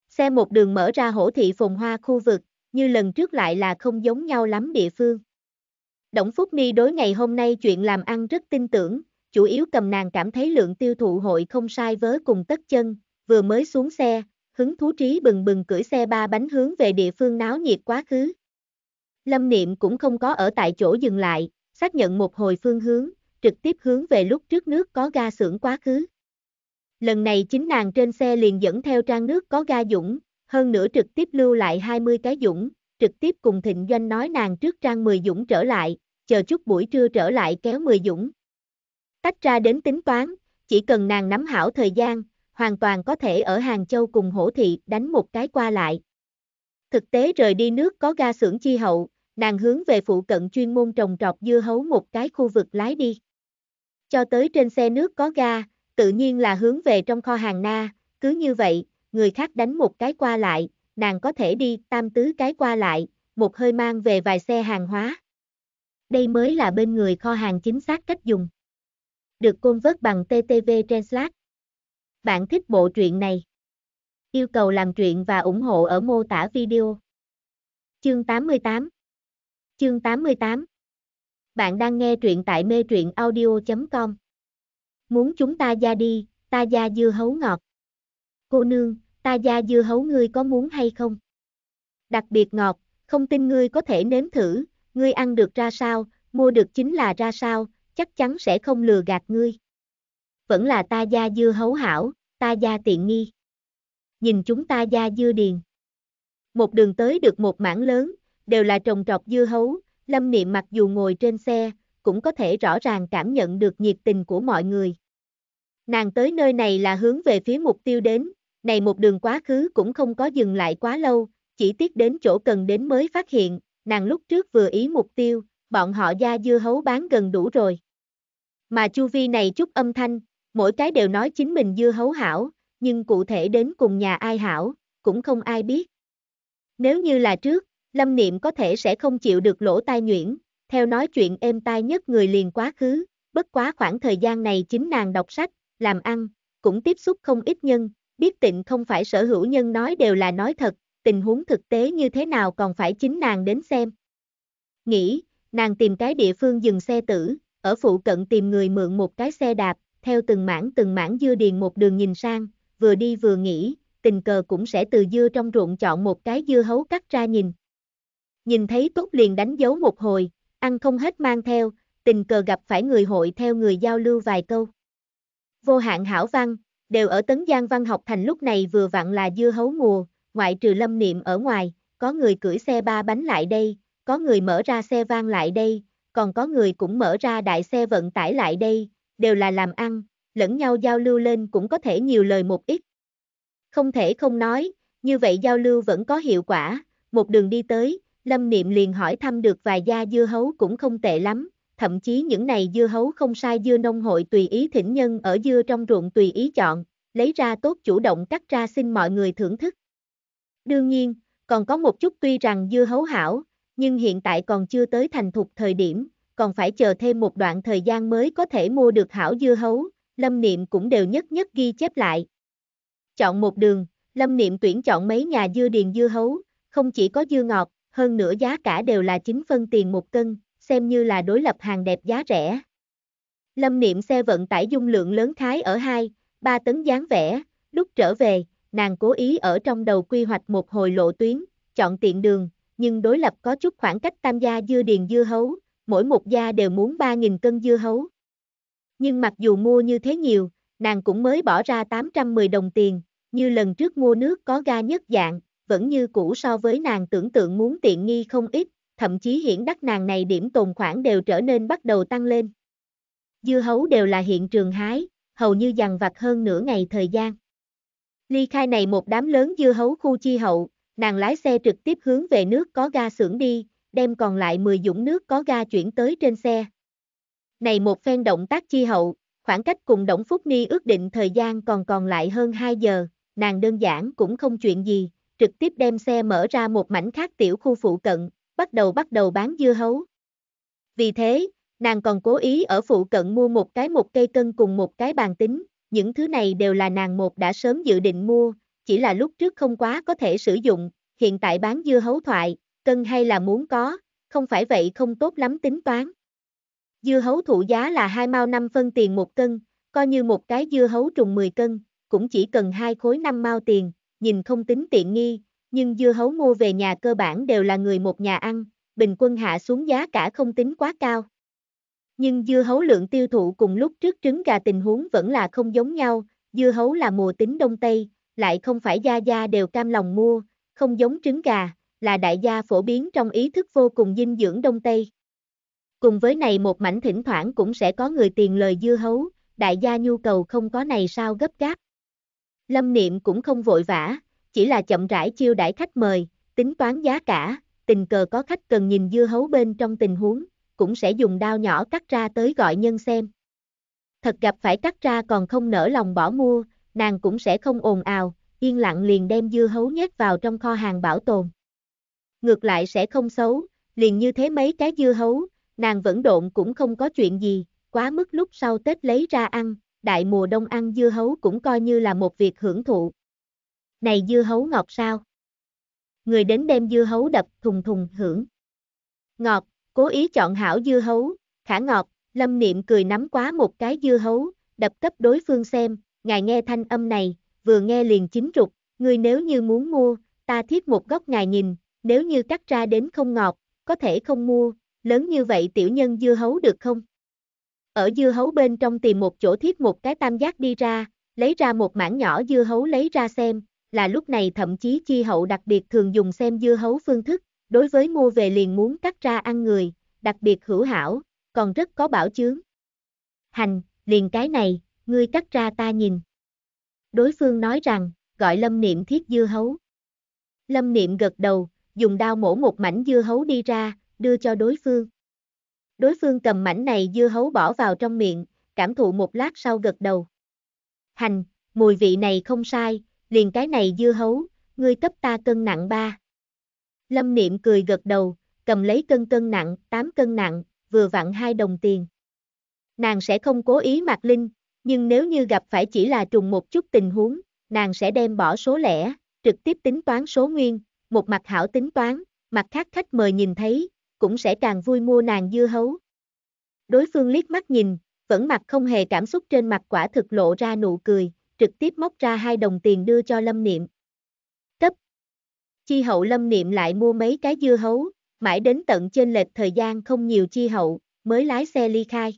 Xe một đường mở ra hổ thị phồn hoa khu vực, như lần trước lại là không giống nhau lắm địa phương. Đổng Phúc Ni đối ngày hôm nay chuyện làm ăn rất tin tưởng, chủ yếu cầm nàng cảm thấy lượng tiêu thụ hội không sai với cùng tất chân, vừa mới xuống xe, hứng thú trí bừng bừng cưỡi xe ba bánh hướng về địa phương náo nhiệt quá khứ. Lâm Niệm cũng không có ở tại chỗ dừng lại, xác nhận một hồi phương hướng, trực tiếp hướng về lúc trước nước có ga xưởng quá khứ. Lần này chính nàng trên xe liền dẫn theo trang nước có ga dũng, hơn nữa trực tiếp lưu lại 20 cái dũng, trực tiếp cùng Thịnh Doanh nói nàng trước trang mười Dũng trở lại, chờ chút buổi trưa trở lại kéo mười Dũng. Tách ra đến tính toán, chỉ cần nàng nắm hảo thời gian, hoàn toàn có thể ở Hàng Châu cùng Hổ Thị đánh một cái qua lại. Thực tế rời đi nước có ga xưởng chi hậu, nàng hướng về phụ cận chuyên môn trồng trọt dưa hấu một cái khu vực lái đi. Cho tới trên xe nước có ga, tự nhiên là hướng về trong kho hàng na, cứ như vậy, người khác đánh một cái qua lại, nàng có thể đi tam tứ cái qua lại, một hơi mang về vài xe hàng hóa. Đây mới là bên người kho hàng chính xác cách dùng. Được côn vớt bằng TTV Translate. Bạn thích bộ truyện này? Yêu cầu làm truyện và ủng hộ ở mô tả video. Chương 88 Chương 88 Bạn đang nghe truyện tại mê truyện audio.com Muốn chúng ta ra đi, ta ra dưa hấu ngọt. Cô nương, ta gia dưa hấu ngươi có muốn hay không? Đặc biệt ngọt, không tin ngươi có thể nếm thử, ngươi ăn được ra sao, mua được chính là ra sao, chắc chắn sẽ không lừa gạt ngươi. Vẫn là ta gia dưa hấu hảo, ta gia tiện nghi. Nhìn chúng ta gia dưa điền. Một đường tới được một mảng lớn, đều là trồng trọt dưa hấu, lâm niệm mặc dù ngồi trên xe, cũng có thể rõ ràng cảm nhận được nhiệt tình của mọi người. Nàng tới nơi này là hướng về phía mục tiêu đến, này một đường quá khứ cũng không có dừng lại quá lâu, chỉ tiếc đến chỗ cần đến mới phát hiện, nàng lúc trước vừa ý mục tiêu, bọn họ da dưa hấu bán gần đủ rồi. Mà chu vi này chút âm thanh, mỗi cái đều nói chính mình dưa hấu hảo, nhưng cụ thể đến cùng nhà ai hảo, cũng không ai biết. Nếu như là trước, Lâm Niệm có thể sẽ không chịu được lỗ tai nhuyễn, theo nói chuyện êm tai nhất người liền quá khứ, bất quá khoảng thời gian này chính nàng đọc sách, làm ăn, cũng tiếp xúc không ít nhân, biết tịnh không phải sở hữu nhân nói đều là nói thật, tình huống thực tế như thế nào còn phải chính nàng đến xem. Nghĩ, nàng tìm cái địa phương dừng xe tử, ở phụ cận tìm người mượn một cái xe đạp, theo từng mảng từng mảng dưa điền một đường nhìn sang, vừa đi vừa nghĩ, tình cờ cũng sẽ từ dưa trong ruộng chọn một cái dưa hấu cắt ra nhìn. Nhìn thấy tốt liền đánh dấu một hồi, ăn không hết mang theo, tình cờ gặp phải người hội theo người giao lưu vài câu. Vô hạn hảo văn, đều ở Tấn Giang Văn học thành lúc này vừa vặn là dưa hấu mùa, ngoại trừ lâm niệm ở ngoài, có người cưỡi xe ba bánh lại đây, có người mở ra xe vang lại đây, còn có người cũng mở ra đại xe vận tải lại đây, đều là làm ăn, lẫn nhau giao lưu lên cũng có thể nhiều lời một ít. Không thể không nói, như vậy giao lưu vẫn có hiệu quả, một đường đi tới, Lâm Niệm liền hỏi thăm được vài gia dưa hấu cũng không tệ lắm, thậm chí những này dưa hấu không sai dưa nông hội tùy ý thỉnh nhân ở dưa trong ruộng tùy ý chọn, lấy ra tốt chủ động cắt ra xin mọi người thưởng thức. Đương nhiên, còn có một chút tuy rằng dưa hấu hảo, nhưng hiện tại còn chưa tới thành thục thời điểm, còn phải chờ thêm một đoạn thời gian mới có thể mua được hảo dưa hấu, Lâm Niệm cũng đều nhất nhất ghi chép lại. Chọn một đường, Lâm Niệm tuyển chọn mấy nhà dưa điền dưa hấu, không chỉ có dưa ngọt, hơn nữa giá cả đều là 9 phân tiền một cân, xem như là đối lập hàng đẹp giá rẻ. Lâm niệm xe vận tải dung lượng lớn khái ở 2, 3 tấn dáng vẻ, lúc trở về, nàng cố ý ở trong đầu quy hoạch một hồi lộ tuyến, chọn tiện đường, nhưng đối lập có chút khoảng cách tam gia dưa điền dưa hấu, mỗi một gia đều muốn 3.000 cân dưa hấu. Nhưng mặc dù mua như thế nhiều, nàng cũng mới bỏ ra 810 đồng tiền, như lần trước mua nước có ga nhất dạng, vẫn như cũ so với nàng tưởng tượng muốn tiện nghi không ít, thậm chí hiển đắc nàng này điểm tồn khoản đều trở nên bắt đầu tăng lên. Dưa hấu đều là hiện trường hái, hầu như dằn vặt hơn nửa ngày thời gian. Ly khai này một đám lớn dưa hấu khu chi hậu, nàng lái xe trực tiếp hướng về nước có ga xưởng đi, đem còn lại 10 dũng nước có ga chuyển tới trên xe. Này một phen động tác chi hậu, khoảng cách cùng Đổng Phúc Ni ước định thời gian còn còn lại hơn 2 giờ, nàng đơn giản cũng không chuyện gì, trực tiếp đem xe mở ra một mảnh khác tiểu khu phụ cận, bắt đầu bắt đầu bán dưa hấu. Vì thế, nàng còn cố ý ở phụ cận mua một cái một cây cân cùng một cái bàn tính, những thứ này đều là nàng một đã sớm dự định mua, chỉ là lúc trước không quá có thể sử dụng, hiện tại bán dưa hấu thoại, cân hay là muốn có, không phải vậy không tốt lắm tính toán. Dưa hấu thụ giá là 2 mao 5 phân tiền một cân, coi như một cái dưa hấu trùng 10 cân, cũng chỉ cần hai khối 5 mao tiền, nhìn không tính tiện nghi, nhưng dưa hấu mua về nhà cơ bản đều là người một nhà ăn, bình quân hạ xuống giá cả không tính quá cao. Nhưng dưa hấu lượng tiêu thụ cùng lúc trước trứng gà tình huống vẫn là không giống nhau, dưa hấu là mùa tính đông tây, lại không phải gia gia đều cam lòng mua, không giống trứng gà, là đại gia phổ biến trong ý thức vô cùng dinh dưỡng đông tây. Cùng với này một mảnh thỉnh thoảng cũng sẽ có người tiền lời dưa hấu, đại gia nhu cầu không có này sao gấp gáp. Lâm Niệm cũng không vội vã, chỉ là chậm rãi chiêu đãi khách mời, tính toán giá cả, tình cờ có khách cần nhìn dưa hấu bên trong tình huống, cũng sẽ dùng đao nhỏ cắt ra tới gọi nhân xem. Thật gặp phải cắt ra còn không nở lòng bỏ mua, nàng cũng sẽ không ồn ào, yên lặng liền đem dưa hấu nhét vào trong kho hàng bảo tồn. Ngược lại sẽ không xấu, liền như thế mấy cái dưa hấu, nàng vẫn độn cũng không có chuyện gì, quá mức lúc sau Tết lấy ra ăn, đại mùa đông ăn dưa hấu cũng coi như là một việc hưởng thụ này dưa hấu ngọt sao? Người đến đem dưa hấu đập thùng thùng hưởng. Ngọt, cố ý chọn hảo dưa hấu, khả ngọt, lâm niệm cười nắm quá một cái dưa hấu, đập cấp đối phương xem, ngài nghe thanh âm này, vừa nghe liền chính trục, người nếu như muốn mua, ta thiết một góc ngài nhìn, nếu như cắt ra đến không ngọt, có thể không mua, lớn như vậy tiểu nhân dưa hấu được không? Ở dưa hấu bên trong tìm một chỗ thiết một cái tam giác đi ra, lấy ra một mảng nhỏ dưa hấu lấy ra xem, là lúc này thậm chí chi hậu đặc biệt thường dùng xem dưa hấu phương thức, đối với mua về liền muốn cắt ra ăn người, đặc biệt hữu hảo, còn rất có bảo chướng. Hành, liền cái này, ngươi cắt ra ta nhìn. Đối phương nói rằng, gọi lâm niệm thiết dưa hấu. Lâm niệm gật đầu, dùng đao mổ một mảnh dưa hấu đi ra, đưa cho đối phương. Đối phương cầm mảnh này dưa hấu bỏ vào trong miệng, cảm thụ một lát sau gật đầu. Hành, mùi vị này không sai, liền cái này dưa hấu, ngươi cấp ta cân nặng ba. Lâm Niệm cười gật đầu, cầm lấy cân cân nặng, 8 cân nặng, vừa vặn hai đồng tiền. Nàng sẽ không cố ý mặc linh, nhưng nếu như gặp phải chỉ là trùng một chút tình huống, nàng sẽ đem bỏ số lẻ, trực tiếp tính toán số nguyên, một mặt hảo tính toán, mặt khác khách mời nhìn thấy, cũng sẽ càng vui mua nàng dưa hấu. Đối phương liếc mắt nhìn, vẫn mặt không hề cảm xúc trên mặt quả thực lộ ra nụ cười, trực tiếp móc ra hai đồng tiền đưa cho lâm niệm. Cấp. Chi hậu lâm niệm lại mua mấy cái dưa hấu, mãi đến tận trên lệch thời gian không nhiều chi hậu, mới lái xe ly khai.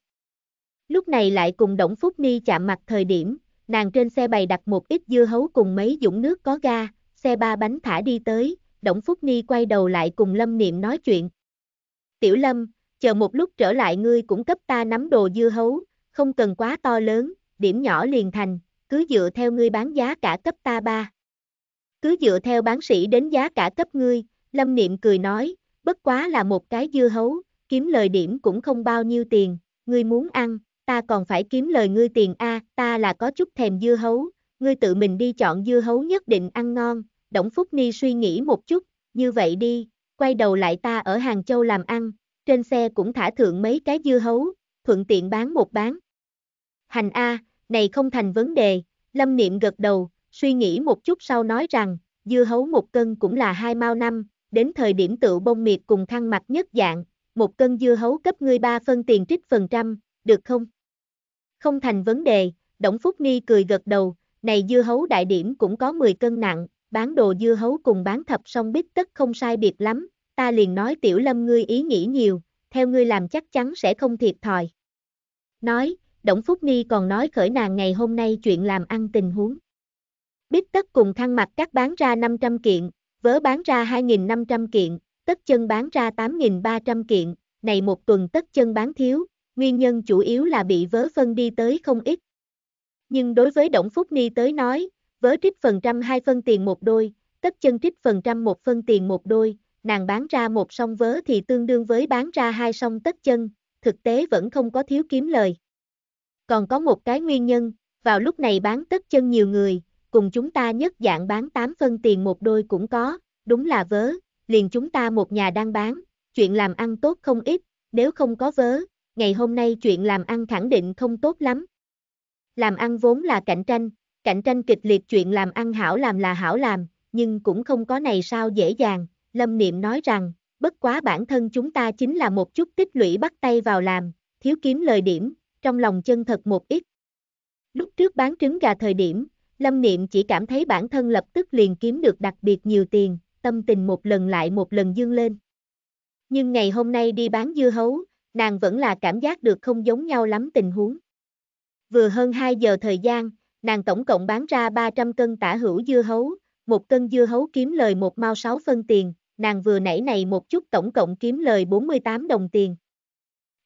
Lúc này lại cùng Đổng Phúc Ni chạm mặt thời điểm, nàng trên xe bày đặt một ít dưa hấu cùng mấy dũng nước có ga, xe ba bánh thả đi tới, Đổng Phúc Ni quay đầu lại cùng Lâm Niệm nói chuyện. Tiểu Lâm, chờ một lúc trở lại ngươi cũng cấp ta nắm đồ dưa hấu, không cần quá to lớn, điểm nhỏ liền thành, cứ dựa theo ngươi bán giá cả cấp ta ba. Cứ dựa theo bán sĩ đến giá cả cấp ngươi, Lâm Niệm cười nói, bất quá là một cái dưa hấu, kiếm lời điểm cũng không bao nhiêu tiền, ngươi muốn ăn, ta còn phải kiếm lời ngươi tiền a, ta là có chút thèm dưa hấu, ngươi tự mình đi chọn dưa hấu nhất định ăn ngon. Đổng Phúc Ni suy nghĩ một chút, như vậy đi, quay đầu lại ta ở Hàng Châu làm ăn, trên xe cũng thả thượng mấy cái dưa hấu, thuận tiện bán một bán. Hành a, này không thành vấn đề, lâm niệm gật đầu, suy nghĩ một chút sau nói rằng, dưa hấu một cân cũng là hai mao năm, đến thời điểm tự bông miệt cùng khăn mặt nhất dạng, một cân dưa hấu cấp ngươi ba phân tiền trích phần trăm, được không? Không thành vấn đề, Đổng Phúc Ni cười gật đầu, này dưa hấu đại điểm cũng có 10 cân nặng, bán đồ dưa hấu cùng bán thập xong biết tất không sai biệt lắm, ta liền nói tiểu lâm ngươi ý nghĩ nhiều, theo ngươi làm chắc chắn sẽ không thiệt thòi. Nói, Đổng Phúc Nghi còn nói khởi nàng ngày hôm nay chuyện làm ăn tình huống. Bích tất cùng thăng mặt các bán ra 500 kiện, vớ bán ra 2.500 kiện, tất chân bán ra 8.300 kiện, này một tuần tất chân bán thiếu, nguyên nhân chủ yếu là bị vớ phân đi tới không ít. Nhưng đối với Đổng Phúc Ni tới nói, vớ trích phần trăm hai phân tiền một đôi, tất chân trích phần trăm một phân tiền một đôi, nàng bán ra một song vớ thì tương đương với bán ra hai song tất chân, thực tế vẫn không có thiếu kiếm lời. Còn có một cái nguyên nhân, vào lúc này bán tất chân nhiều người, cùng chúng ta nhất dạng bán 8 phân tiền một đôi cũng có, đúng là vớ, liền chúng ta một nhà đang bán, chuyện làm ăn tốt không ít, nếu không có vớ, ngày hôm nay chuyện làm ăn khẳng định không tốt lắm. Làm ăn vốn là cạnh tranh, cạnh tranh kịch liệt chuyện làm ăn hảo làm là hảo làm, nhưng cũng không có này sao dễ dàng, Lâm Niệm nói rằng, bất quá bản thân chúng ta chính là một chút tích lũy bắt tay vào làm, thiếu kiếm lời điểm, trong lòng chân thật một ít. Lúc trước bán trứng gà thời điểm, Lâm Niệm chỉ cảm thấy bản thân lập tức liền kiếm được đặc biệt nhiều tiền, tâm tình một lần lại một lần dương lên. Nhưng ngày hôm nay đi bán dưa hấu, nàng vẫn là cảm giác được không giống nhau lắm tình huống. Vừa hơn 2 giờ thời gian, nàng tổng cộng bán ra 300 cân tả hữu dưa hấu, một cân dưa hấu kiếm lời một mao 6 phân tiền, nàng vừa nãy này một chút tổng cộng kiếm lời 48 đồng tiền.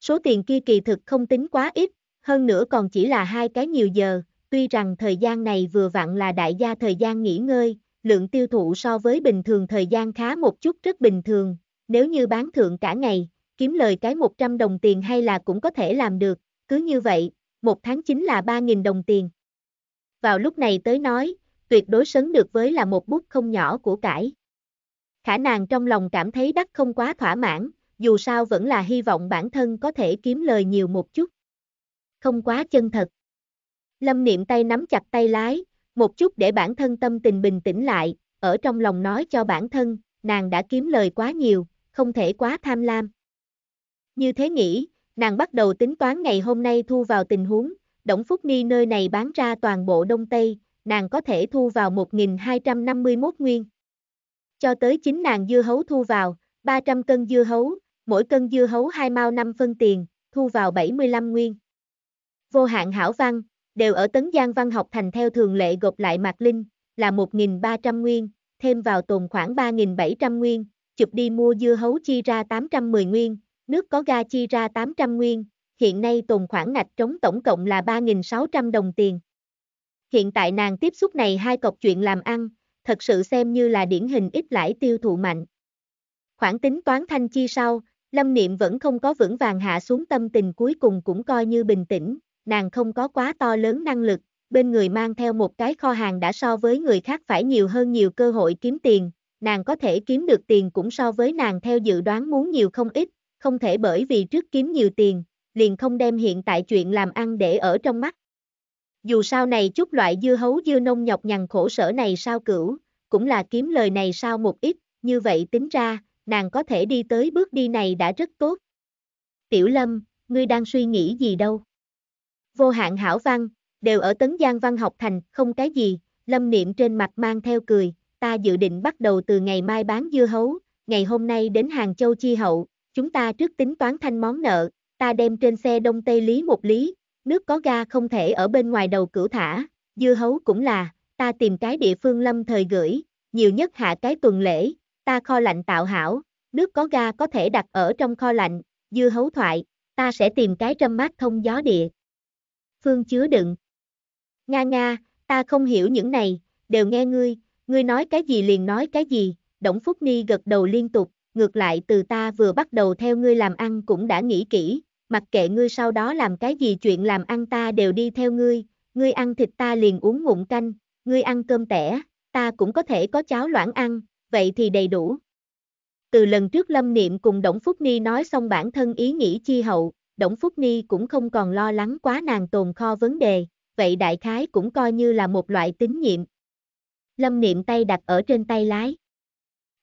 Số tiền kia kỳ thực không tính quá ít, hơn nữa còn chỉ là hai cái nhiều giờ, tuy rằng thời gian này vừa vặn là đại gia thời gian nghỉ ngơi, lượng tiêu thụ so với bình thường thời gian khá một chút rất bình thường, nếu như bán thượng cả ngày, kiếm lời cái 100 đồng tiền hay là cũng có thể làm được, cứ như vậy, một tháng chính là 3.000 đồng tiền. Vào lúc này tới nói, tuyệt đối sấn được với là một bút không nhỏ của cải. Khả nàng trong lòng cảm thấy đắt không quá thỏa mãn, dù sao vẫn là hy vọng bản thân có thể kiếm lời nhiều một chút. Không quá chân thật. Lâm niệm tay nắm chặt tay lái, một chút để bản thân tâm tình bình tĩnh lại, ở trong lòng nói cho bản thân, nàng đã kiếm lời quá nhiều, không thể quá tham lam. Như thế nghĩ, nàng bắt đầu tính toán ngày hôm nay thu vào tình huống, Đổng Phúc Ni nơi này bán ra toàn bộ Đông Tây, nàng có thể thu vào 1.251 nguyên. Cho tới chính nàng dưa hấu thu vào, 300 cân dưa hấu, mỗi cân dưa hấu 2 mao 5 phân tiền, thu vào 75 nguyên. Vô hạn hảo văn, đều ở Tấn Giang Văn học thành theo thường lệ gộp lại Mạc Linh, là 1.300 nguyên, thêm vào tồn khoảng 3.700 nguyên, chụp đi mua dưa hấu chi ra 810 nguyên, nước có ga chi ra 800 nguyên, hiện nay tồn khoảng ngạch trống tổng cộng là 3.600 đồng tiền. Hiện tại nàng tiếp xúc này hai cọc chuyện làm ăn, thật sự xem như là điển hình ít lãi tiêu thụ mạnh. Khoản tính toán thanh chi sau, Lâm Niệm vẫn không có vững vàng hạ xuống tâm tình cuối cùng cũng coi như bình tĩnh, nàng không có quá to lớn năng lực, bên người mang theo một cái kho hàng đã so với người khác phải nhiều hơn nhiều cơ hội kiếm tiền, nàng có thể kiếm được tiền cũng so với nàng theo dự đoán muốn nhiều không ít, không thể bởi vì trước kiếm nhiều tiền, liền không đem hiện tại chuyện làm ăn để ở trong mắt. Dù sao này chút loại dưa hấu dưa nông nhọc nhằn khổ sở này sao cửu, cũng là kiếm lời này sao một ít, như vậy tính ra, nàng có thể đi tới bước đi này đã rất tốt. Tiểu Lâm, ngươi đang suy nghĩ gì đâu? Vô hạn hảo văn, đều ở Tấn Giang Văn học thành, không cái gì, Lâm Niệm trên mặt mang theo cười, ta dự định bắt đầu từ ngày mai bán dưa hấu, ngày hôm nay đến Hàng Châu chi hậu, chúng ta trước tính toán thanh món nợ, ta đem trên xe đông tây lý một lý, nước có ga không thể ở bên ngoài đầu cửu thả, dưa hấu cũng là, ta tìm cái địa phương lâm thời gửi, nhiều nhất hạ cái tuần lễ, ta kho lạnh tạo hảo, nước có ga có thể đặt ở trong kho lạnh, dưa hấu thoại, ta sẽ tìm cái râm mát thông gió địa. Phương chứa đựng. Nga nga, ta không hiểu những này, đều nghe ngươi, ngươi nói cái gì liền nói cái gì, Đổng Phúc Ni gật đầu liên tục, ngược lại từ ta vừa bắt đầu theo ngươi làm ăn cũng đã nghĩ kỹ, mặc kệ ngươi sau đó làm cái gì chuyện làm ăn ta đều đi theo ngươi, ngươi ăn thịt ta liền uống ngụm canh, ngươi ăn cơm tẻ, ta cũng có thể có cháo loãng ăn, vậy thì đầy đủ. Từ lần trước Lâm Niệm cùng Đổng Phúc Ni nói xong bản thân ý nghĩ chi hậu, Đổng Phúc Ni cũng không còn lo lắng quá nàng tồn kho vấn đề, vậy đại khái cũng coi như là một loại tín nhiệm. Lâm Niệm tay đặt ở trên tay lái.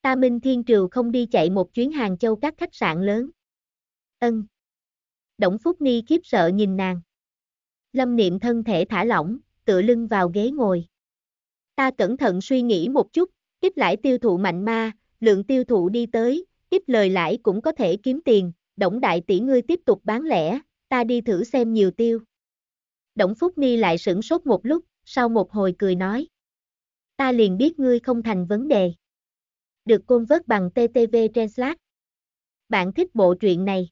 Ta Minh Thiên Triều không đi chạy một chuyến Hàng Châu các khách sạn lớn. Ân. Đổng Phúc Ni khiếp sợ nhìn nàng. Lâm Niệm thân thể thả lỏng, tựa lưng vào ghế ngồi. Ta cẩn thận suy nghĩ một chút, ít lãi tiêu thụ mạnh ma, lượng tiêu thụ đi tới, ít lời lãi cũng có thể kiếm tiền, Đổng đại tỷ ngươi tiếp tục bán lẻ, ta đi thử xem nhiều tiêu. Đổng Phúc Ni lại sửng sốt một lúc, sau một hồi cười nói. Ta liền biết ngươi không thành vấn đề. Được côn vớt bằng TTV Translate. Bạn thích bộ truyện này?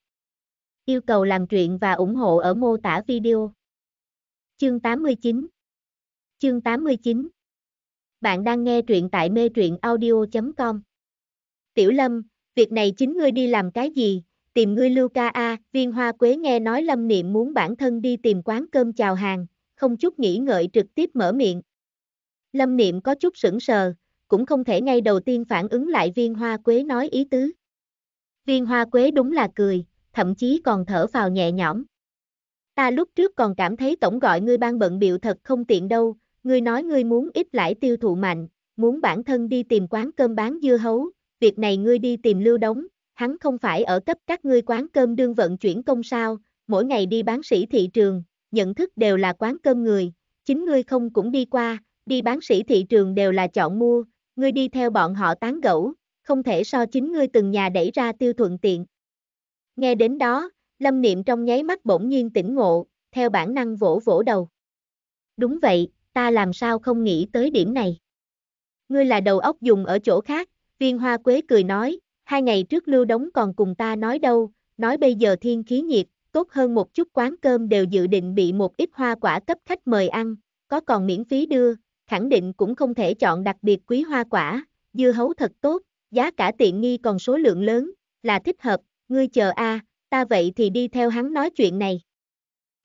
Yêu cầu làm truyện và ủng hộ ở mô tả video. Chương 89 Chương 89 bạn đang nghe truyện tại mê truyện audio.com. Tiểu Lâm, việc này chính ngươi đi làm cái gì? Tìm ngươi Lưu Ca A, viên hoa quế nghe nói Lâm Niệm muốn bản thân đi tìm quán cơm chào hàng, không chút nghĩ ngợi trực tiếp mở miệng. Lâm Niệm có chút sững sờ, cũng không thể ngay đầu tiên phản ứng lại viên hoa quế nói ý tứ. Viên hoa quế đúng là cười, thậm chí còn thở vào nhẹ nhõm. Ta lúc trước còn cảm thấy tổng gọi ngươi ban bận biểu thật không tiện đâu, Ngươi nói ngươi muốn ít lãi tiêu thụ mạnh, muốn bản thân đi tìm quán cơm bán dưa hấu, việc này ngươi đi tìm lưu đóng, hắn không phải ở cấp các ngươi quán cơm đương vận chuyển công sao, mỗi ngày đi bán sĩ thị trường, nhận thức đều là quán cơm người, chính ngươi không cũng đi qua, đi bán sĩ thị trường đều là chọn mua, ngươi đi theo bọn họ tán gẫu, không thể so chính ngươi từng nhà đẩy ra tiêu thuận tiện. Nghe đến đó, Lâm Niệm trong nháy mắt bỗng nhiên tỉnh ngộ, theo bản năng vỗ vỗ đầu. Đúng vậy, ta làm sao không nghĩ tới điểm này. Ngươi là đầu óc dùng ở chỗ khác, viên hoa quế cười nói, hai ngày trước lưu đóng còn cùng ta nói đâu, nói bây giờ thiên khí nhiệt, tốt hơn một chút quán cơm đều dự định bị một ít hoa quả cấp khách mời ăn, có còn miễn phí đưa, khẳng định cũng không thể chọn đặc biệt quý hoa quả, dưa hấu thật tốt, giá cả tiện nghi còn số lượng lớn, là thích hợp, ngươi chờ a, ta vậy thì đi theo hắn nói chuyện này.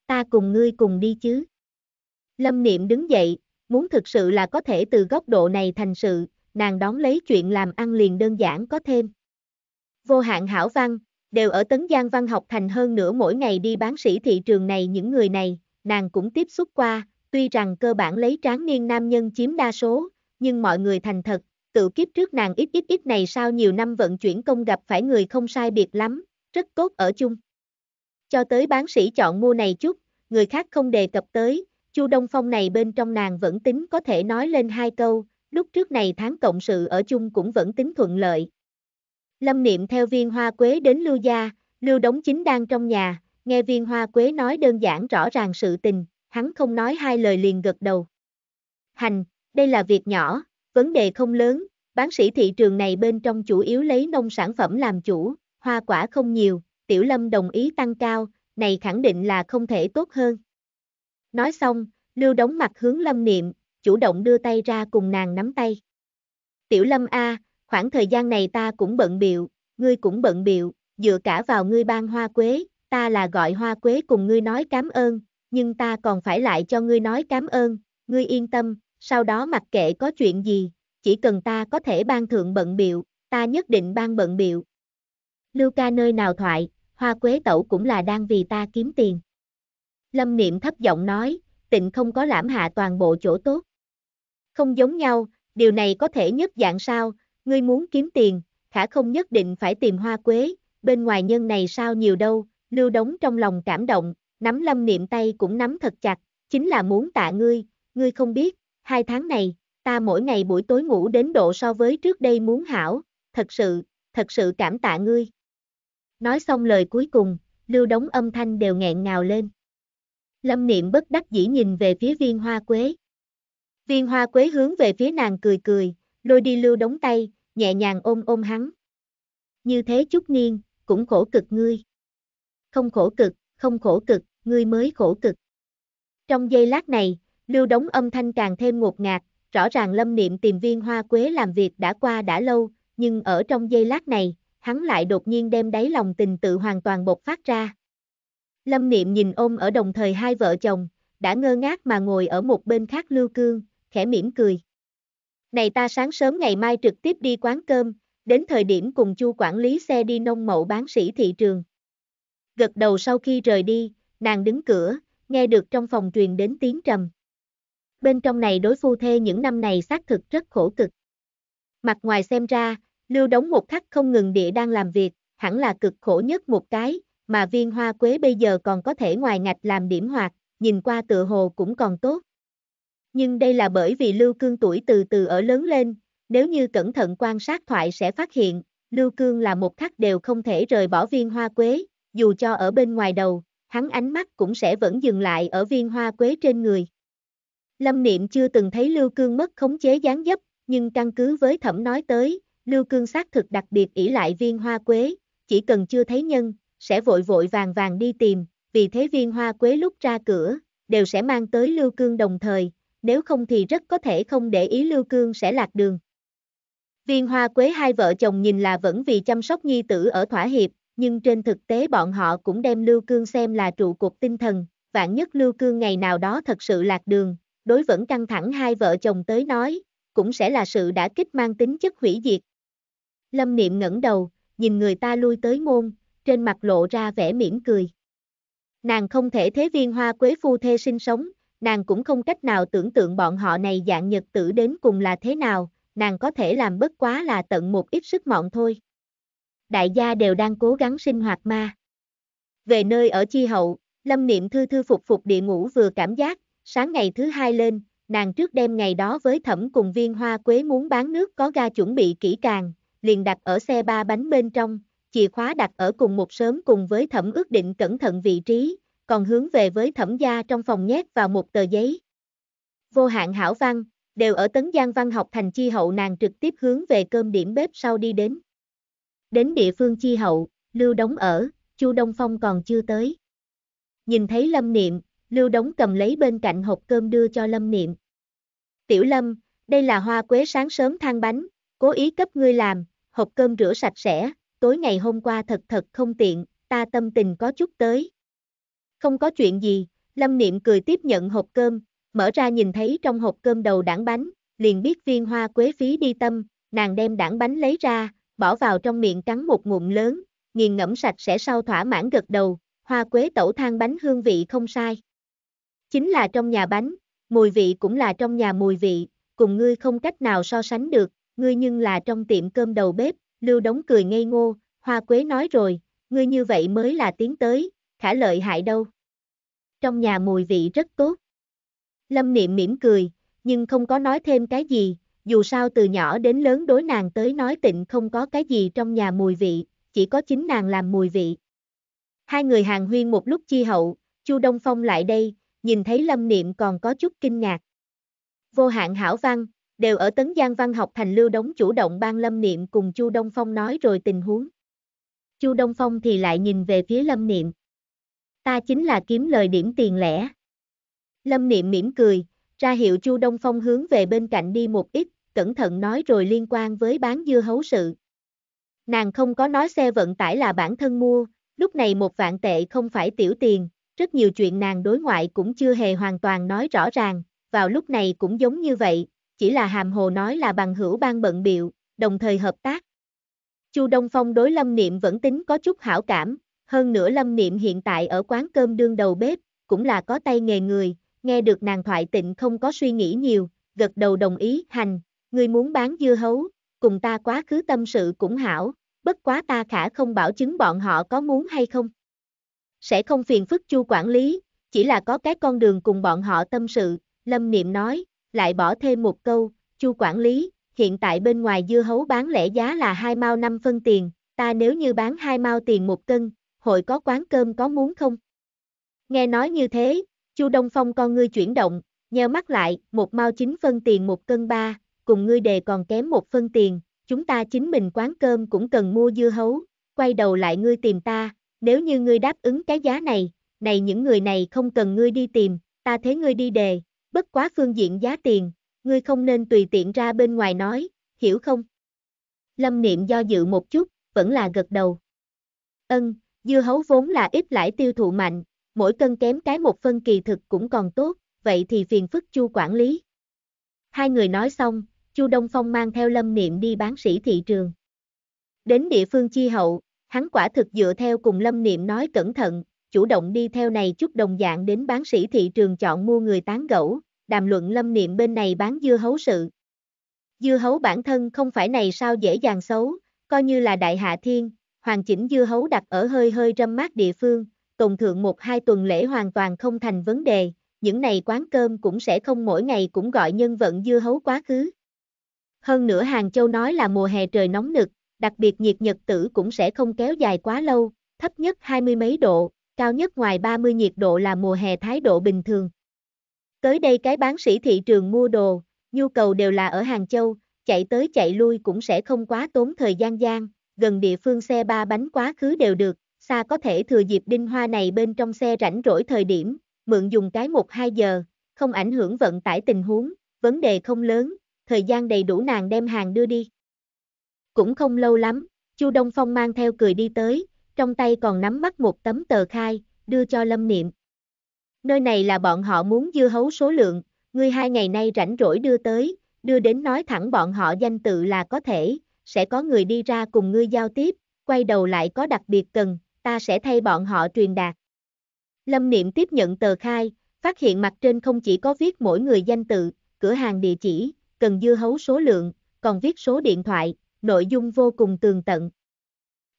Ta cùng ngươi cùng đi chứ. Lâm Niệm đứng dậy, muốn thực sự là có thể từ góc độ này thành sự, nàng đón lấy chuyện làm ăn liền đơn giản có thêm. Vô hạn hảo văn, đều ở Tấn Giang Văn học thành hơn nữa mỗi ngày đi bán sĩ thị trường này những người này, nàng cũng tiếp xúc qua, tuy rằng cơ bản lấy tráng niên nam nhân chiếm đa số, nhưng mọi người thành thật, tự kiếp trước nàng ít ít ít này sau nhiều năm vận chuyển công gặp phải người không sai biệt lắm, rất tốt ở chung. Cho tới bán sĩ chọn mua này chút, người khác không đề cập tới, Chu Đông Phong này bên trong nàng vẫn tính có thể nói lên hai câu, lúc trước này tháng cộng sự ở chung cũng vẫn tính thuận lợi. Lâm Niệm theo viên hoa quế đến Lưu Gia, Lưu Đống Chính đang trong nhà, nghe viên hoa quế nói đơn giản rõ ràng sự tình, hắn không nói hai lời liền gật đầu. Hành, đây là việc nhỏ, vấn đề không lớn, bán sĩ thị trường này bên trong chủ yếu lấy nông sản phẩm làm chủ, hoa quả không nhiều, Tiểu Lâm đồng ý tăng cao, này khẳng định là không thể tốt hơn. Nói xong, Lưu đóng mặt hướng Lâm Niệm, chủ động đưa tay ra cùng nàng nắm tay. Tiểu Lâm A, khoảng thời gian này ta cũng bận biệu, ngươi cũng bận biệu, dựa cả vào ngươi ban hoa quế, ta là gọi hoa quế cùng ngươi nói cảm ơn, nhưng ta còn phải lại cho ngươi nói cảm ơn, ngươi yên tâm, sau đó mặc kệ có chuyện gì, chỉ cần ta có thể ban thượng bận biệu, ta nhất định ban bận biệu. Lưu ca nơi nào thoại, hoa quế tẩu cũng là đang vì ta kiếm tiền. Lâm Niệm thấp giọng nói, tịnh không có lãm hạ toàn bộ chỗ tốt. Không giống nhau, điều này có thể nhất dạng sao, ngươi muốn kiếm tiền, khả không nhất định phải tìm hoa quế, bên ngoài nhân này sao nhiều đâu, lưu đống trong lòng cảm động, nắm lâm niệm tay cũng nắm thật chặt, chính là muốn tạ ngươi, ngươi không biết, hai tháng này, ta mỗi ngày buổi tối ngủ đến độ so với trước đây muốn hảo, thật sự, thật sự cảm tạ ngươi. Nói xong lời cuối cùng, lưu đống âm thanh đều nghẹn ngào lên. Lâm niệm bất đắc dĩ nhìn về phía viên hoa quế. Viên hoa quế hướng về phía nàng cười cười, lôi đi lưu đóng tay, nhẹ nhàng ôm ôm hắn. Như thế chút niên, cũng khổ cực ngươi. Không khổ cực, không khổ cực, ngươi mới khổ cực. Trong giây lát này, lưu đóng âm thanh càng thêm ngột ngạt, rõ ràng lâm niệm tìm viên hoa quế làm việc đã qua đã lâu, nhưng ở trong giây lát này, hắn lại đột nhiên đem đáy lòng tình tự hoàn toàn bộc phát ra. Lâm Niệm nhìn ôm ở đồng thời hai vợ chồng, đã ngơ ngác mà ngồi ở một bên khác Lưu Cương, khẽ mỉm cười. Này ta sáng sớm ngày mai trực tiếp đi quán cơm, đến thời điểm cùng chu quản lý xe đi nông mậu bán sỉ thị trường. Gật đầu sau khi rời đi, nàng đứng cửa, nghe được trong phòng truyền đến tiếng trầm. Bên trong này đối phu thê những năm này xác thực rất khổ cực. Mặt ngoài xem ra, Lưu đóng một khắc không ngừng địa đang làm việc, hẳn là cực khổ nhất một cái, mà viên hoa quế bây giờ còn có thể ngoài ngạch làm điểm hoạt, nhìn qua tựa hồ cũng còn tốt. Nhưng đây là bởi vì Lưu Cương tuổi từ từ ở lớn lên, nếu như cẩn thận quan sát thoại sẽ phát hiện, Lưu Cương là một khắc đều không thể rời bỏ viên hoa quế, dù cho ở bên ngoài đầu, hắn ánh mắt cũng sẽ vẫn dừng lại ở viên hoa quế trên người. Lâm Niệm chưa từng thấy Lưu Cương mất khống chế gián dấp, nhưng căn cứ với thẩm nói tới, Lưu Cương xác thực đặc biệt ỷ lại viên hoa quế, chỉ cần chưa thấy nhân, sẽ vội vội vàng vàng đi tìm, vì thế viên hoa quế lúc ra cửa, đều sẽ mang tới Lưu Cương đồng thời, nếu không thì rất có thể không để ý Lưu Cương sẽ lạc đường. Viên hoa quế hai vợ chồng nhìn là vẫn vì chăm sóc nhi tử ở thỏa hiệp, nhưng trên thực tế bọn họ cũng đem Lưu Cương xem là trụ cột tinh thần, vạn nhất Lưu Cương ngày nào đó thật sự lạc đường, đối vẫn căng thẳng hai vợ chồng tới nói, cũng sẽ là sự đã kích mang tính chất hủy diệt. Lâm Niệm ngẩng đầu, nhìn người ta lui tới môn, trên mặt lộ ra vẻ mỉm cười. Nàng không thể thế viên hoa quế phu thê sinh sống, nàng cũng không cách nào tưởng tượng bọn họ này dạng nhật tử đến cùng là thế nào, nàng có thể làm bất quá là tận một ít sức mọn thôi. Đại gia đều đang cố gắng sinh hoạt ma. Về nơi ở chi hậu, lâm niệm thư thư phục phục địa ngủ vừa cảm giác, sáng ngày thứ hai lên, nàng trước đêm ngày đó với thẩm cùng viên hoa quế muốn bán nước có ga chuẩn bị kỹ càng, liền đặt ở xe ba bánh bên trong, chìa khóa đặt ở cùng một sớm cùng với thẩm ước định cẩn thận vị trí, còn hướng về với thẩm gia trong phòng nhét vào một tờ giấy. Vô hạn hảo văn, đều ở tấn giang văn học thành chi hậu nàng trực tiếp hướng về cơm điểm bếp sau đi đến. Đến địa phương chi hậu, Lưu Đống ở, Chu Đông Phong còn chưa tới. Nhìn thấy Lâm Niệm, Lưu Đống cầm lấy bên cạnh hộp cơm đưa cho Lâm Niệm. Tiểu Lâm, đây là hoa quế sáng sớm thang bánh, cố ý cấp ngươi làm, hộp cơm rửa sạch sẽ, tối ngày hôm qua thật thật không tiện, ta tâm tình có chút tới. Không có chuyện gì, Lâm Niệm cười tiếp nhận hộp cơm, mở ra nhìn thấy trong hộp cơm đầu đảng bánh, liền biết viên hoa quế phí đi tâm, nàng đem đảng bánh lấy ra, bỏ vào trong miệng cắn một ngụm lớn, nghiền ngẫm sạch sẽ sau thỏa mãn gật đầu, hoa quế tẩu thang bánh hương vị không sai. Chính là trong nhà bánh, mùi vị cũng là trong nhà mùi vị, cùng ngươi không cách nào so sánh được, ngươi nhưng là trong tiệm cơm đầu bếp, Lưu Đống cười ngây ngô, Hoa Quế nói rồi, ngươi như vậy mới là tiến tới, khả lợi hại đâu. Trong nhà mùi vị rất tốt. Lâm Niệm mỉm cười, nhưng không có nói thêm cái gì, dù sao từ nhỏ đến lớn đối nàng tới nói tịnh không có cái gì trong nhà mùi vị, chỉ có chính nàng làm mùi vị. Hai người hàng huyên một lúc chi hậu, Chu Đông Phong lại đây, nhìn thấy Lâm Niệm còn có chút kinh ngạc. Vô hạn hảo văn, đều ở Tấn Giang Văn học thành lưu đống chủ động ban Lâm Niệm cùng Chu Đông Phong nói rồi tình huống. Chu Đông Phong thì lại nhìn về phía Lâm Niệm. Ta chính là kiếm lời điểm tiền lẻ. Lâm Niệm mỉm cười, ra hiệu Chu Đông Phong hướng về bên cạnh đi một ít, cẩn thận nói rồi liên quan với bán dưa hấu sự. Nàng không có nói xe vận tải là bản thân mua, lúc này một vạn tệ không phải tiểu tiền, rất nhiều chuyện nàng đối ngoại cũng chưa hề hoàn toàn nói rõ ràng, vào lúc này cũng giống như vậy, chỉ là hàm hồ nói là bằng hữu ban bận biệu, đồng thời hợp tác. Chu Đông Phong đối Lâm Niệm vẫn tính có chút hảo cảm, hơn nữa Lâm Niệm hiện tại ở quán cơm đương đầu bếp, cũng là có tay nghề người, nghe được nàng thoại tịnh không có suy nghĩ nhiều, gật đầu đồng ý, hành, người muốn bán dưa hấu, cùng ta quá khứ tâm sự cũng hảo, bất quá ta khả không bảo chứng bọn họ có muốn hay không. Sẽ không phiền phức chu quản lý, chỉ là có cái con đường cùng bọn họ tâm sự, Lâm Niệm nói, lại bỏ thêm một câu, chu quản lý, hiện tại bên ngoài dưa hấu bán lẻ giá là hai mao năm phân tiền, ta nếu như bán hai mao tiền một cân, hội có quán cơm có muốn không? Nghe nói như thế, chu Đông Phong con ngươi chuyển động, nheo mắt lại, một mao chín phân tiền một cân ba, cùng ngươi đề còn kém một phân tiền, chúng ta chính mình quán cơm cũng cần mua dưa hấu, quay đầu lại ngươi tìm ta, nếu như ngươi đáp ứng cái giá này, này những người này không cần ngươi đi tìm, ta thế ngươi đi đề, bất quá phương diện giá tiền, ngươi không nên tùy tiện ra bên ngoài nói, hiểu không? Lâm Niệm do dự một chút, vẫn là gật đầu. Ân, dưa hấu vốn là ít lãi tiêu thụ mạnh, mỗi cân kém cái một phân kỳ thực cũng còn tốt, vậy thì phiền phức Chu quản lý. Hai người nói xong, Chu Đông Phong mang theo Lâm Niệm đi bán sĩ thị trường. Đến địa phương chi hậu, hắn quả thực dựa theo cùng Lâm Niệm nói cẩn thận, chủ động đi theo này chút đồng dạng đến bán sĩ thị trường chọn mua người tán gẫu, đàm luận lâm niệm bên này bán dưa hấu sự. Dưa hấu bản thân không phải này sao dễ dàng xấu, coi như là đại hạ thiên, hoàn chỉnh dưa hấu đặt ở hơi hơi râm mát địa phương, tồn thượng một hai tuần lễ hoàn toàn không thành vấn đề, những này quán cơm cũng sẽ không mỗi ngày cũng gọi nhân vận dưa hấu quá khứ. Hơn nữa Hàng Châu nói là mùa hè trời nóng nực, đặc biệt nhiệt nhật tử cũng sẽ không kéo dài quá lâu, thấp nhất hai mươi mấy độ, cao nhất ngoài 30 nhiệt độ là mùa hè thái độ bình thường. Tới đây cái bán sĩ thị trường mua đồ, nhu cầu đều là ở Hàng Châu, chạy tới chạy lui cũng sẽ không quá tốn thời gian gian, gần địa phương xe ba bánh quá khứ đều được, xa có thể thừa dịp đinh hoa này bên trong xe rảnh rỗi thời điểm, mượn dùng cái 1-2 giờ, không ảnh hưởng vận tải tình huống, vấn đề không lớn, thời gian đầy đủ nàng đem hàng đưa đi. Cũng không lâu lắm, Chu Đông Phong mang theo cười đi tới, trong tay còn nắm mắt một tấm tờ khai, đưa cho Lâm Niệm. Nơi này là bọn họ muốn dưa hấu số lượng, ngươi hai ngày nay rảnh rỗi đưa tới, đưa đến nói thẳng bọn họ danh tự là có thể, sẽ có người đi ra cùng ngươi giao tiếp, quay đầu lại có đặc biệt cần, ta sẽ thay bọn họ truyền đạt. Lâm Niệm tiếp nhận tờ khai, phát hiện mặt trên không chỉ có viết mỗi người danh tự, cửa hàng địa chỉ, cần dưa hấu số lượng, còn viết số điện thoại, nội dung vô cùng tường tận.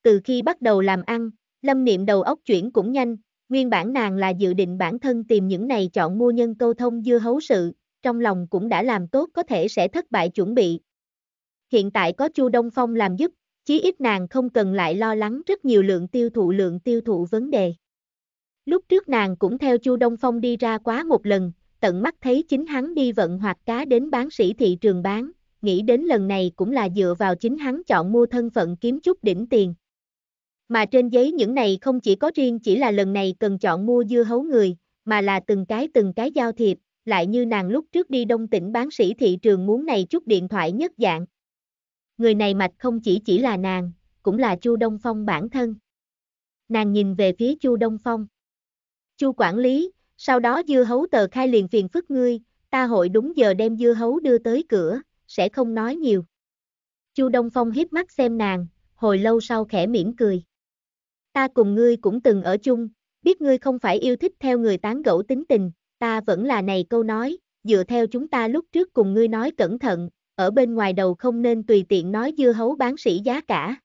Từ khi bắt đầu làm ăn, Lâm Niệm đầu óc chuyển cũng nhanh, nguyên bản nàng là dự định bản thân tìm những này chọn mua nhân câu thông dưa hấu sự, trong lòng cũng đã làm tốt có thể sẽ thất bại chuẩn bị. Hiện tại có Chu Đông Phong làm giúp, chí ít nàng không cần lại lo lắng rất nhiều lượng tiêu thụ lượng tiêu thụ vấn đề. Lúc trước nàng cũng theo Chu Đông Phong đi ra quá một lần, tận mắt thấy chính hắn đi vận hoạt cá đến bán sĩ thị trường bán, nghĩ đến lần này cũng là dựa vào chính hắn chọn mua thân phận kiếm chút đỉnh tiền. Mà trên giấy những này không chỉ có riêng chỉ là lần này cần chọn mua dưa hấu người, mà là từng cái từng cái giao thiệp, lại như nàng lúc trước đi đông tỉnh bán sĩ thị trường muốn này chút điện thoại nhất dạng. Người này mạch không chỉ chỉ là nàng, cũng là Chu Đông Phong bản thân. Nàng nhìn về phía Chu Đông Phong. Chu quản lý, sau đó dưa hấu tờ khai liền phiền phức ngươi, ta hội đúng giờ đem dưa hấu đưa tới cửa, sẽ không nói nhiều. Chu Đông Phong hiếp mắt xem nàng, hồi lâu sau khẽ mỉm cười ta cùng ngươi cũng từng ở chung, biết ngươi không phải yêu thích theo người tán gẫu tính tình, ta vẫn là này câu nói, dựa theo chúng ta lúc trước cùng ngươi nói cẩn thận, ở bên ngoài đầu không nên tùy tiện nói dưa hấu bán sĩ giá cả.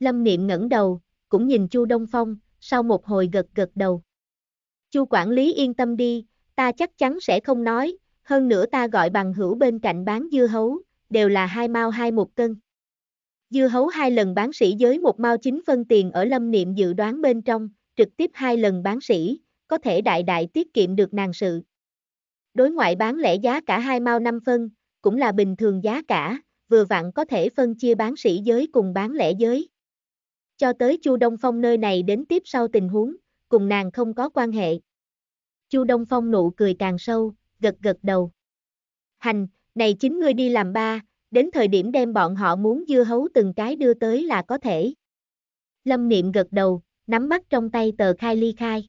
Lâm Niệm ngẩng đầu, cũng nhìn Chu Đông Phong, sau một hồi gật gật đầu. Chu quản lý yên tâm đi, ta chắc chắn sẽ không nói, hơn nữa ta gọi bằng hữu bên cạnh bán dưa hấu, đều là hai mao hai một cân. Dưa hấu hai lần bán sĩ giới một mao chín phân tiền ở lâm niệm dự đoán bên trong, trực tiếp hai lần bán sĩ, có thể đại đại tiết kiệm được nàng sự. Đối ngoại bán lẻ giá cả hai mao năm phân, cũng là bình thường giá cả, vừa vặn có thể phân chia bán sĩ giới cùng bán lẻ giới. Cho tới Chu Đông Phong nơi này đến tiếp sau tình huống, cùng nàng không có quan hệ. Chu Đông Phong nụ cười càng sâu, gật gật đầu. Hành, này chính ngươi đi làm ba, đến thời điểm đem bọn họ muốn dưa hấu từng cái đưa tới là có thể. Lâm Niệm gật đầu, nắm bắt trong tay tờ khai ly khai.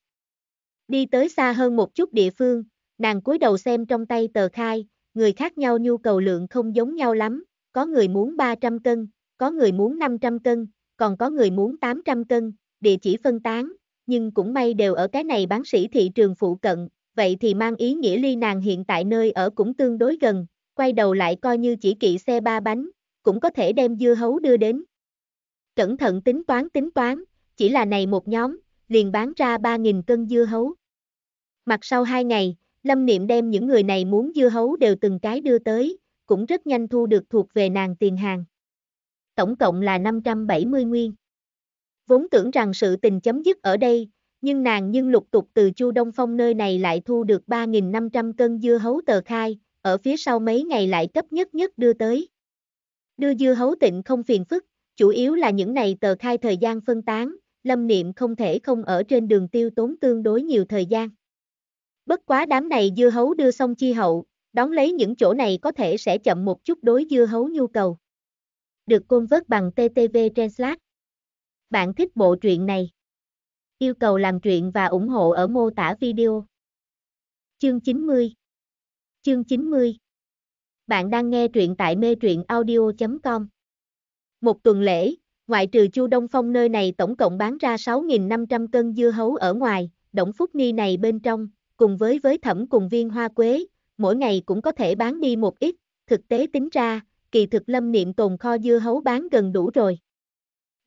Đi tới xa hơn một chút địa phương, nàng cúi đầu xem trong tay tờ khai, người khác nhau nhu cầu lượng không giống nhau lắm, có người muốn 300 cân, có người muốn 500 cân, còn có người muốn 800 cân, địa chỉ phân tán, nhưng cũng may đều ở cái này bán sĩ thị trường phụ cận, vậy thì mang ý nghĩa ly nàng hiện tại nơi ở cũng tương đối gần, quay đầu lại coi như chỉ kỵ xe ba bánh, cũng có thể đem dưa hấu đưa đến. Cẩn thận tính toán tính toán, chỉ là này một nhóm, liền bán ra 3.000 cân dưa hấu. Mặt sau hai ngày, Lâm Niệm đem những người này muốn dưa hấu đều từng cái đưa tới, cũng rất nhanh thu được thuộc về nàng tiền hàng. Tổng cộng là 570 nguyên. Vốn tưởng rằng sự tình chấm dứt ở đây, nhưng nàng nhưng lục tục từ Chu Đông Phong nơi này lại thu được 3.500 cân dưa hấu tờ khai, ở phía sau mấy ngày lại cấp nhất nhất đưa tới. Đưa dư hấu tịnh không phiền phức, chủ yếu là những này tờ khai thời gian phân tán, lâm niệm không thể không ở trên đường tiêu tốn tương đối nhiều thời gian. Bất quá đám này dư hấu đưa xong chi hậu, đón lấy những chỗ này có thể sẽ chậm một chút đối dư hấu nhu cầu. Được côn vớt bằng TTV Translate. Bạn thích bộ truyện này? Yêu cầu làm truyện và ủng hộ ở mô tả video. Chương 90 Chương 90 Bạn đang nghe truyện tại mê truyện audio.com Một tuần lễ, ngoại trừ Chu Đông Phong nơi này tổng cộng bán ra 6.500 cân dưa hấu ở ngoài, Đổng Phúc Ni này bên trong, cùng với với thẩm cùng viên hoa quế, mỗi ngày cũng có thể bán đi một ít, thực tế tính ra, kỳ thực lâm niệm tồn kho dưa hấu bán gần đủ rồi.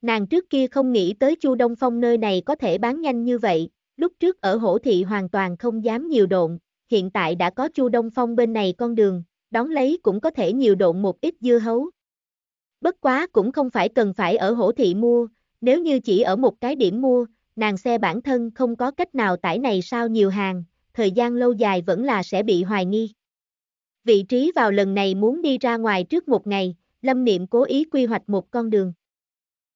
Nàng trước kia không nghĩ tới Chu Đông Phong nơi này có thể bán nhanh như vậy, lúc trước ở hổ thị hoàn toàn không dám nhiều độn, hiện tại đã có Chu Đông Phong bên này con đường, đón lấy cũng có thể nhiều độn một ít dưa hấu. Bất quá cũng không phải cần phải ở hổ thị mua, nếu như chỉ ở một cái điểm mua, nàng xe bản thân không có cách nào tải này sao nhiều hàng, thời gian lâu dài vẫn là sẽ bị hoài nghi. Vị trí vào lần này muốn đi ra ngoài trước một ngày, Lâm Niệm cố ý quy hoạch một con đường.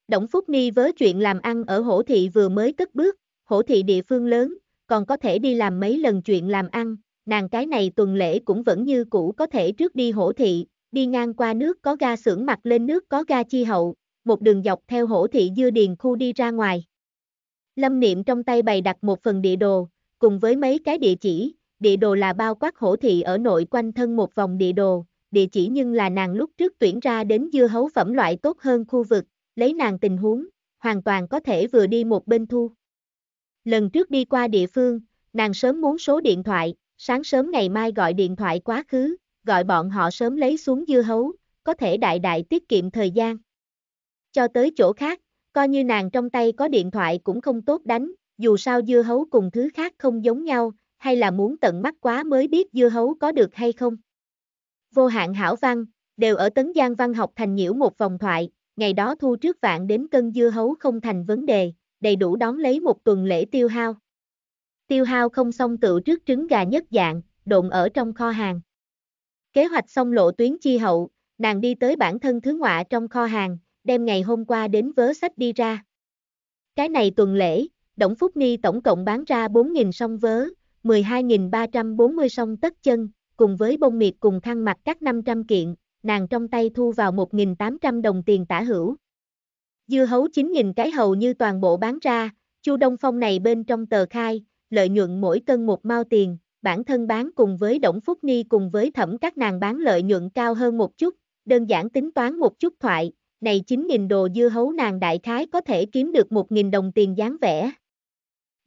Đổng Phúc Ni với chuyện làm ăn ở hổ thị vừa mới cất bước, hổ thị địa phương lớn, còn có thể đi làm mấy lần chuyện làm ăn, nàng cái này tuần lễ cũng vẫn như cũ có thể trước đi hổ thị, đi ngang qua nước có ga xưởng mặt lên nước có ga chi hậu, một đường dọc theo hổ thị dưa điền khu đi ra ngoài. Lâm Niệm trong tay bày đặt một phần địa đồ, cùng với mấy cái địa chỉ, địa đồ là bao quát hổ thị ở nội quanh thân một vòng địa đồ, địa chỉ nhưng là nàng lúc trước tuyển ra đến dưa hấu phẩm loại tốt hơn khu vực, lấy nàng tình huống, hoàn toàn có thể vừa đi một bên thu. Lần trước đi qua địa phương, nàng sớm muốn số điện thoại, sáng sớm ngày mai gọi điện thoại quá khứ, gọi bọn họ sớm lấy xuống dưa hấu, có thể đại đại tiết kiệm thời gian. Cho tới chỗ khác, coi như nàng trong tay có điện thoại cũng không tốt đánh, dù sao dưa hấu cùng thứ khác không giống nhau, hay là muốn tận mắt quá mới biết dưa hấu có được hay không. Vô hạn hảo văn, đều ở Tấn Giang Văn học thành nhiễu một vòng thoại, ngày đó thu trước vạn đến cân dưa hấu không thành vấn đề, đầy đủ đón lấy một tuần lễ tiêu hao tiêu hao không xong tự trước trứng gà nhất dạng, độn ở trong kho hàng. Kế hoạch xong lộ tuyến chi hậu, nàng đi tới bản thân thứ ngoại trong kho hàng, đem ngày hôm qua đến vớ sách đi ra. Cái này tuần lễ, Đổng Phúc Ni tổng cộng bán ra 4.000 song vớ, 12.340 song tất chân, cùng với bông miệt cùng thăng mặt các 500 kiện, nàng trong tay thu vào 1.800 đồng tiền tả hữu. Dưa hấu 9.000 cái hầu như toàn bộ bán ra, Chu Đông Phong này bên trong tờ khai, lợi nhuận mỗi cân một mao tiền, bản thân bán cùng với Đổng Phúc Ni cùng với thẩm các nàng bán lợi nhuận cao hơn một chút, đơn giản tính toán một chút thoại, này 9.000 đồ dưa hấu nàng đại khái có thể kiếm được 1.000 đồng tiền dáng vẻ.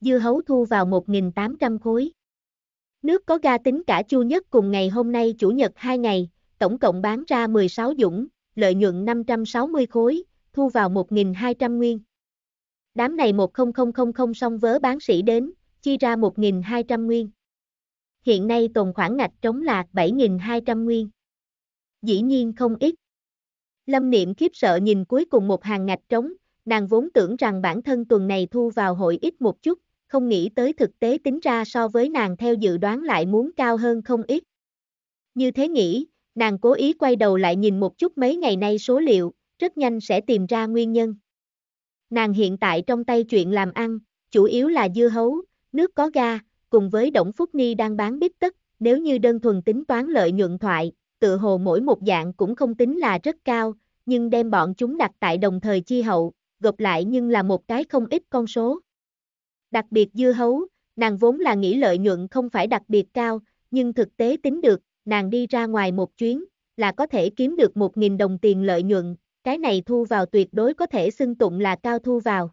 Dưa hấu thu vào 1.800 khối. Nước có ga tính cả chu nhất cùng ngày hôm nay chủ nhật 2 ngày, tổng cộng bán ra 16 dũng, lợi nhuận 560 khối, thu vào 1.200 nguyên. Đám này 10000 song vớ bán sĩ đến, chi ra 1.200 nguyên. Hiện nay tồn khoản ngạch trống là 7.200 nguyên. Dĩ nhiên không ít. Lâm Niệm khiếp sợ nhìn cuối cùng một hàng ngạch trống, nàng vốn tưởng rằng bản thân tuần này thu vào hội ít một chút, không nghĩ tới thực tế tính ra so với nàng theo dự đoán lại muốn cao hơn không ít. Như thế nghĩ, nàng cố ý quay đầu lại nhìn một chút mấy ngày nay số liệu, rất nhanh sẽ tìm ra nguyên nhân. Nàng hiện tại trong tay chuyện làm ăn, chủ yếu là dưa hấu, nước có ga, cùng với Đổng Phúc Ni đang bán bít tất, nếu như đơn thuần tính toán lợi nhuận thoại, tự hồ mỗi một dạng cũng không tính là rất cao, nhưng đem bọn chúng đặt tại đồng thời chi hậu, gộp lại nhưng là một cái không ít con số. Đặc biệt dưa hấu, nàng vốn là nghĩ lợi nhuận không phải đặc biệt cao, nhưng thực tế tính được, nàng đi ra ngoài một chuyến, là có thể kiếm được 1.000 đồng tiền lợi nhuận, cái này thu vào tuyệt đối có thể xưng tụng là cao thu vào.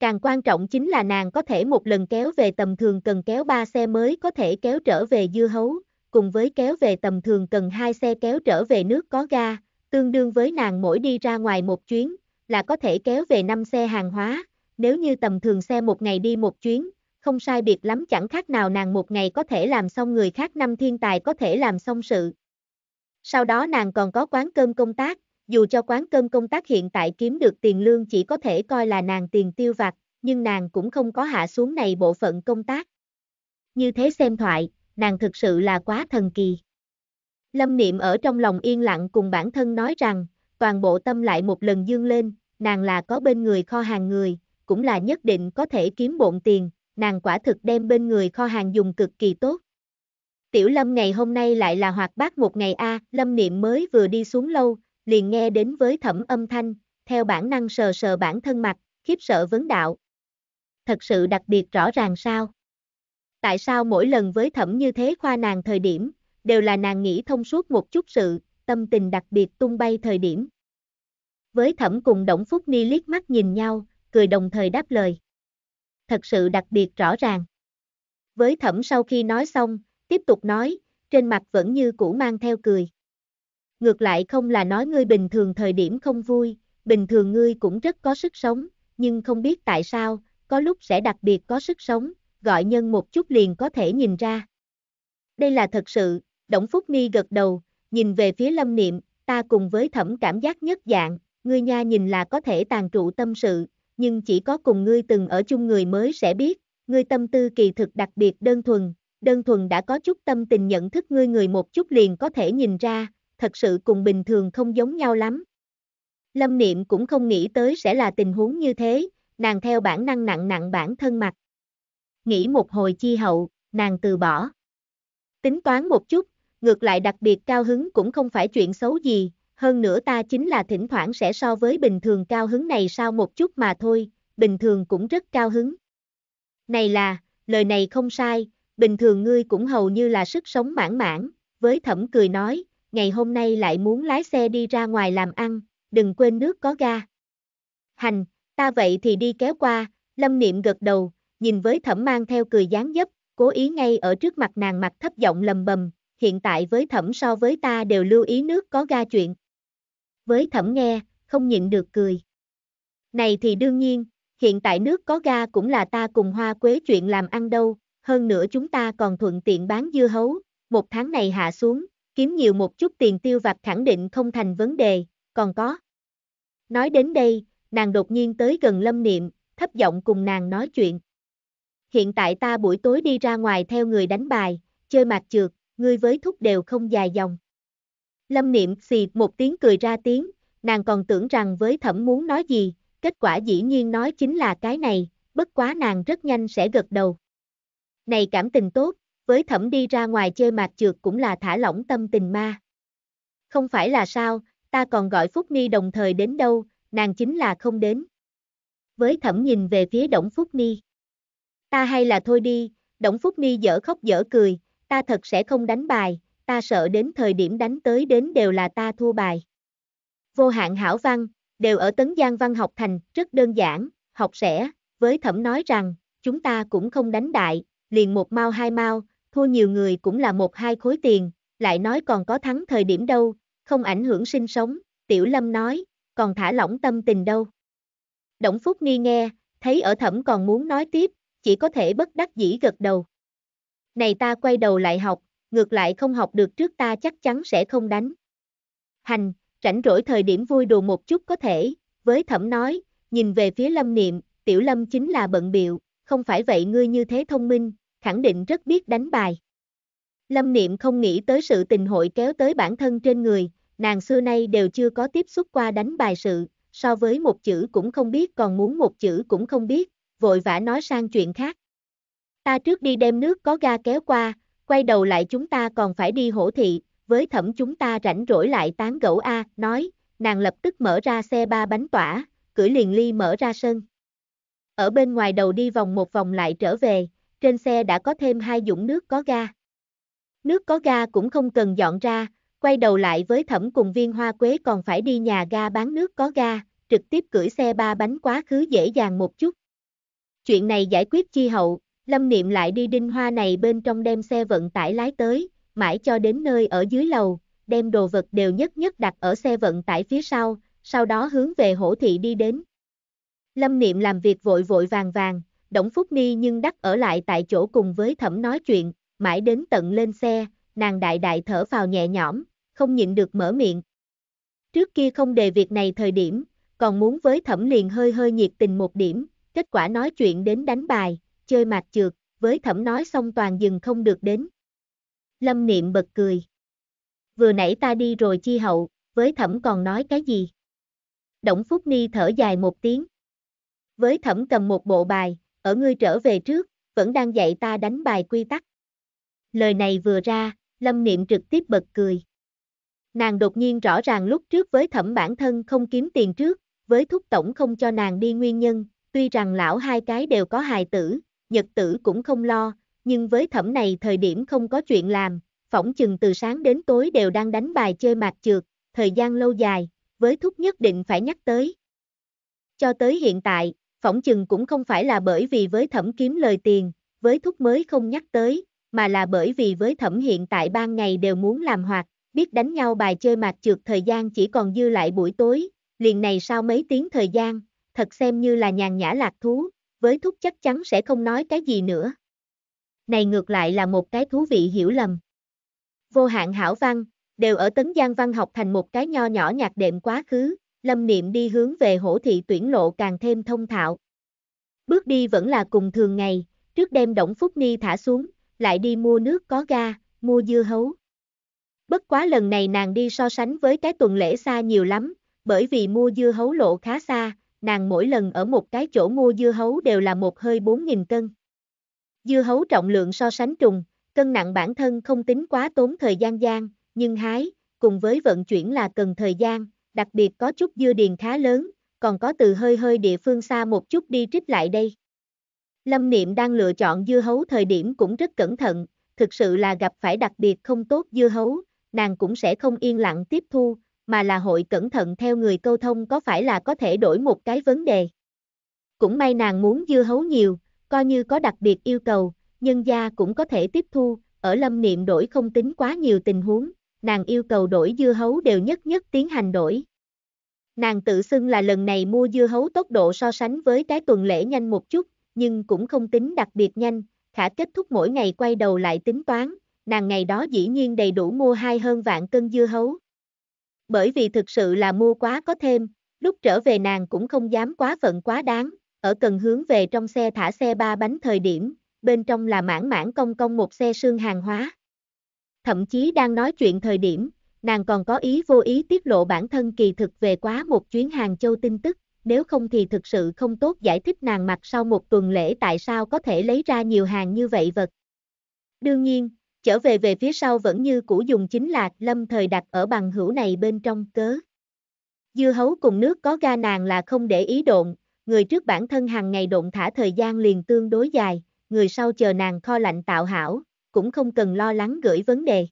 Càng quan trọng chính là nàng có thể một lần kéo về tầm thường cần kéo 3 xe mới có thể kéo trở về dưa hấu, cùng với kéo về tầm thường cần 2 xe kéo trở về nước có ga, tương đương với nàng mỗi đi ra ngoài một chuyến, là có thể kéo về 5 xe hàng hóa, nếu như tầm thường xe một ngày đi một chuyến, không sai biệt lắm chẳng khác nào nàng một ngày có thể làm xong người khác năm thiên tài có thể làm xong sự. Sau đó nàng còn có quán cơm công tác, dù cho quán cơm công tác hiện tại kiếm được tiền lương chỉ có thể coi là nàng tiền tiêu vặt, nhưng nàng cũng không có hạ xuống này bộ phận công tác. Như thế xem thoại, nàng thực sự là quá thần kỳ. Lâm Niệm ở trong lòng yên lặng cùng bản thân nói rằng, toàn bộ tâm lại một lần dương lên, nàng là có bên người kho hàng người, cũng là nhất định có thể kiếm bộn tiền, nàng quả thực đem bên người kho hàng dùng cực kỳ tốt. Tiểu Lâm ngày hôm nay lại là hoạt bát một ngày a, Lâm Niệm mới vừa đi xuống lâu, liền nghe đến với thẩm âm thanh, theo bản năng sờ sờ bản thân mặt, khiếp sợ vấn đạo. Thật sự đặc biệt rõ ràng sao? Tại sao mỗi lần với thẩm như thế khoa nàng thời điểm, đều là nàng nghĩ thông suốt một chút sự, tâm tình đặc biệt tung bay thời điểm. Với thẩm cùng Động Phúc Ni liếc mắt nhìn nhau, cười đồng thời đáp lời. Thật sự đặc biệt rõ ràng. Với thẩm sau khi nói xong, tiếp tục nói, trên mặt vẫn như cũ mang theo cười ngược lại không là nói ngươi bình thường thời điểm không vui, bình thường ngươi cũng rất có sức sống, nhưng không biết tại sao, có lúc sẽ đặc biệt có sức sống, gọi nhân một chút liền có thể nhìn ra. Đây là thật sự, Đổng Phúc Ni gật đầu, nhìn về phía lâm niệm, ta cùng với thẩm cảm giác nhất dạng, ngươi nha nhìn là có thể tàn trụ tâm sự, nhưng chỉ có cùng ngươi từng ở chung người mới sẽ biết, ngươi tâm tư kỳ thực đặc biệt đơn thuần, đơn thuần đã có chút tâm tình nhận thức ngươi người một chút liền có thể nhìn ra, thật sự cùng bình thường không giống nhau lắm. Lâm Niệm cũng không nghĩ tới sẽ là tình huống như thế, nàng theo bản năng nặng nặng bản thân mặt. Nghĩ một hồi chi hậu, nàng từ bỏ. Tính toán một chút, ngược lại đặc biệt cao hứng cũng không phải chuyện xấu gì, hơn nữa ta chính là thỉnh thoảng sẽ so với bình thường cao hứng này sao một chút mà thôi, bình thường cũng rất cao hứng. Này là, lời này không sai, bình thường ngươi cũng hầu như là sức sống mãn mãn, với thẩm cười nói, ngày hôm nay lại muốn lái xe đi ra ngoài làm ăn, đừng quên nước có ga. Hành, ta vậy thì đi kéo qua, lâm niệm gật đầu, nhìn với thẩm mang theo cười dáng dấp, cố ý ngay ở trước mặt nàng mặt thấp giọng lầm bầm, hiện tại với thẩm so với ta đều lưu ý nước có ga chuyện. Với thẩm nghe, không nhịn được cười. Này thì đương nhiên, hiện tại nước có ga cũng là ta cùng hoa quế chuyện làm ăn đâu, hơn nữa chúng ta còn thuận tiện bán dưa hấu, một tháng này hạ xuống, kiếm nhiều một chút tiền tiêu vặt khẳng định không thành vấn đề, còn có. Nói đến đây, nàng đột nhiên tới gần lâm niệm, thấp giọng cùng nàng nói chuyện. Hiện tại ta buổi tối đi ra ngoài theo người đánh bài, chơi mạc trượt, ngươi với thúc đều không dài dòng. Lâm niệm xì một tiếng cười ra tiếng, nàng còn tưởng rằng với thẩm muốn nói gì, kết quả dĩ nhiên nói chính là cái này, bất quá nàng rất nhanh sẽ gật đầu. Này cảm tình tốt, với thẩm đi ra ngoài chơi mạt trượt cũng là thả lỏng tâm tình ma. Không phải là sao, ta còn gọi Phúc Ni đồng thời đến đâu, nàng chính là không đến. Với thẩm nhìn về phía Đổng Phúc Ni. Ta hay là thôi đi, Đổng Phúc Ni dở khóc dở cười, ta thật sẽ không đánh bài, ta sợ đến thời điểm đánh tới đến đều là ta thua bài. Vô hạn hảo văn, đều ở Tấn Giang Văn học thành, rất đơn giản, học sẽ, với thẩm nói rằng, chúng ta cũng không đánh đại, liền một mau hai mau, thua nhiều người cũng là một hai khối tiền, lại nói còn có thắng thời điểm đâu, không ảnh hưởng sinh sống, Tiểu Lâm nói, còn thả lỏng tâm tình đâu. Đổng Phúc Nghi nghe, thấy ở thẩm còn muốn nói tiếp, chỉ có thể bất đắc dĩ gật đầu. Này ta quay đầu lại học, ngược lại không học được trước ta chắc chắn sẽ không đánh. Hành, rảnh rỗi thời điểm vui đùa một chút có thể, với thẩm nói, nhìn về phía lâm niệm, tiểu lâm chính là bận biệu, không phải vậy ngươi như thế thông minh, khẳng định rất biết đánh bài. Lâm Niệm không nghĩ tới sự tình hội kéo tới bản thân trên người, nàng xưa nay đều chưa có tiếp xúc qua đánh bài sự, so với một chữ cũng không biết còn muốn một chữ cũng không biết, vội vã nói sang chuyện khác. Ta trước đi đem nước có ga kéo qua, quay đầu lại chúng ta còn phải đi hổ thị, với thẩm chúng ta rảnh rỗi lại tán gẫu A, nói, nàng lập tức mở ra xe ba bánh tỏa, cưỡi liền ly mở ra sân. Ở bên ngoài đầu đi vòng một vòng lại trở về, trên xe đã có thêm hai dũng nước có ga. Nước có ga cũng không cần dọn ra, quay đầu lại với thẩm cùng viên hoa quế còn phải đi nhà ga bán nước có ga, trực tiếp cưỡi xe ba bánh quá khứ dễ dàng một chút. Chuyện này giải quyết chi hậu, Lâm Niệm lại đi đinh hoa này bên trong đem xe vận tải lái tới, mãi cho đến nơi ở dưới lầu, đem đồ vật đều nhất nhất đặt ở xe vận tải phía sau, sau đó hướng về hổ thị đi đến. Lâm Niệm làm việc vội vội vàng vàng, Đổng Phúc Ni nhưng đắc ở lại tại chỗ cùng với thẩm nói chuyện, mãi đến tận lên xe, nàng đại đại thở vào nhẹ nhõm, không nhịn được mở miệng. Trước kia không đề việc này thời điểm, còn muốn với thẩm liền hơi hơi nhiệt tình một điểm, kết quả nói chuyện đến đánh bài, chơi mạt trượt, với thẩm nói xong toàn dừng không được đến. Lâm Niệm bật cười. Vừa nãy ta đi rồi chi hậu, với thẩm còn nói cái gì? Đổng Phúc Ni thở dài một tiếng. Với thẩm cầm một bộ bài, ở ngươi trở về trước, vẫn đang dạy ta đánh bài quy tắc. Lời này vừa ra, Lâm Niệm trực tiếp bật cười. Nàng đột nhiên rõ ràng lúc trước với thẩm bản thân không kiếm tiền trước, với thúc tổng không cho nàng đi nguyên nhân, tuy rằng lão hai cái đều có hài tử, nhật tử cũng không lo, nhưng với thẩm này thời điểm không có chuyện làm, phỏng chừng từ sáng đến tối đều đang đánh bài chơi mạc trượt, thời gian lâu dài, với thúc nhất định phải nhắc tới. Cho tới hiện tại, phỏng chừng cũng không phải là bởi vì với thẩm kiếm lời tiền, với thúc mới không nhắc tới, mà là bởi vì với thẩm hiện tại ban ngày đều muốn làm hoạt, biết đánh nhau bài chơi mạc trượt thời gian chỉ còn dư lại buổi tối, liền này sau mấy tiếng thời gian, thật xem như là nhàn nhã lạc thú, với thúc chắc chắn sẽ không nói cái gì nữa. Này ngược lại là một cái thú vị hiểu lầm. Vô hạn hảo văn, đều ở Tấn Giang Văn học thành một cái nho nhỏ nhạc đệm quá khứ, lâm niệm đi hướng về hổ thị tuyển lộ càng thêm thông thạo. Bước đi vẫn là cùng thường ngày, trước đem Đổng Phúc Ni thả xuống, lại đi mua nước có ga, mua dưa hấu. Bất quá lần này nàng đi so sánh với cái tuần lễ xa nhiều lắm, bởi vì mua dưa hấu lộ khá xa, nàng mỗi lần ở một cái chỗ mua dưa hấu đều là một hơi 4.000 cân. Dưa hấu trọng lượng so sánh trùng, cân nặng bản thân không tính quá tốn thời gian gian, nhưng hái, cùng với vận chuyển là cần thời gian, đặc biệt có chút dưa điền khá lớn, còn có từ hơi hơi địa phương xa một chút đi trích lại đây. Lâm Niệm đang lựa chọn dưa hấu thời điểm cũng rất cẩn thận, thực sự là gặp phải đặc biệt không tốt dưa hấu, nàng cũng sẽ không yên lặng tiếp thu, mà là hội cẩn thận theo người câu thông có phải là có thể đổi một cái vấn đề. Cũng may nàng muốn dưa hấu nhiều, coi như có đặc biệt yêu cầu, nhân gia cũng có thể tiếp thu, ở lâm niệm đổi không tính quá nhiều tình huống, nàng yêu cầu đổi dưa hấu đều nhất nhất tiến hành đổi. Nàng tự xưng là lần này mua dưa hấu tốc độ so sánh với cái tuần lễ nhanh một chút, nhưng cũng không tính đặc biệt nhanh, khả kết thúc mỗi ngày quay đầu lại tính toán, nàng ngày đó dĩ nhiên đầy đủ mua hai hơn vạn cân dưa hấu. Bởi vì thực sự là mua quá có thêm, lúc trở về nàng cũng không dám quá phận quá đáng, ở cần hướng về trong xe thả xe ba bánh thời điểm, bên trong là mảng mảng công công một xe sương hàng hóa thậm chí đang nói chuyện thời điểm, nàng còn có ý vô ý tiết lộ bản thân kỳ thực về quá một chuyến Hàng Châu tin tức, nếu không thì thực sự không tốt giải thích nàng mặc sau một tuần lễ tại sao có thể lấy ra nhiều hàng như vậy vật. Đương nhiên, trở về về phía sau vẫn như cũ dùng chính là lâm thời đặt ở bằng hữu này bên trong cớ. Dưa hấu cùng nước có ga nàng là không để ý độn, người trước bản thân hàng ngày độn thả thời gian liền tương đối dài, người sau chờ nàng kho lạnh tạo hảo, cũng không cần lo lắng gửi vấn đề.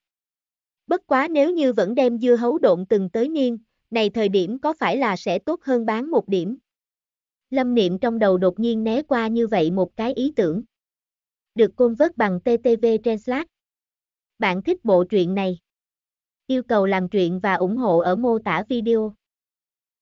Bất quá nếu như vẫn đem dưa hấu độn từng tới niên, này thời điểm có phải là sẽ tốt hơn bán một điểm? Lâm niệm trong đầu đột nhiên né qua như vậy một cái ý tưởng. Được côn vớt bằng TTV Translate. Bạn thích bộ truyện này? Yêu cầu làm truyện và ủng hộ ở mô tả video.